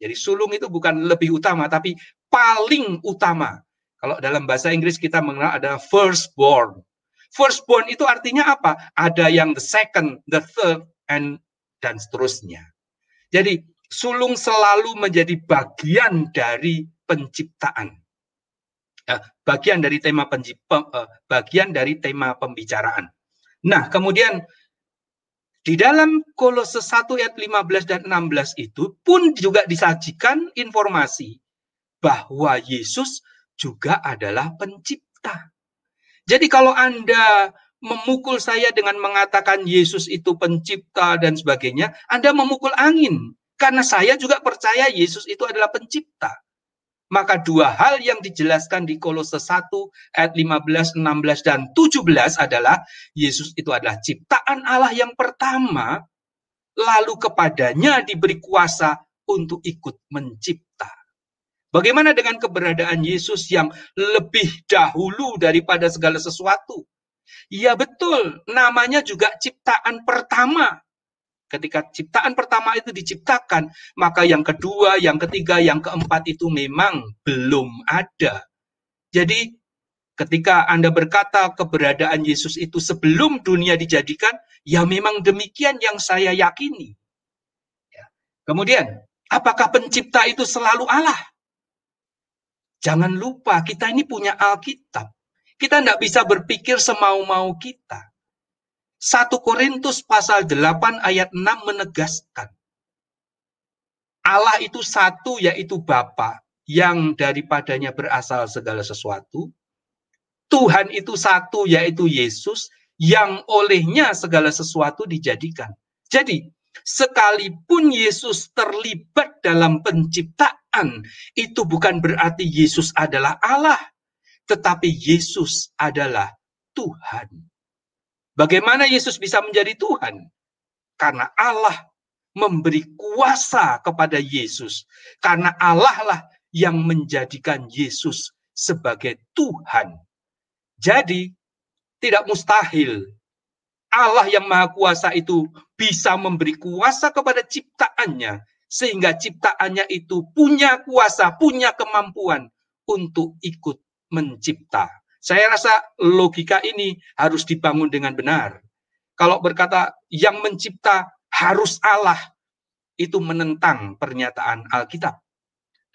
Jadi sulung itu bukan lebih utama, tapi paling utama. Kalau dalam bahasa Inggris kita mengenal ada firstborn. Firstborn itu artinya apa? Ada yang the second, the third, and dan seterusnya. Jadi sulung selalu menjadi bagian dari penciptaan ya, bagian dari tema penji, pem, eh, bagian dari tema pembicaraan. Nah, kemudian di dalam Kolose 1 ayat 15 dan 16 itu pun juga disajikan informasi bahwa Yesus juga adalah pencipta. Jadi kalau Anda memukul saya dengan mengatakan Yesus itu pencipta dan sebagainya, Anda memukul angin karena saya juga percaya Yesus itu adalah pencipta maka dua hal yang dijelaskan di Kolose 1 ayat 15, 16 dan 17 adalah Yesus itu adalah ciptaan Allah yang pertama lalu kepadanya diberi kuasa untuk ikut mencipta. Bagaimana dengan keberadaan Yesus yang lebih dahulu daripada segala sesuatu? Iya betul, namanya juga ciptaan pertama. Ketika ciptaan pertama itu diciptakan, maka yang kedua, yang ketiga, yang keempat itu memang belum ada. Jadi ketika Anda berkata keberadaan Yesus itu sebelum dunia dijadikan, ya memang demikian yang saya yakini. Ya. Kemudian, apakah pencipta itu selalu Allah? Jangan lupa, kita ini punya Alkitab. Kita tidak bisa berpikir semau-mau kita. 1 Korintus pasal 8 ayat 6 menegaskan Allah itu satu yaitu Bapa yang daripadanya berasal segala sesuatu. Tuhan itu satu yaitu Yesus yang olehnya segala sesuatu dijadikan. Jadi sekalipun Yesus terlibat dalam penciptaan itu bukan berarti Yesus adalah Allah tetapi Yesus adalah Tuhan. Bagaimana Yesus bisa menjadi Tuhan? Karena Allah memberi kuasa kepada Yesus. Karena Allah lah yang menjadikan Yesus sebagai Tuhan. Jadi tidak mustahil Allah yang Maha Kuasa itu bisa memberi kuasa kepada ciptaannya sehingga ciptaannya itu punya kuasa, punya kemampuan untuk ikut mencipta. Saya rasa logika ini harus dibangun dengan benar. Kalau berkata yang mencipta harus Allah, itu menentang pernyataan Alkitab.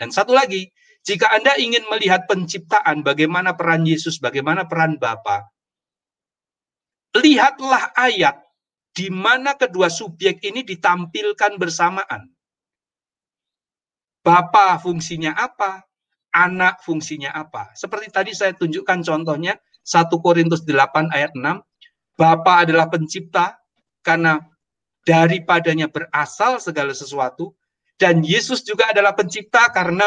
Dan satu lagi, jika Anda ingin melihat penciptaan, bagaimana peran Yesus, bagaimana peran Bapa, lihatlah ayat di mana kedua subjek ini ditampilkan bersamaan. Bapa fungsinya apa? anak fungsinya apa. Seperti tadi saya tunjukkan contohnya 1 Korintus 8 ayat 6, Bapa adalah pencipta karena daripadanya berasal segala sesuatu dan Yesus juga adalah pencipta karena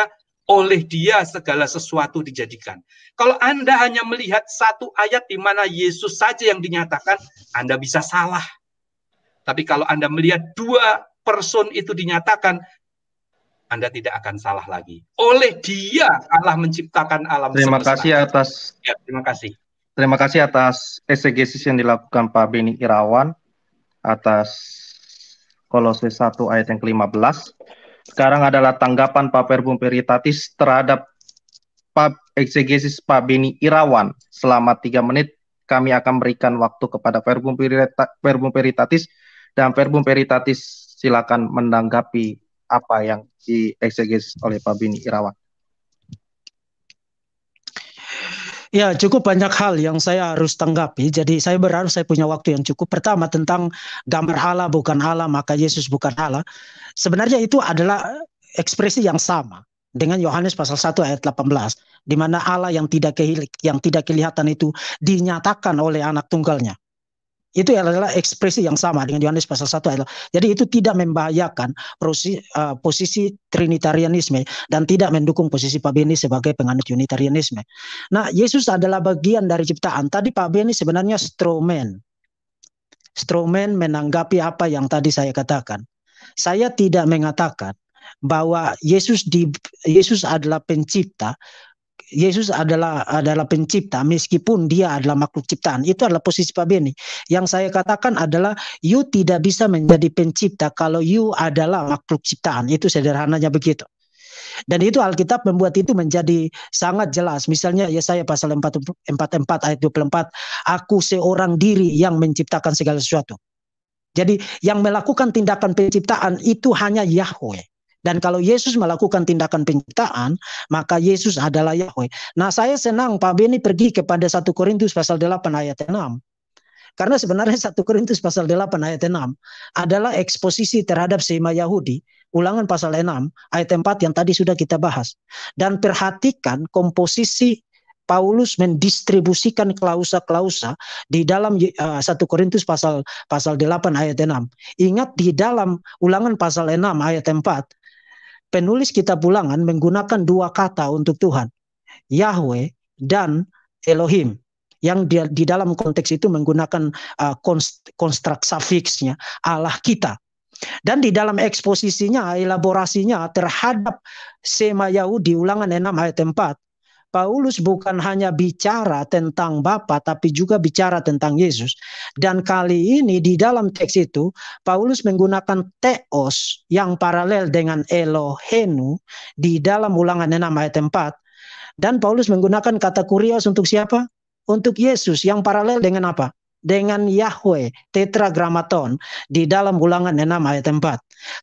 oleh dia segala sesuatu dijadikan. Kalau Anda hanya melihat satu ayat di mana Yesus saja yang dinyatakan, Anda bisa salah. Tapi kalau Anda melihat dua person itu dinyatakan, anda tidak akan salah lagi. Oleh Dia Allah menciptakan alam Terima semesta. kasih atas ya, terima kasih. Terima kasih atas esegesis yang dilakukan Pak Beni Irawan atas Kolose 1 ayat yang ke-15. Sekarang adalah tanggapan Pak Perbum Peritatis terhadap Pak Eksegesis Pak Beni Irawan. Selama tiga menit kami akan berikan waktu kepada Perbum Peritatis dan Perbum Peritatis silakan menanggapi apa yang dieksegesis oleh Pak Bini Irawan? Ya, cukup banyak hal yang saya harus tanggapi. Jadi saya berharap saya punya waktu yang cukup. Pertama tentang gambar Allah bukan Allah, maka Yesus bukan Allah. Sebenarnya itu adalah ekspresi yang sama dengan Yohanes pasal 1 ayat 18 di mana Allah yang tidak yang tidak kelihatan itu dinyatakan oleh anak tunggalnya itu adalah ekspresi yang sama dengan Yohanes pasal 1 adalah jadi itu tidak membahayakan posisi, uh, eh, posisi trinitarianisme dan tidak mendukung posisi Pak Beni sebagai penganut unitarianisme. Nah, Yesus adalah bagian dari ciptaan. Tadi Pak Beni sebenarnya strawman. Strawman menanggapi apa yang tadi saya katakan. Saya tidak mengatakan bahwa Yesus di Yesus adalah pencipta Yesus adalah adalah pencipta meskipun dia adalah makhluk ciptaan. Itu adalah posisi Pak Beni. Yang saya katakan adalah you tidak bisa menjadi pencipta kalau you adalah makhluk ciptaan. Itu sederhananya begitu. Dan itu Alkitab membuat itu menjadi sangat jelas. Misalnya Yesaya pasal 44 ayat 24, aku seorang diri yang menciptakan segala sesuatu. Jadi yang melakukan tindakan penciptaan itu hanya Yahweh. Dan kalau Yesus melakukan tindakan penciptaan, maka Yesus adalah Yahweh. Nah, saya senang Pak Beni pergi kepada 1 Korintus pasal 8 ayat 6. Karena sebenarnya 1 Korintus pasal 8 ayat 6 adalah eksposisi terhadap sema Yahudi. Ulangan pasal 6 ayat 4 yang tadi sudah kita bahas. Dan perhatikan komposisi Paulus mendistribusikan klausa-klausa di dalam uh, eh, 1 Korintus pasal pasal 8 ayat 6. Ingat di dalam Ulangan pasal 6 ayat 4 penulis kita ulangan menggunakan dua kata untuk Tuhan, Yahweh dan Elohim yang di, di dalam konteks itu menggunakan uh, konst, konstruk suffixnya Allah kita. Dan di dalam eksposisinya, elaborasinya terhadap Sema Yahudi ulangan 6 ayat 4, Paulus bukan hanya bicara tentang Bapa tapi juga bicara tentang Yesus. Dan kali ini di dalam teks itu Paulus menggunakan teos yang paralel dengan Elohenu di dalam ulangan enam ayat empat. Dan Paulus menggunakan kata kurios untuk siapa? Untuk Yesus yang paralel dengan apa? Dengan Yahweh, Tetragrammaton di dalam ulangan enam ayat empat.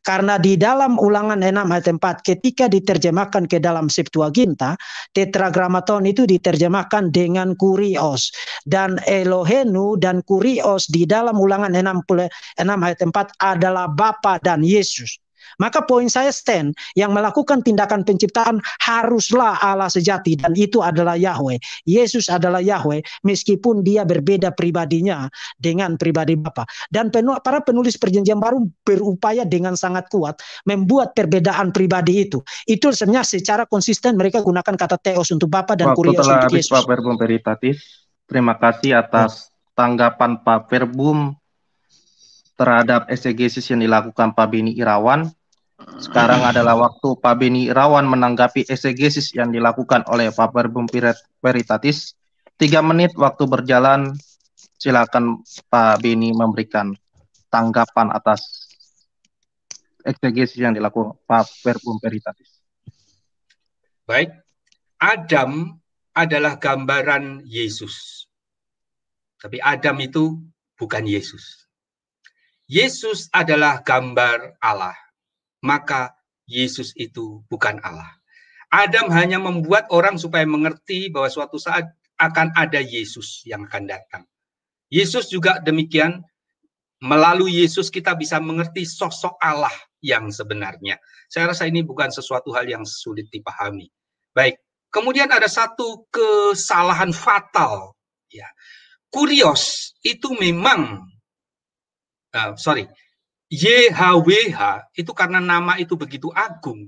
Karena di dalam ulangan 6 ayat 4 ketika diterjemahkan ke dalam Septuaginta, tetragrammaton itu diterjemahkan dengan kurios dan Elohenu dan kurios di dalam ulangan 6 6 ayat 4 adalah Bapa dan Yesus. Maka poin saya stand yang melakukan tindakan penciptaan haruslah Allah sejati dan itu adalah Yahweh. Yesus adalah Yahweh meskipun dia berbeda pribadinya dengan pribadi Bapa. Dan para penulis perjanjian baru berupaya dengan sangat kuat membuat perbedaan pribadi itu. Itu sebenarnya secara konsisten mereka gunakan kata teos untuk Bapa dan Waktu kurios untuk Yesus. Terima kasih atas tanggapan Pak Verbum terhadap esegesis yang dilakukan Pak Beni Irawan. Sekarang adalah waktu Pak Beni Rawan menanggapi esegesis yang dilakukan oleh Pak Perbum Peritatis. Tiga menit waktu berjalan, silakan Pak Beni memberikan tanggapan atas eksegesis yang dilakukan Pak Perbum Peritatis. Baik, Adam adalah gambaran Yesus. Tapi Adam itu bukan Yesus. Yesus adalah gambar Allah maka Yesus itu bukan Allah. Adam hanya membuat orang supaya mengerti bahwa suatu saat akan ada Yesus yang akan datang. Yesus juga demikian. Melalui Yesus kita bisa mengerti sosok Allah yang sebenarnya. Saya rasa ini bukan sesuatu hal yang sulit dipahami. Baik, kemudian ada satu kesalahan fatal. Ya, kurios itu memang, uh, sorry, YHWH itu karena nama itu begitu agung,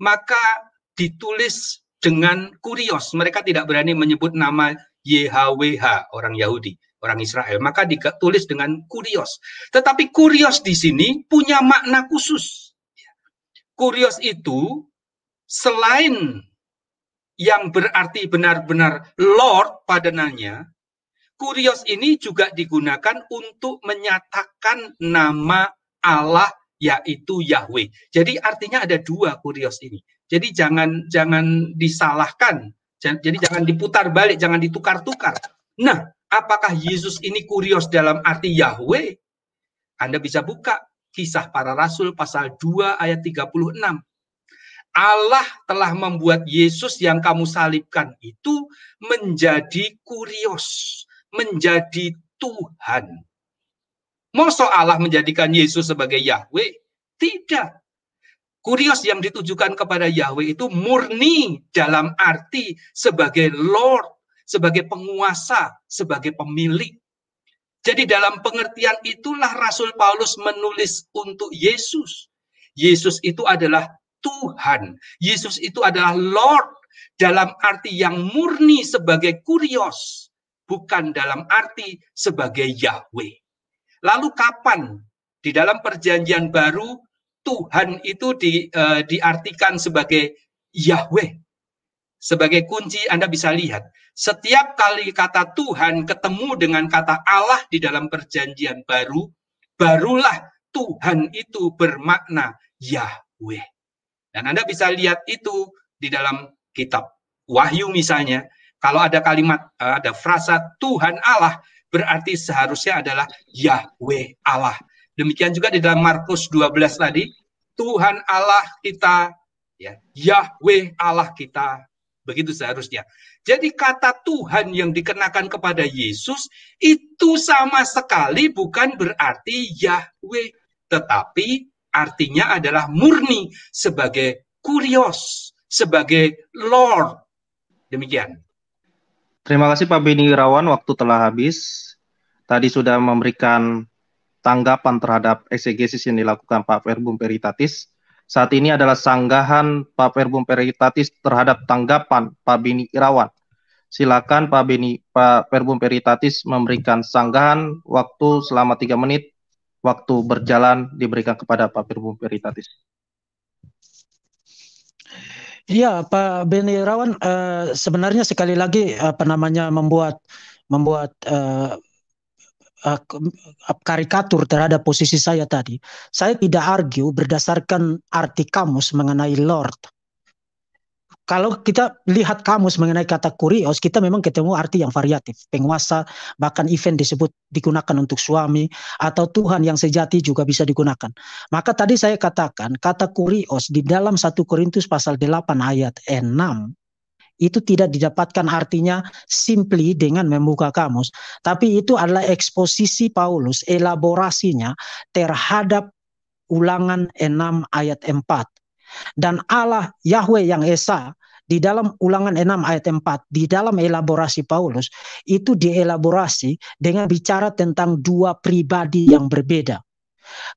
maka ditulis dengan kurios. Mereka tidak berani menyebut nama YHWH orang Yahudi, orang Israel. Maka ditulis dengan kurios. Tetapi kurios di sini punya makna khusus. Kurios itu selain yang berarti benar-benar Lord padanannya, kurios ini juga digunakan untuk menyatakan nama Allah yaitu Yahweh. Jadi artinya ada dua kurios ini. Jadi jangan jangan disalahkan. Jadi jangan diputar balik, jangan ditukar-tukar. Nah, apakah Yesus ini kurios dalam arti Yahweh? Anda bisa buka kisah para rasul pasal 2 ayat 36. Allah telah membuat Yesus yang kamu salibkan itu menjadi kurios, menjadi Tuhan. Masa Allah menjadikan Yesus sebagai Yahweh? Tidak. Kurios yang ditujukan kepada Yahweh itu murni dalam arti sebagai Lord, sebagai penguasa, sebagai pemilik. Jadi dalam pengertian itulah Rasul Paulus menulis untuk Yesus. Yesus itu adalah Tuhan. Yesus itu adalah Lord dalam arti yang murni sebagai kurios, bukan dalam arti sebagai Yahweh. Lalu kapan di dalam perjanjian baru Tuhan itu di, uh, diartikan sebagai Yahweh? Sebagai kunci Anda bisa lihat, setiap kali kata Tuhan ketemu dengan kata Allah di dalam perjanjian baru, barulah Tuhan itu bermakna Yahweh. Dan Anda bisa lihat itu di dalam kitab Wahyu misalnya, kalau ada kalimat, eh, ada frasa Tuhan Allah, berarti seharusnya adalah Yahweh Allah. Demikian juga di dalam Markus 12 tadi, Tuhan Allah kita, ya, Yahweh Allah kita. Begitu seharusnya. Jadi kata Tuhan yang dikenakan kepada Yesus itu sama sekali bukan berarti Yahweh, tetapi artinya adalah murni sebagai kurios, sebagai Lord. Demikian. Terima kasih Pak Beni Irawan, waktu telah habis. Tadi sudah memberikan tanggapan terhadap eksegesis yang dilakukan Pak Verbum Peritatis. Saat ini adalah sanggahan Pak Verbum Peritatis terhadap tanggapan Pak Beni Irawan. Silakan Pak Beni Pak Verbum Peritatis memberikan sanggahan waktu selama tiga menit. Waktu berjalan diberikan kepada Pak Verbum Peritatis. Iya, Pak Beni Rawan. uh, sebenarnya sekali lagi apa namanya membuat membuat uh, uh, karikatur terhadap posisi saya tadi. Saya tidak argue berdasarkan arti kamus mengenai lord kalau kita lihat kamus mengenai kata kurios, kita memang ketemu arti yang variatif. Penguasa, bahkan event disebut digunakan untuk suami, atau Tuhan yang sejati juga bisa digunakan. Maka tadi saya katakan, kata kurios di dalam satu Korintus pasal 8 ayat 6, itu tidak didapatkan artinya simply dengan membuka kamus. Tapi itu adalah eksposisi Paulus, elaborasinya terhadap ulangan 6 ayat 4 dan Allah Yahweh yang Esa di dalam ulangan 6 ayat 4, di dalam elaborasi Paulus, itu dielaborasi dengan bicara tentang dua pribadi yang berbeda.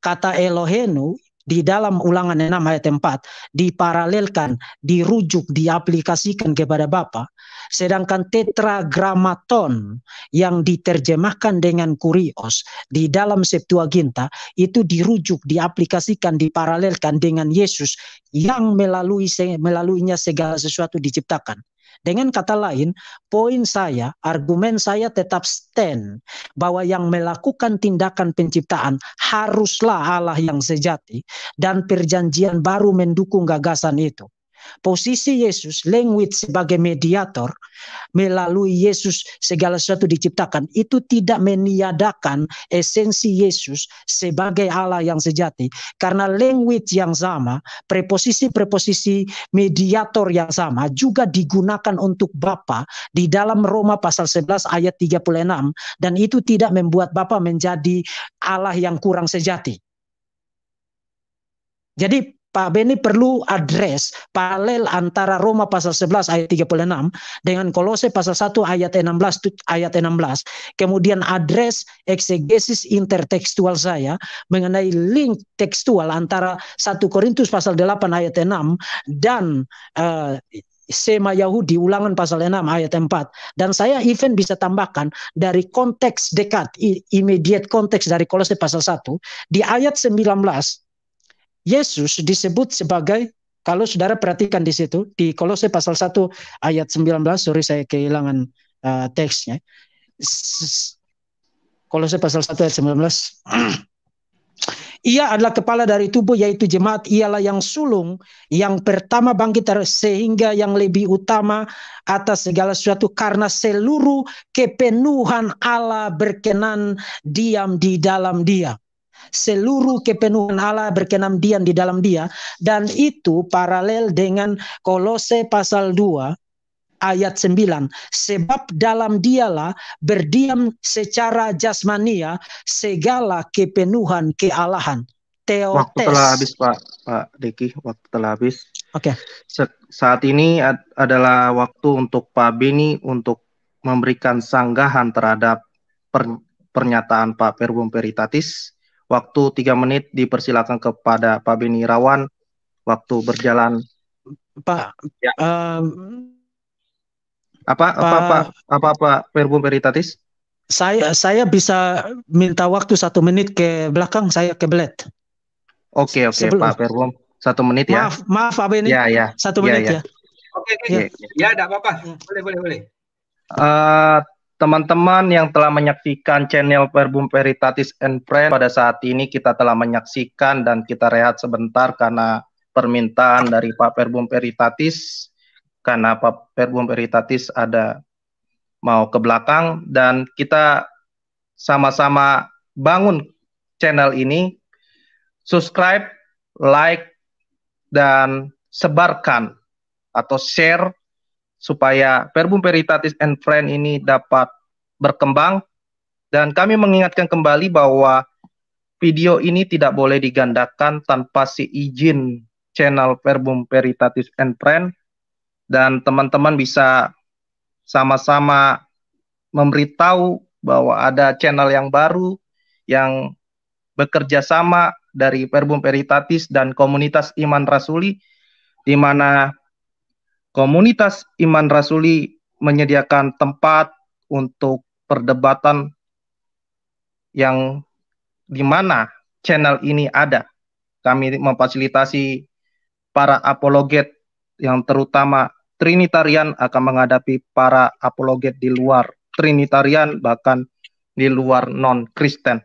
Kata Elohenu di dalam ulangan 6 ayat 4 diparalelkan, dirujuk, diaplikasikan kepada Bapa Sedangkan tetragramaton yang diterjemahkan dengan kurios di dalam Septuaginta itu dirujuk, diaplikasikan, diparalelkan dengan Yesus yang melalui melaluinya segala sesuatu diciptakan. Dengan kata lain, poin saya, argumen saya tetap stand bahwa yang melakukan tindakan penciptaan haruslah Allah yang sejati dan perjanjian baru mendukung gagasan itu. Posisi Yesus, language sebagai mediator, melalui Yesus segala sesuatu diciptakan, itu tidak meniadakan esensi Yesus sebagai Allah yang sejati. Karena language yang sama, preposisi-preposisi mediator yang sama juga digunakan untuk Bapa di dalam Roma pasal 11 ayat 36 dan itu tidak membuat Bapa menjadi Allah yang kurang sejati. Jadi Pak Beni perlu address paralel antara Roma pasal 11 ayat 36 dengan Kolose pasal 1 ayat 16 ayat 16. Kemudian address eksegesis intertekstual saya mengenai link tekstual antara 1 Korintus pasal 8 ayat 6 dan uh, Sema Yahudi ulangan pasal 6 ayat 4 dan saya even bisa tambahkan dari konteks dekat immediate konteks dari Kolose pasal 1 di ayat 19 Yesus disebut sebagai kalau saudara perhatikan di situ di Kolose pasal 1 ayat 19 sorry saya kehilangan uh, teksnya Kolose pasal 1 ayat 19 Ia adalah kepala dari tubuh yaitu jemaat ialah yang sulung yang pertama bangkit sehingga yang lebih utama atas segala sesuatu karena seluruh kepenuhan Allah berkenan diam di dalam dia seluruh kepenuhan Allah berkenam diam di dalam dia dan itu paralel dengan Kolose pasal 2 ayat 9 sebab dalam dialah berdiam secara jasmania segala kepenuhan kealahan teotes waktu telah habis Pak Pak Diki waktu telah habis oke okay. saat ini ad adalah waktu untuk Pak Beni untuk memberikan sanggahan terhadap per pernyataan Pak Perbum Peritatis Waktu tiga menit dipersilakan kepada Pak Beni Rawan. Waktu berjalan. Pak, ya. um, apa, Pak, apa, apa, apa, apa, Verbum Veritatis? Saya, saya bisa minta waktu satu menit ke belakang, saya apa, Oke, apa, oke, apa, Sebelum. Pak Verbum. Satu menit ya. Maaf, maaf Pak Beni. Ya, ya. Satu ya, menit ya. ya. Oke, oke. Ya, tidak ya, apa-apa. Boleh, boleh, boleh. Uh, Teman-teman yang telah menyaksikan channel Perbum Peritatis and Friend pada saat ini kita telah menyaksikan dan kita rehat sebentar karena permintaan dari Pak Perbum Peritatis karena Pak Perbum Peritatis ada mau ke belakang dan kita sama-sama bangun channel ini. Subscribe, like, dan sebarkan atau share supaya verbum peritatis and friend ini dapat berkembang dan kami mengingatkan kembali bahwa video ini tidak boleh digandakan tanpa si izin channel verbum peritatis and friend dan teman-teman bisa sama-sama memberitahu bahwa ada channel yang baru yang bekerja sama dari verbum peritatis dan komunitas iman rasuli di mana Komunitas Iman Rasuli menyediakan tempat untuk perdebatan yang di mana channel ini ada. Kami memfasilitasi para apologet yang terutama Trinitarian akan menghadapi para apologet di luar Trinitarian bahkan di luar non-Kristen.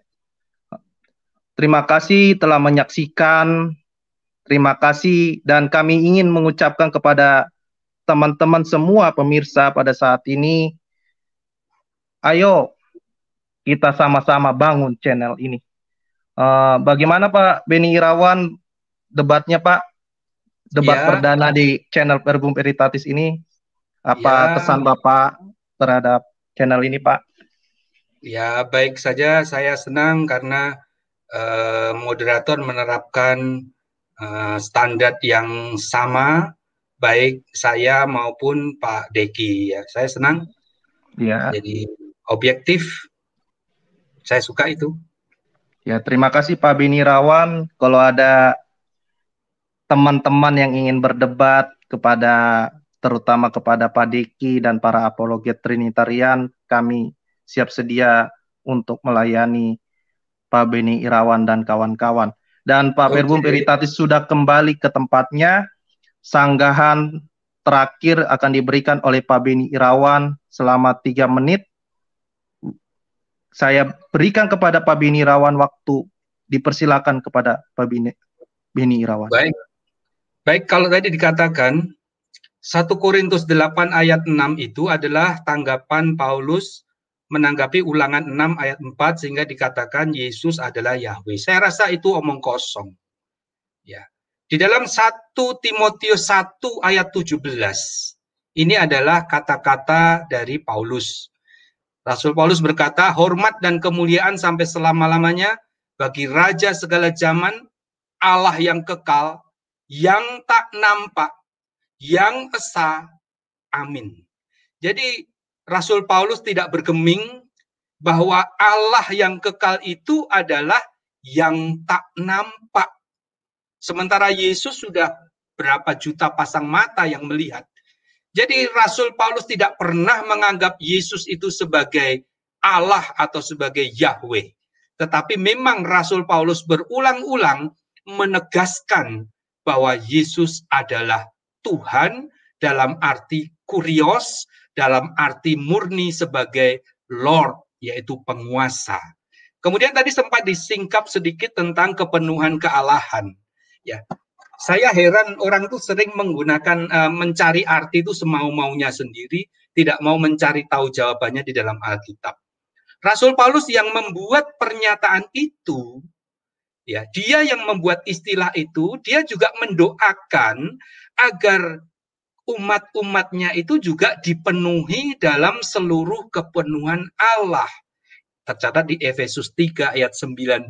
Terima kasih telah menyaksikan. Terima kasih dan kami ingin mengucapkan kepada teman-teman semua pemirsa pada saat ini, ayo kita sama-sama bangun channel ini. Uh, bagaimana Pak Beni Irawan debatnya Pak? Debat ya. perdana di channel Pergum Peritatis ini apa ya. pesan Bapak terhadap channel ini Pak? Ya baik saja saya senang karena uh, moderator menerapkan uh, standar yang sama baik saya maupun Pak Deki ya. Saya senang. Ya. Jadi objektif. Saya suka itu. Ya, terima kasih Pak Rawan. Kalau ada teman-teman yang ingin berdebat kepada terutama kepada Pak Deki dan para apologet Trinitarian, kami siap sedia untuk melayani Pak Beni Irawan dan kawan-kawan. Dan Pak okay. Perbum Peritatis sudah kembali ke tempatnya. Sanggahan terakhir akan diberikan oleh Pak Beni Irawan selama tiga menit. Saya berikan kepada Pak Beni Irawan waktu. Dipersilakan kepada Pak Beni, Beni Irawan. Baik. Baik, kalau tadi dikatakan 1 Korintus 8 ayat 6 itu adalah tanggapan Paulus menanggapi ulangan 6 ayat 4 sehingga dikatakan Yesus adalah Yahweh. Saya rasa itu omong kosong. Di dalam 1 Timotius 1 ayat 17, ini adalah kata-kata dari Paulus. Rasul Paulus berkata, hormat dan kemuliaan sampai selama-lamanya bagi Raja segala zaman, Allah yang kekal, yang tak nampak, yang esa, amin. Jadi Rasul Paulus tidak bergeming bahwa Allah yang kekal itu adalah yang tak nampak Sementara Yesus sudah berapa juta pasang mata yang melihat. Jadi Rasul Paulus tidak pernah menganggap Yesus itu sebagai Allah atau sebagai Yahweh. Tetapi memang Rasul Paulus berulang-ulang menegaskan bahwa Yesus adalah Tuhan dalam arti kurios, dalam arti murni sebagai Lord, yaitu penguasa. Kemudian tadi sempat disingkap sedikit tentang kepenuhan kealahan ya saya heran orang itu sering menggunakan uh, mencari arti itu semau-maunya sendiri, tidak mau mencari tahu jawabannya di dalam Alkitab. Rasul Paulus yang membuat pernyataan itu, ya, dia yang membuat istilah itu, dia juga mendoakan agar umat-umatnya itu juga dipenuhi dalam seluruh kepenuhan Allah. Tercatat di Efesus 3 ayat 19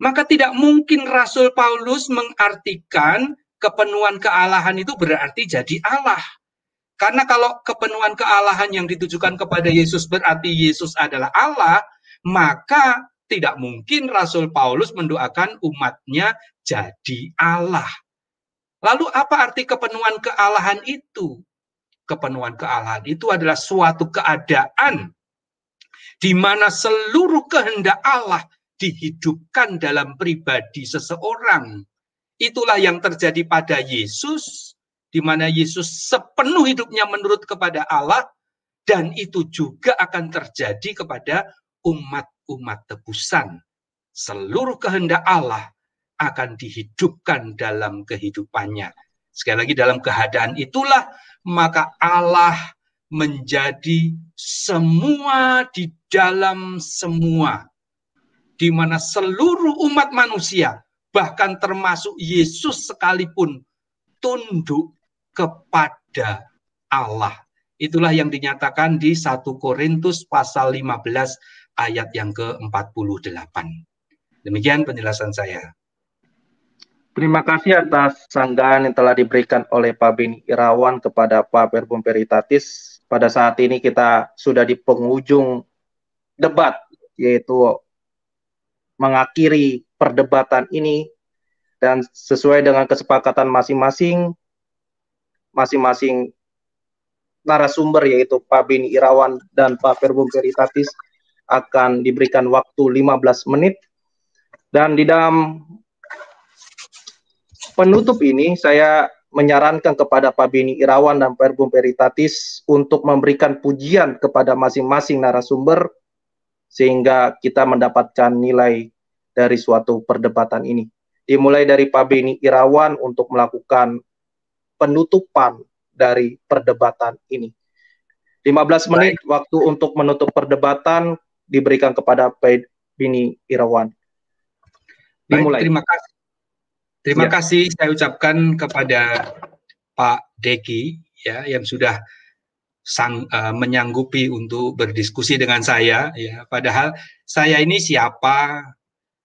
maka tidak mungkin Rasul Paulus mengartikan kepenuhan kealahan itu berarti jadi Allah. Karena kalau kepenuhan kealahan yang ditujukan kepada Yesus berarti Yesus adalah Allah, maka tidak mungkin Rasul Paulus mendoakan umatnya jadi Allah. Lalu apa arti kepenuhan kealahan itu? Kepenuhan kealahan itu adalah suatu keadaan di mana seluruh kehendak Allah dihidupkan dalam pribadi seseorang. Itulah yang terjadi pada Yesus, di mana Yesus sepenuh hidupnya menurut kepada Allah, dan itu juga akan terjadi kepada umat-umat tebusan. Seluruh kehendak Allah akan dihidupkan dalam kehidupannya. Sekali lagi dalam keadaan itulah maka Allah menjadi semua di dalam semua di mana seluruh umat manusia, bahkan termasuk Yesus sekalipun, tunduk kepada Allah. Itulah yang dinyatakan di 1 Korintus pasal 15 ayat yang ke-48. Demikian penjelasan saya. Terima kasih atas sanggahan yang telah diberikan oleh Pak Bini Irawan kepada Pak Perbum Peritatis. Pada saat ini kita sudah di penghujung debat, yaitu mengakhiri perdebatan ini dan sesuai dengan kesepakatan masing-masing masing-masing narasumber yaitu Pak Beni Irawan dan Pak Perbum Peritatis akan diberikan waktu 15 menit dan di dalam penutup ini saya menyarankan kepada Pak Beni Irawan dan Pak Perbum Peritatis untuk memberikan pujian kepada masing-masing narasumber sehingga kita mendapatkan nilai dari suatu perdebatan ini. Dimulai dari Pak Beni Irawan untuk melakukan penutupan dari perdebatan ini. 15 menit Baik. waktu untuk menutup perdebatan diberikan kepada Pak Beni Irawan. Dimulai. Baik, terima kasih. Terima ya. kasih saya ucapkan kepada Pak Deki ya yang sudah sang uh, menyanggupi untuk berdiskusi dengan saya ya padahal saya ini siapa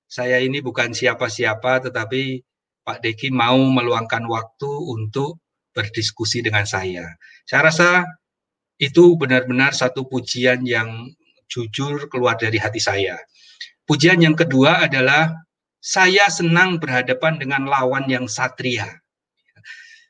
saya ini bukan siapa-siapa tetapi Pak Deki mau meluangkan waktu untuk berdiskusi dengan saya saya rasa itu benar-benar satu pujian yang jujur keluar dari hati saya pujian yang kedua adalah saya senang berhadapan dengan lawan yang satria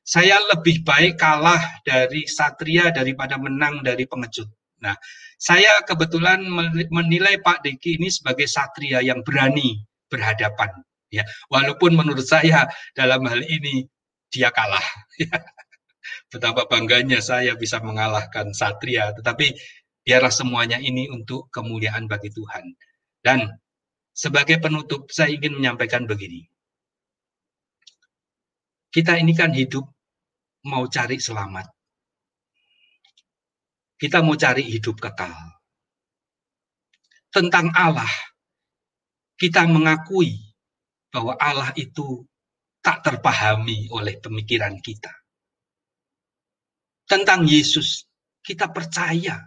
saya lebih baik kalah dari satria daripada menang dari pengecut. Nah, saya kebetulan menilai Pak Diki ini sebagai satria yang berani berhadapan. Ya, walaupun menurut saya dalam hal ini dia kalah. Ya. Betapa bangganya saya bisa mengalahkan satria, tetapi biarlah semuanya ini untuk kemuliaan bagi Tuhan. Dan sebagai penutup, saya ingin menyampaikan begini. Kita ini kan hidup mau cari selamat. Kita mau cari hidup kekal. Tentang Allah, kita mengakui bahwa Allah itu tak terpahami oleh pemikiran kita. Tentang Yesus, kita percaya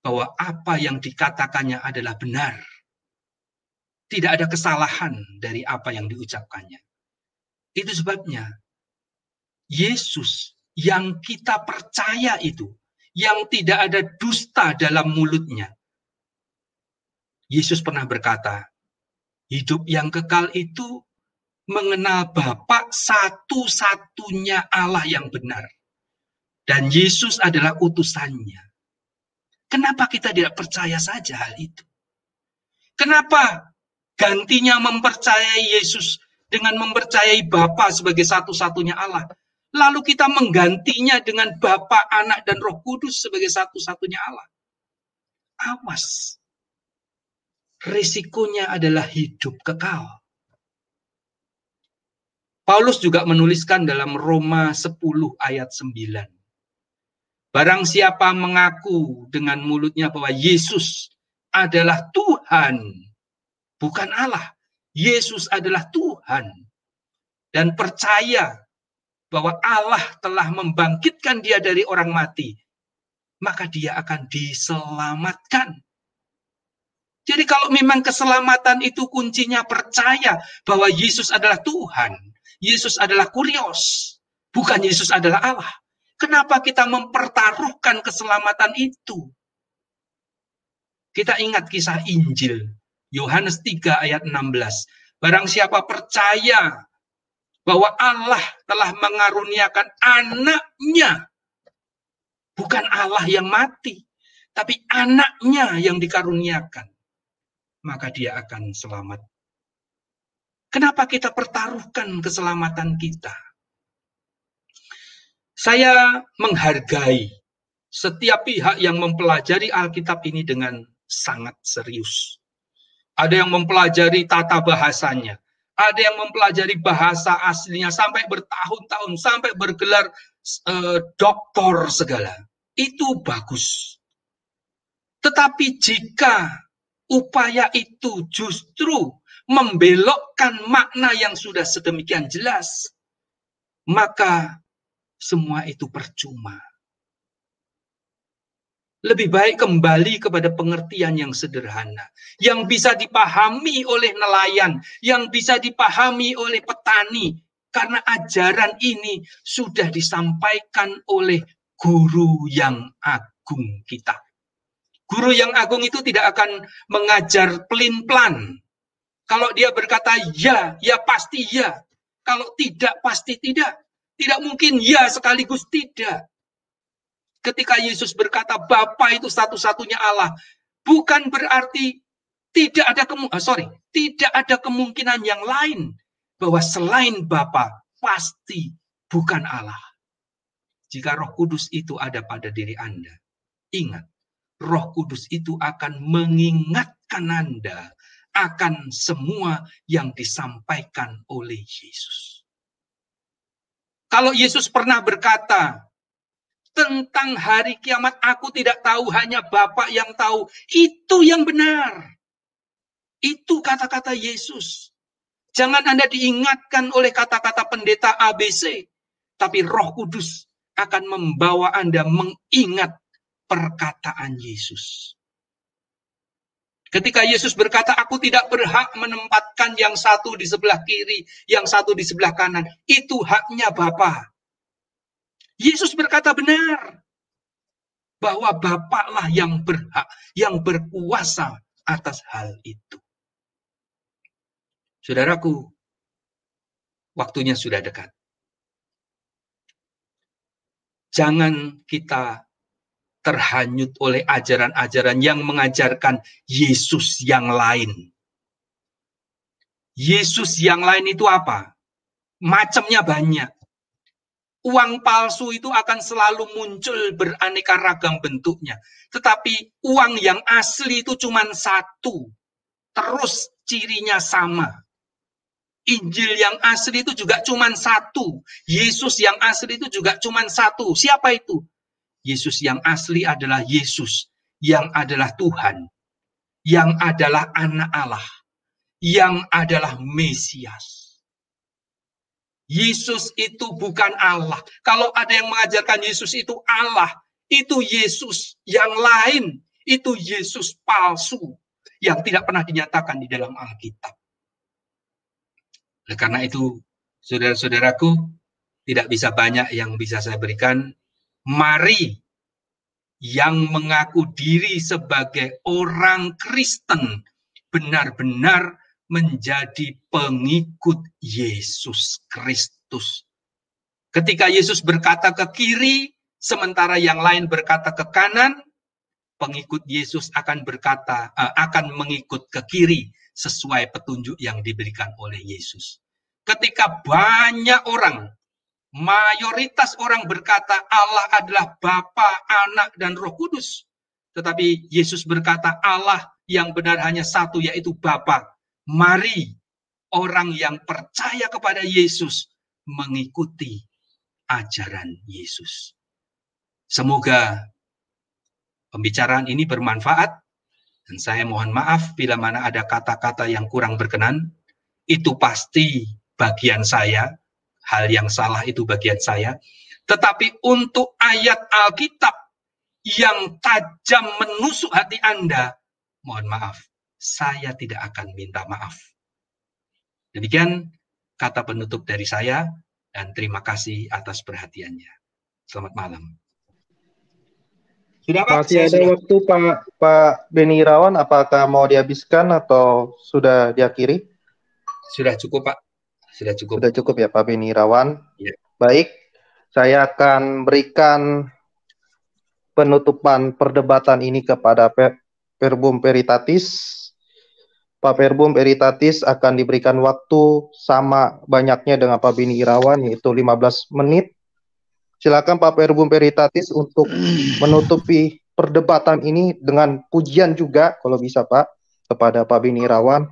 bahwa apa yang dikatakannya adalah benar. Tidak ada kesalahan dari apa yang diucapkannya. Itu sebabnya Yesus yang kita percaya itu, yang tidak ada dusta dalam mulutnya. Yesus pernah berkata, hidup yang kekal itu mengenal Bapa satu-satunya Allah yang benar. Dan Yesus adalah utusannya. Kenapa kita tidak percaya saja hal itu? Kenapa gantinya mempercayai Yesus dengan mempercayai Bapa sebagai satu-satunya Allah? lalu kita menggantinya dengan Bapa, Anak, dan Roh Kudus sebagai satu-satunya Allah. Awas, risikonya adalah hidup kekal. Paulus juga menuliskan dalam Roma 10 ayat 9. Barang siapa mengaku dengan mulutnya bahwa Yesus adalah Tuhan, bukan Allah. Yesus adalah Tuhan. Dan percaya bahwa Allah telah membangkitkan dia dari orang mati, maka dia akan diselamatkan. Jadi kalau memang keselamatan itu kuncinya percaya bahwa Yesus adalah Tuhan, Yesus adalah kurios, bukan Yesus adalah Allah. Kenapa kita mempertaruhkan keselamatan itu? Kita ingat kisah Injil, Yohanes 3 ayat 16. Barang siapa percaya bahwa Allah telah mengaruniakan anaknya. Bukan Allah yang mati, tapi anaknya yang dikaruniakan. Maka dia akan selamat. Kenapa kita pertaruhkan keselamatan kita? Saya menghargai setiap pihak yang mempelajari Alkitab ini dengan sangat serius. Ada yang mempelajari tata bahasanya, ada yang mempelajari bahasa aslinya sampai bertahun-tahun, sampai bergelar eh, doktor segala. Itu bagus. Tetapi jika upaya itu justru membelokkan makna yang sudah sedemikian jelas, maka semua itu percuma lebih baik kembali kepada pengertian yang sederhana, yang bisa dipahami oleh nelayan, yang bisa dipahami oleh petani, karena ajaran ini sudah disampaikan oleh guru yang agung kita. Guru yang agung itu tidak akan mengajar pelin-pelan. Kalau dia berkata ya, ya pasti ya. Kalau tidak, pasti tidak. Tidak mungkin ya sekaligus tidak ketika Yesus berkata Bapa itu satu-satunya Allah, bukan berarti tidak ada kemu eh, sorry, tidak ada kemungkinan yang lain bahwa selain Bapa pasti bukan Allah. Jika Roh Kudus itu ada pada diri Anda, ingat, Roh Kudus itu akan mengingatkan Anda akan semua yang disampaikan oleh Yesus. Kalau Yesus pernah berkata, tentang hari kiamat aku tidak tahu hanya Bapak yang tahu. Itu yang benar. Itu kata-kata Yesus. Jangan Anda diingatkan oleh kata-kata pendeta ABC, tapi Roh Kudus akan membawa Anda mengingat perkataan Yesus. Ketika Yesus berkata, "Aku tidak berhak menempatkan yang satu di sebelah kiri, yang satu di sebelah kanan," itu haknya Bapak. Yesus berkata benar bahwa Bapaklah yang berhak, yang berkuasa atas hal itu. Saudaraku, waktunya sudah dekat. Jangan kita terhanyut oleh ajaran-ajaran yang mengajarkan Yesus yang lain. Yesus yang lain itu apa? Macamnya banyak uang palsu itu akan selalu muncul beraneka ragam bentuknya. Tetapi uang yang asli itu cuma satu. Terus cirinya sama. Injil yang asli itu juga cuma satu. Yesus yang asli itu juga cuma satu. Siapa itu? Yesus yang asli adalah Yesus yang adalah Tuhan, yang adalah anak Allah, yang adalah Mesias. Yesus itu bukan Allah. Kalau ada yang mengajarkan Yesus itu Allah, itu Yesus yang lain, itu Yesus palsu yang tidak pernah dinyatakan di dalam Alkitab. Oleh karena itu, saudara-saudaraku, tidak bisa banyak yang bisa saya berikan. Mari yang mengaku diri sebagai orang Kristen benar-benar menjadi pengikut Yesus Kristus. Ketika Yesus berkata ke kiri, sementara yang lain berkata ke kanan, pengikut Yesus akan berkata eh, akan mengikut ke kiri sesuai petunjuk yang diberikan oleh Yesus. Ketika banyak orang mayoritas orang berkata Allah adalah Bapa, Anak dan Roh Kudus. Tetapi Yesus berkata Allah yang benar hanya satu yaitu Bapa mari orang yang percaya kepada Yesus mengikuti ajaran Yesus. Semoga pembicaraan ini bermanfaat dan saya mohon maaf bila mana ada kata-kata yang kurang berkenan. Itu pasti bagian saya, hal yang salah itu bagian saya. Tetapi untuk ayat Alkitab yang tajam menusuk hati Anda, mohon maaf, saya tidak akan minta maaf. Demikian kata penutup dari saya dan terima kasih atas perhatiannya. Selamat malam. Sudah Pak, masih ada sudah. waktu Pak Pak Beni Rawan. apakah mau dihabiskan atau sudah diakhiri? Sudah cukup Pak. Sudah cukup. Sudah cukup ya Pak Beni Rawan. Ya. Baik, saya akan berikan penutupan perdebatan ini kepada Verbum Peritatis Pak Perbum Eritatis akan diberikan waktu sama banyaknya dengan Pak Bini Irawan yaitu 15 menit. Silakan Pak Perbum Eritatis untuk menutupi perdebatan ini dengan pujian juga kalau bisa Pak kepada Pak Bini Irawan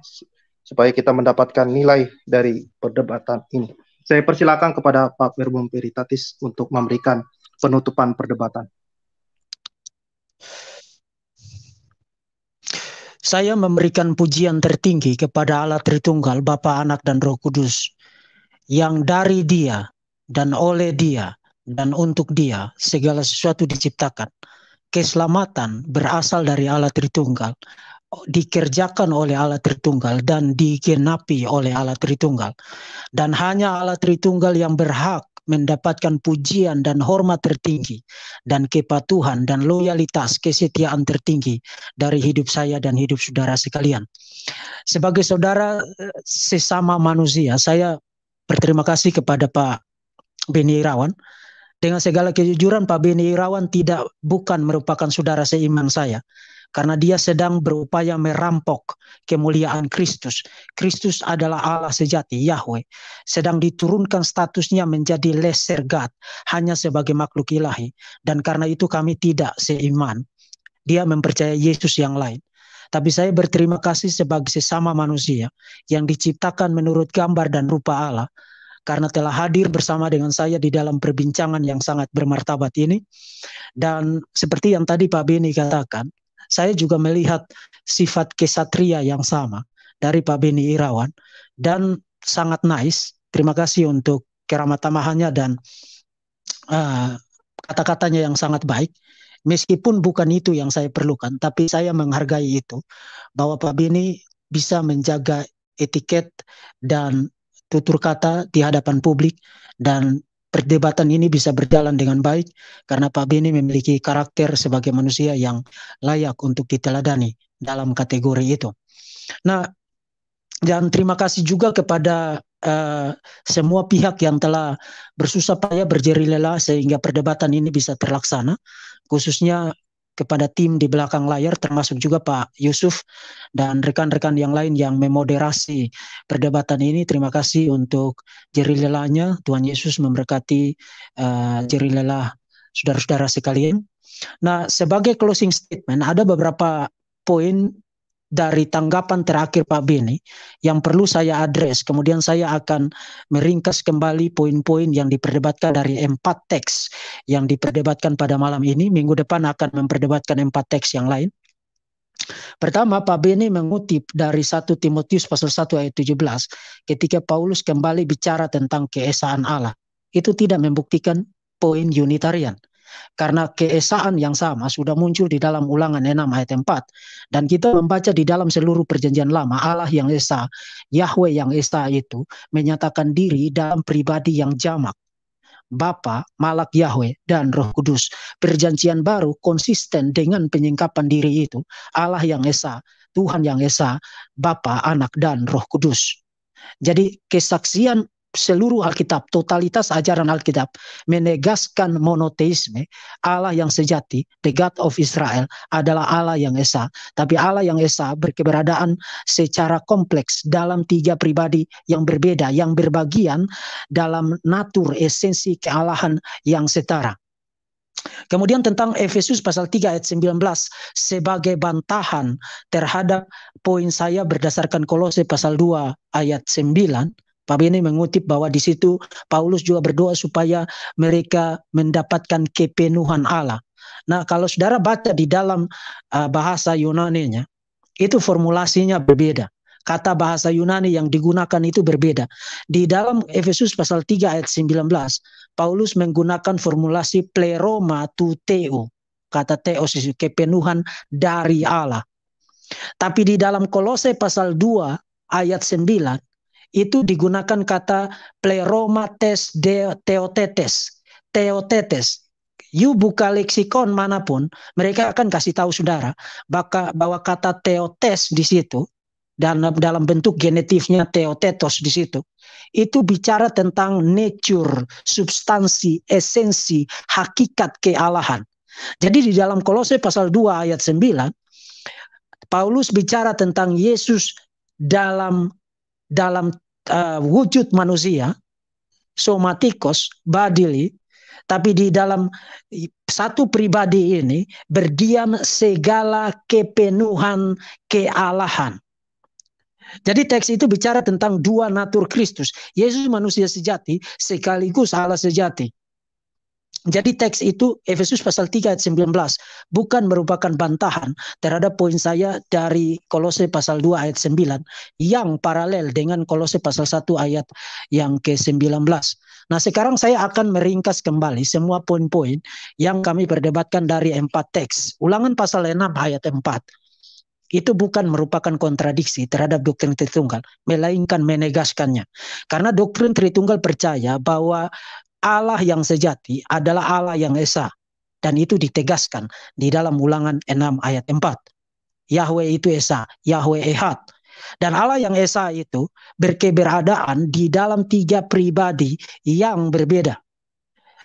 supaya kita mendapatkan nilai dari perdebatan ini. Saya persilakan kepada Pak Perbum Eritatis untuk memberikan penutupan perdebatan. Saya memberikan pujian tertinggi kepada Allah Tritunggal, Bapa, Anak, dan Roh Kudus, yang dari Dia dan oleh Dia dan untuk Dia segala sesuatu diciptakan. Keselamatan berasal dari Allah Tritunggal, dikerjakan oleh Allah Tritunggal dan digenapi oleh Allah Tritunggal. Dan hanya Allah Tritunggal yang berhak mendapatkan pujian dan hormat tertinggi dan kepatuhan dan loyalitas kesetiaan tertinggi dari hidup saya dan hidup saudara sekalian. Sebagai saudara sesama manusia, saya berterima kasih kepada Pak Beni Irawan. Dengan segala kejujuran Pak Beni Irawan tidak bukan merupakan saudara seiman saya karena dia sedang berupaya merampok kemuliaan Kristus. Kristus adalah Allah sejati, Yahweh. Sedang diturunkan statusnya menjadi lesser God, hanya sebagai makhluk ilahi. Dan karena itu kami tidak seiman. Dia mempercayai Yesus yang lain. Tapi saya berterima kasih sebagai sesama manusia yang diciptakan menurut gambar dan rupa Allah karena telah hadir bersama dengan saya di dalam perbincangan yang sangat bermartabat ini. Dan seperti yang tadi Pak Beni katakan, saya juga melihat sifat kesatria yang sama dari Pak Beni Irawan dan sangat nice. Terima kasih untuk keramah-tamahannya dan uh, kata-katanya yang sangat baik. Meskipun bukan itu yang saya perlukan, tapi saya menghargai itu bahwa Pak Beni bisa menjaga etiket dan tutur kata di hadapan publik dan perdebatan ini bisa berjalan dengan baik karena Pak Beni memiliki karakter sebagai manusia yang layak untuk diteladani dalam kategori itu. Nah, dan terima kasih juga kepada uh, semua pihak yang telah bersusah payah berjerih lelah sehingga perdebatan ini bisa terlaksana, khususnya kepada tim di belakang layar termasuk juga Pak Yusuf dan rekan-rekan yang lain yang memoderasi perdebatan ini. Terima kasih untuk lelahnya Tuhan Yesus memberkati uh, lelah saudara-saudara sekalian. Nah, sebagai closing statement ada beberapa poin dari tanggapan terakhir Pak Beni yang perlu saya address, Kemudian saya akan meringkas kembali poin-poin yang diperdebatkan dari empat teks yang diperdebatkan pada malam ini. Minggu depan akan memperdebatkan empat teks yang lain. Pertama, Pak Beni mengutip dari 1 Timotius pasal 1 ayat 17 ketika Paulus kembali bicara tentang keesaan Allah. Itu tidak membuktikan poin Unitarian. Karena keesaan yang sama sudah muncul di dalam ulangan 6 ayat 4. Dan kita membaca di dalam seluruh perjanjian lama, Allah yang Esa, Yahweh yang Esa itu menyatakan diri dalam pribadi yang jamak. Bapa, Malak Yahweh, dan Roh Kudus. Perjanjian baru konsisten dengan penyingkapan diri itu. Allah yang Esa, Tuhan yang Esa, Bapa, Anak, dan Roh Kudus. Jadi kesaksian seluruh Alkitab, totalitas ajaran Alkitab menegaskan monoteisme, Allah yang sejati, the God of Israel adalah Allah yang esa, tapi Allah yang esa berkeberadaan secara kompleks dalam tiga pribadi yang berbeda yang berbagian dalam natur esensi kealahan yang setara. Kemudian tentang Efesus pasal 3 ayat 19 sebagai bantahan terhadap poin saya berdasarkan Kolose pasal 2 ayat 9 Pak Beni mengutip bahwa di situ Paulus juga berdoa supaya mereka mendapatkan kepenuhan Allah. Nah, kalau saudara baca di dalam uh, bahasa Yunani-nya, itu formulasinya berbeda. Kata bahasa Yunani yang digunakan itu berbeda. Di dalam Efesus pasal 3 ayat 19, Paulus menggunakan formulasi pleroma tu teo. Kata teos itu kepenuhan dari Allah. Tapi di dalam Kolose pasal 2 ayat 9, itu digunakan kata pleromates de teotetes. Teotetes. You buka leksikon manapun, mereka akan kasih tahu saudara bahwa, bahwa kata teotes di situ dan dalam bentuk genetifnya teotetos di situ itu bicara tentang nature, substansi, esensi, hakikat kealahan. Jadi di dalam Kolose pasal 2 ayat 9 Paulus bicara tentang Yesus dalam dalam uh, wujud manusia somatikos badili tapi di dalam satu pribadi ini berdiam segala kepenuhan kealahan. Jadi teks itu bicara tentang dua natur Kristus. Yesus manusia sejati sekaligus Allah sejati. Jadi teks itu Efesus pasal 3 ayat 19 bukan merupakan bantahan terhadap poin saya dari Kolose pasal 2 ayat 9 yang paralel dengan Kolose pasal 1 ayat yang ke-19. Nah, sekarang saya akan meringkas kembali semua poin-poin yang kami perdebatkan dari empat teks. Ulangan pasal 6 ayat 4 itu bukan merupakan kontradiksi terhadap doktrin Tritunggal, melainkan menegaskannya. Karena doktrin Tritunggal percaya bahwa Allah yang sejati adalah Allah yang esa. Dan itu ditegaskan di dalam ulangan 6 ayat 4. Yahweh itu esa, Yahweh ehad. Dan Allah yang esa itu berkeberadaan di dalam tiga pribadi yang berbeda.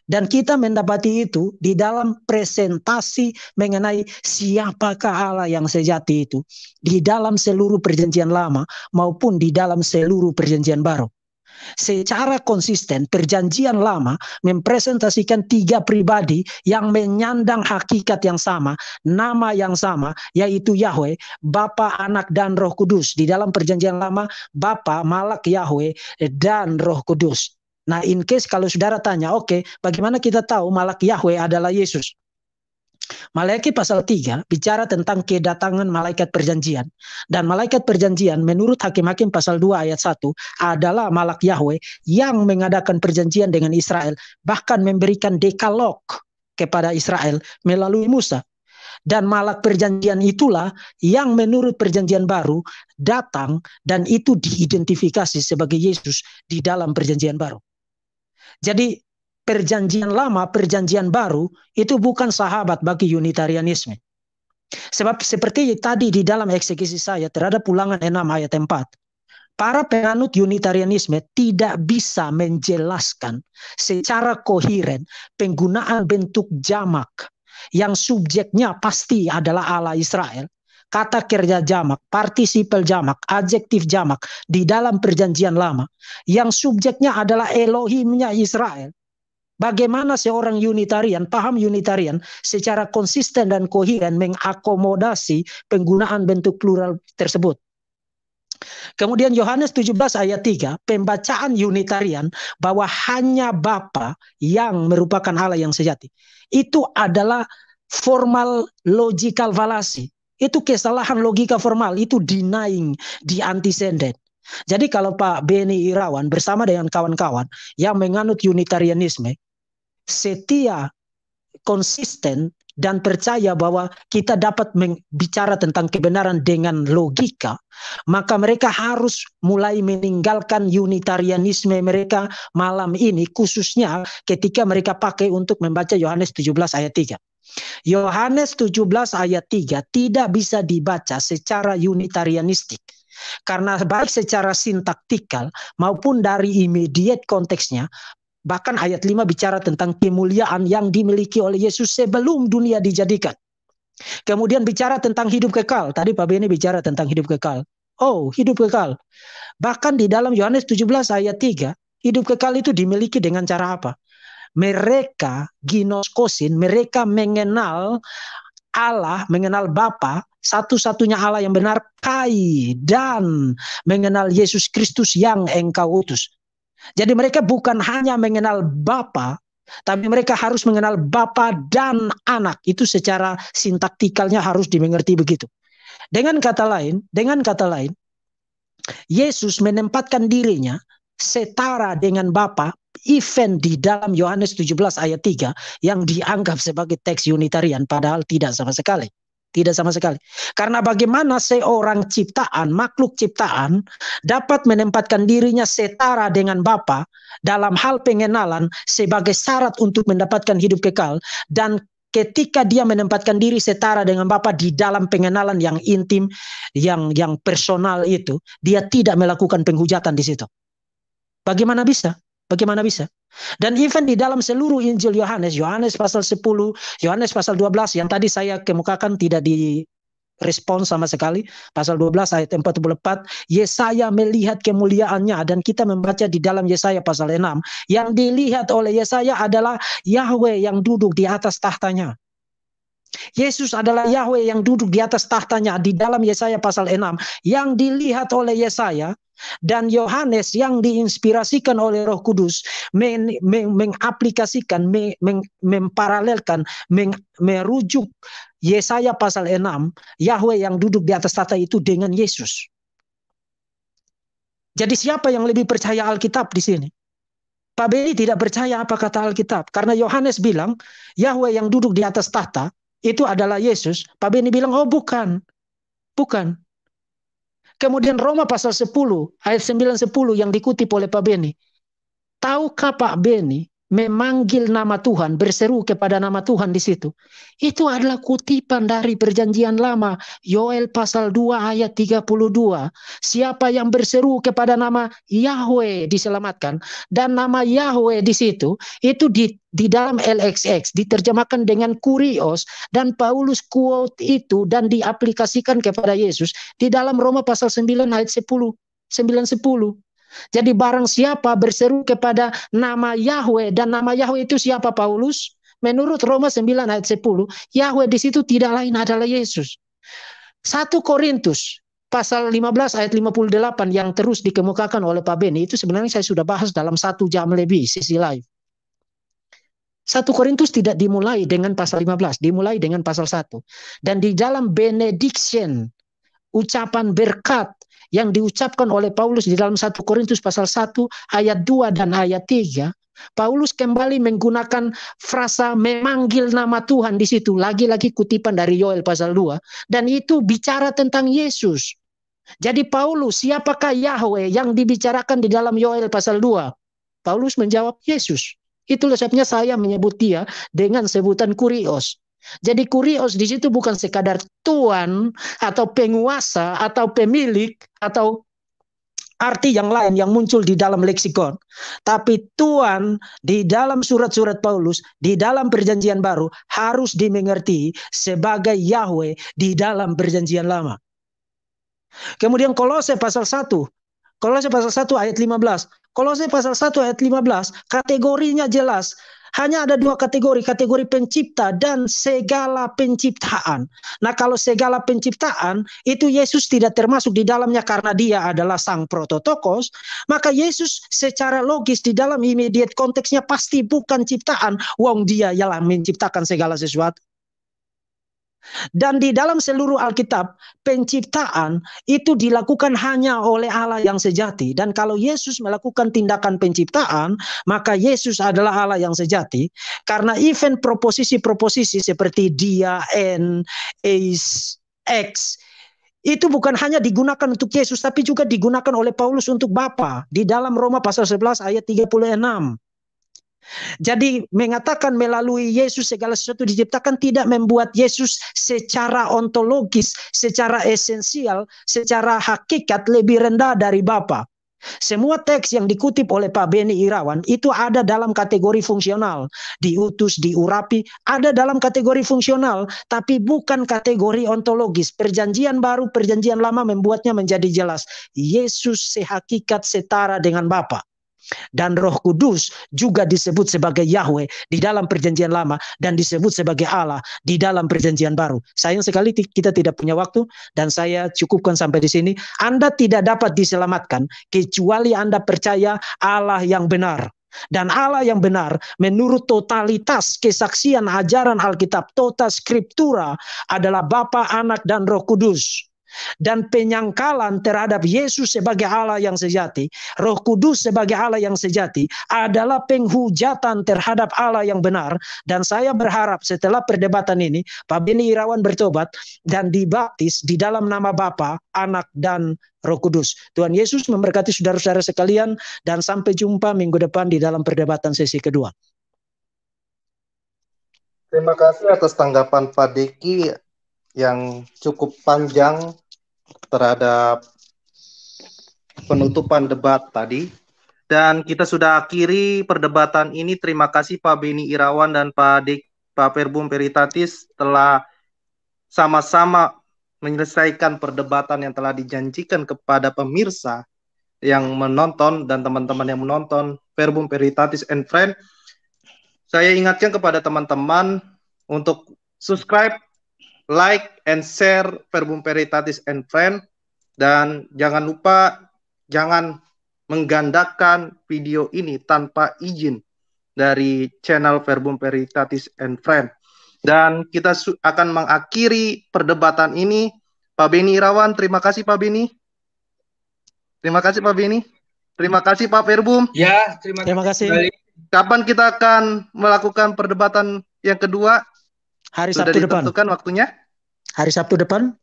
Dan kita mendapati itu di dalam presentasi mengenai siapakah Allah yang sejati itu. Di dalam seluruh perjanjian lama maupun di dalam seluruh perjanjian baru secara konsisten perjanjian lama mempresentasikan tiga pribadi yang menyandang hakikat yang sama, nama yang sama, yaitu Yahweh, Bapa, Anak, dan Roh Kudus. Di dalam perjanjian lama, Bapa, Malak, Yahweh, dan Roh Kudus. Nah, in case kalau saudara tanya, oke, okay, bagaimana kita tahu Malak Yahweh adalah Yesus? Malaikat pasal 3 bicara tentang kedatangan malaikat perjanjian dan malaikat perjanjian menurut hakim-hakim pasal 2 ayat 1 adalah malak Yahweh yang mengadakan perjanjian dengan Israel bahkan memberikan dekalog kepada Israel melalui Musa dan malak perjanjian itulah yang menurut perjanjian baru datang dan itu diidentifikasi sebagai Yesus di dalam perjanjian baru. Jadi perjanjian lama, perjanjian baru itu bukan sahabat bagi Unitarianisme. Sebab seperti tadi di dalam eksekusi saya terhadap ulangan 6 ayat 4, para penganut Unitarianisme tidak bisa menjelaskan secara koheren penggunaan bentuk jamak yang subjeknya pasti adalah Allah Israel kata kerja jamak, partisipal jamak, adjektif jamak di dalam perjanjian lama yang subjeknya adalah Elohimnya Israel Bagaimana seorang Unitarian, paham Unitarian, secara konsisten dan koheren mengakomodasi penggunaan bentuk plural tersebut. Kemudian Yohanes 17 ayat 3, pembacaan Unitarian bahwa hanya Bapa yang merupakan Allah yang sejati. Itu adalah formal logical fallacy. Itu kesalahan logika formal, itu denying di antecedent. Jadi kalau Pak Benny Irawan bersama dengan kawan-kawan yang menganut Unitarianisme, setia, konsisten, dan percaya bahwa kita dapat bicara tentang kebenaran dengan logika, maka mereka harus mulai meninggalkan unitarianisme mereka malam ini khususnya ketika mereka pakai untuk membaca Yohanes 17 ayat 3. Yohanes 17 ayat 3 tidak bisa dibaca secara unitarianistik karena baik secara sintaktikal maupun dari immediate konteksnya Bahkan ayat 5 bicara tentang kemuliaan yang dimiliki oleh Yesus sebelum dunia dijadikan. Kemudian bicara tentang hidup kekal. Tadi Pak Beni bicara tentang hidup kekal. Oh, hidup kekal. Bahkan di dalam Yohanes 17 ayat 3, hidup kekal itu dimiliki dengan cara apa? Mereka ginoskosin, mereka mengenal Allah, mengenal Bapa, satu-satunya Allah yang benar, kai dan mengenal Yesus Kristus yang engkau utus. Jadi mereka bukan hanya mengenal Bapa, tapi mereka harus mengenal Bapa dan anak. Itu secara sintaktikalnya harus dimengerti begitu. Dengan kata lain, dengan kata lain, Yesus menempatkan dirinya setara dengan Bapa Event di dalam Yohanes 17 ayat 3 yang dianggap sebagai teks unitarian padahal tidak sama sekali. Tidak sama sekali. Karena bagaimana seorang ciptaan, makhluk ciptaan dapat menempatkan dirinya setara dengan Bapa dalam hal pengenalan sebagai syarat untuk mendapatkan hidup kekal dan ketika dia menempatkan diri setara dengan Bapa di dalam pengenalan yang intim, yang yang personal itu, dia tidak melakukan penghujatan di situ. Bagaimana bisa? Bagaimana bisa? Dan even di dalam seluruh Injil Yohanes, Yohanes pasal 10, Yohanes pasal 12 yang tadi saya kemukakan tidak direspon sama sekali. Pasal 12 ayat 44, Yesaya melihat kemuliaannya dan kita membaca di dalam Yesaya pasal 6. Yang dilihat oleh Yesaya adalah Yahweh yang duduk di atas tahtanya. Yesus adalah Yahweh yang duduk di atas tahtanya di dalam Yesaya pasal 6 yang dilihat oleh Yesaya dan Yohanes yang diinspirasikan oleh Roh Kudus men, men, mengaplikasikan men, men, memparalelkan men, merujuk Yesaya pasal 6 Yahweh yang duduk di atas tata itu dengan Yesus. Jadi siapa yang lebih percaya Alkitab di sini? Pak Beni tidak percaya apa kata Alkitab karena Yohanes bilang Yahweh yang duduk di atas tahta itu adalah Yesus? Pak Beni bilang, oh bukan. Bukan. Kemudian Roma pasal 10, ayat 9-10 yang dikutip oleh Pak Beni. Tahukah Pak Beni memanggil nama Tuhan, berseru kepada nama Tuhan di situ. Itu adalah kutipan dari perjanjian lama, Yoel pasal 2 ayat 32. Siapa yang berseru kepada nama Yahweh diselamatkan dan nama Yahweh di situ itu di di dalam LXX diterjemahkan dengan kurios dan Paulus quote itu dan diaplikasikan kepada Yesus di dalam Roma pasal 9 ayat 10 910 jadi barang siapa berseru kepada nama Yahweh dan nama Yahweh itu siapa Paulus? Menurut Roma 9 ayat 10, Yahweh di situ tidak lain adalah Yesus. 1 Korintus pasal 15 ayat 58 yang terus dikemukakan oleh Pak Beni itu sebenarnya saya sudah bahas dalam satu jam lebih sisi live. 1 Korintus tidak dimulai dengan pasal 15, dimulai dengan pasal 1. Dan di dalam benediction, ucapan berkat yang diucapkan oleh Paulus di dalam 1 Korintus pasal 1 ayat 2 dan ayat 3 Paulus kembali menggunakan frasa memanggil nama Tuhan di situ, lagi-lagi kutipan dari Yoel pasal 2 dan itu bicara tentang Yesus. Jadi Paulus, siapakah Yahweh yang dibicarakan di dalam Yoel pasal 2? Paulus menjawab Yesus. Itulah sebabnya saya menyebut dia dengan sebutan kurios. Jadi kurios di situ bukan sekadar tuan atau penguasa atau pemilik atau arti yang lain yang muncul di dalam leksikon. Tapi tuan di dalam surat-surat Paulus, di dalam perjanjian baru harus dimengerti sebagai Yahweh di dalam perjanjian lama. Kemudian Kolose pasal 1. Kolose pasal 1 ayat 15. Kolose pasal 1 ayat 15 kategorinya jelas hanya ada dua kategori, kategori pencipta dan segala penciptaan. Nah, kalau segala penciptaan itu Yesus tidak termasuk di dalamnya karena dia adalah sang prototokos, maka Yesus secara logis di dalam immediate konteksnya pasti bukan ciptaan, wong dia yang menciptakan segala sesuatu. Dan di dalam seluruh Alkitab, penciptaan itu dilakukan hanya oleh Allah yang sejati. Dan kalau Yesus melakukan tindakan penciptaan, maka Yesus adalah Allah yang sejati. Karena event proposisi-proposisi seperti dia, n, is, x, itu bukan hanya digunakan untuk Yesus, tapi juga digunakan oleh Paulus untuk Bapa di dalam Roma pasal 11 ayat 36. Jadi mengatakan melalui Yesus segala sesuatu diciptakan tidak membuat Yesus secara ontologis, secara esensial, secara hakikat lebih rendah dari Bapa. Semua teks yang dikutip oleh Pak Beni Irawan itu ada dalam kategori fungsional, diutus, diurapi, ada dalam kategori fungsional, tapi bukan kategori ontologis. Perjanjian baru, perjanjian lama membuatnya menjadi jelas. Yesus sehakikat setara dengan Bapa. Dan Roh Kudus juga disebut sebagai Yahweh di dalam Perjanjian Lama dan disebut sebagai Allah di dalam Perjanjian Baru. Sayang sekali kita tidak punya waktu dan saya cukupkan sampai di sini. Anda tidak dapat diselamatkan kecuali Anda percaya Allah yang benar. Dan Allah yang benar menurut totalitas kesaksian ajaran Alkitab, total skriptura adalah Bapa, Anak, dan Roh Kudus dan penyangkalan terhadap Yesus sebagai Allah yang sejati, Roh Kudus sebagai Allah yang sejati adalah penghujatan terhadap Allah yang benar dan saya berharap setelah perdebatan ini Pak Beni Irawan bertobat dan dibaptis di dalam nama Bapa, Anak dan Roh Kudus. Tuhan Yesus memberkati saudara-saudara sekalian dan sampai jumpa minggu depan di dalam perdebatan sesi kedua. Terima kasih atas tanggapan Pak Deki yang cukup panjang terhadap penutupan debat tadi. Dan kita sudah akhiri perdebatan ini. Terima kasih Pak Beni Irawan dan Pak Dik Pak Perbum Peritatis telah sama-sama menyelesaikan perdebatan yang telah dijanjikan kepada pemirsa yang menonton dan teman-teman yang menonton Perbum Peritatis and Friend. Saya ingatkan kepada teman-teman untuk subscribe like and share Verbum Peritatis and Friend dan jangan lupa jangan menggandakan video ini tanpa izin dari channel Verbum Peritatis and Friend. Dan kita akan mengakhiri perdebatan ini. Pak Beni Irawan, terima kasih Pak Beni. Terima kasih Pak Beni. Terima kasih Pak Verbum. Ya, terima kasih. Kapan kita akan melakukan perdebatan yang kedua? Hari Sabtu Sudah depan. Sudah waktunya? Hari Sabtu depan?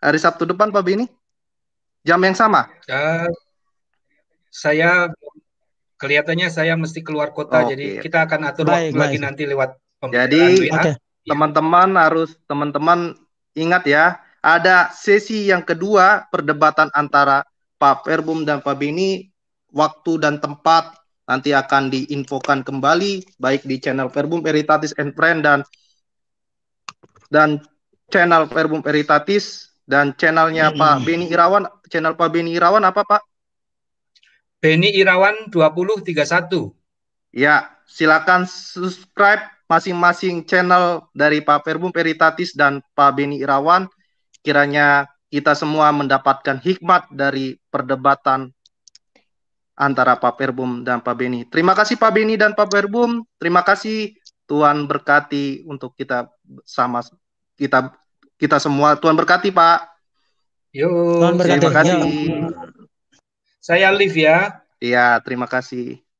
Hari Sabtu depan Pak Bini? Jam yang sama? Uh, saya kelihatannya saya mesti keluar kota okay. jadi kita akan atur baik, waktu baik. lagi nanti lewat jadi teman teman-teman harus teman-teman ingat ya ada sesi yang kedua perdebatan antara Pak Verbum dan Pak Bini waktu dan tempat nanti akan diinfokan kembali baik di channel Verbum Eritatis and Friend dan dan channel Perbum Peritatis dan channelnya hmm. Pak Beni Irawan, channel Pak Beni Irawan apa Pak? Beni Irawan 2031. Ya, silakan subscribe masing-masing channel dari Pak Perbum Peritatis dan Pak Beni Irawan. Kiranya kita semua mendapatkan hikmat dari perdebatan antara Pak Perbum dan Pak Beni. Terima kasih Pak Beni dan Pak Perbum. Terima kasih Tuhan berkati untuk kita sama sama kita kita semua Tuhan berkati Pak. Yo, Tuhan berkati. Terima kasih. Iya. Saya live ya. Iya, terima kasih.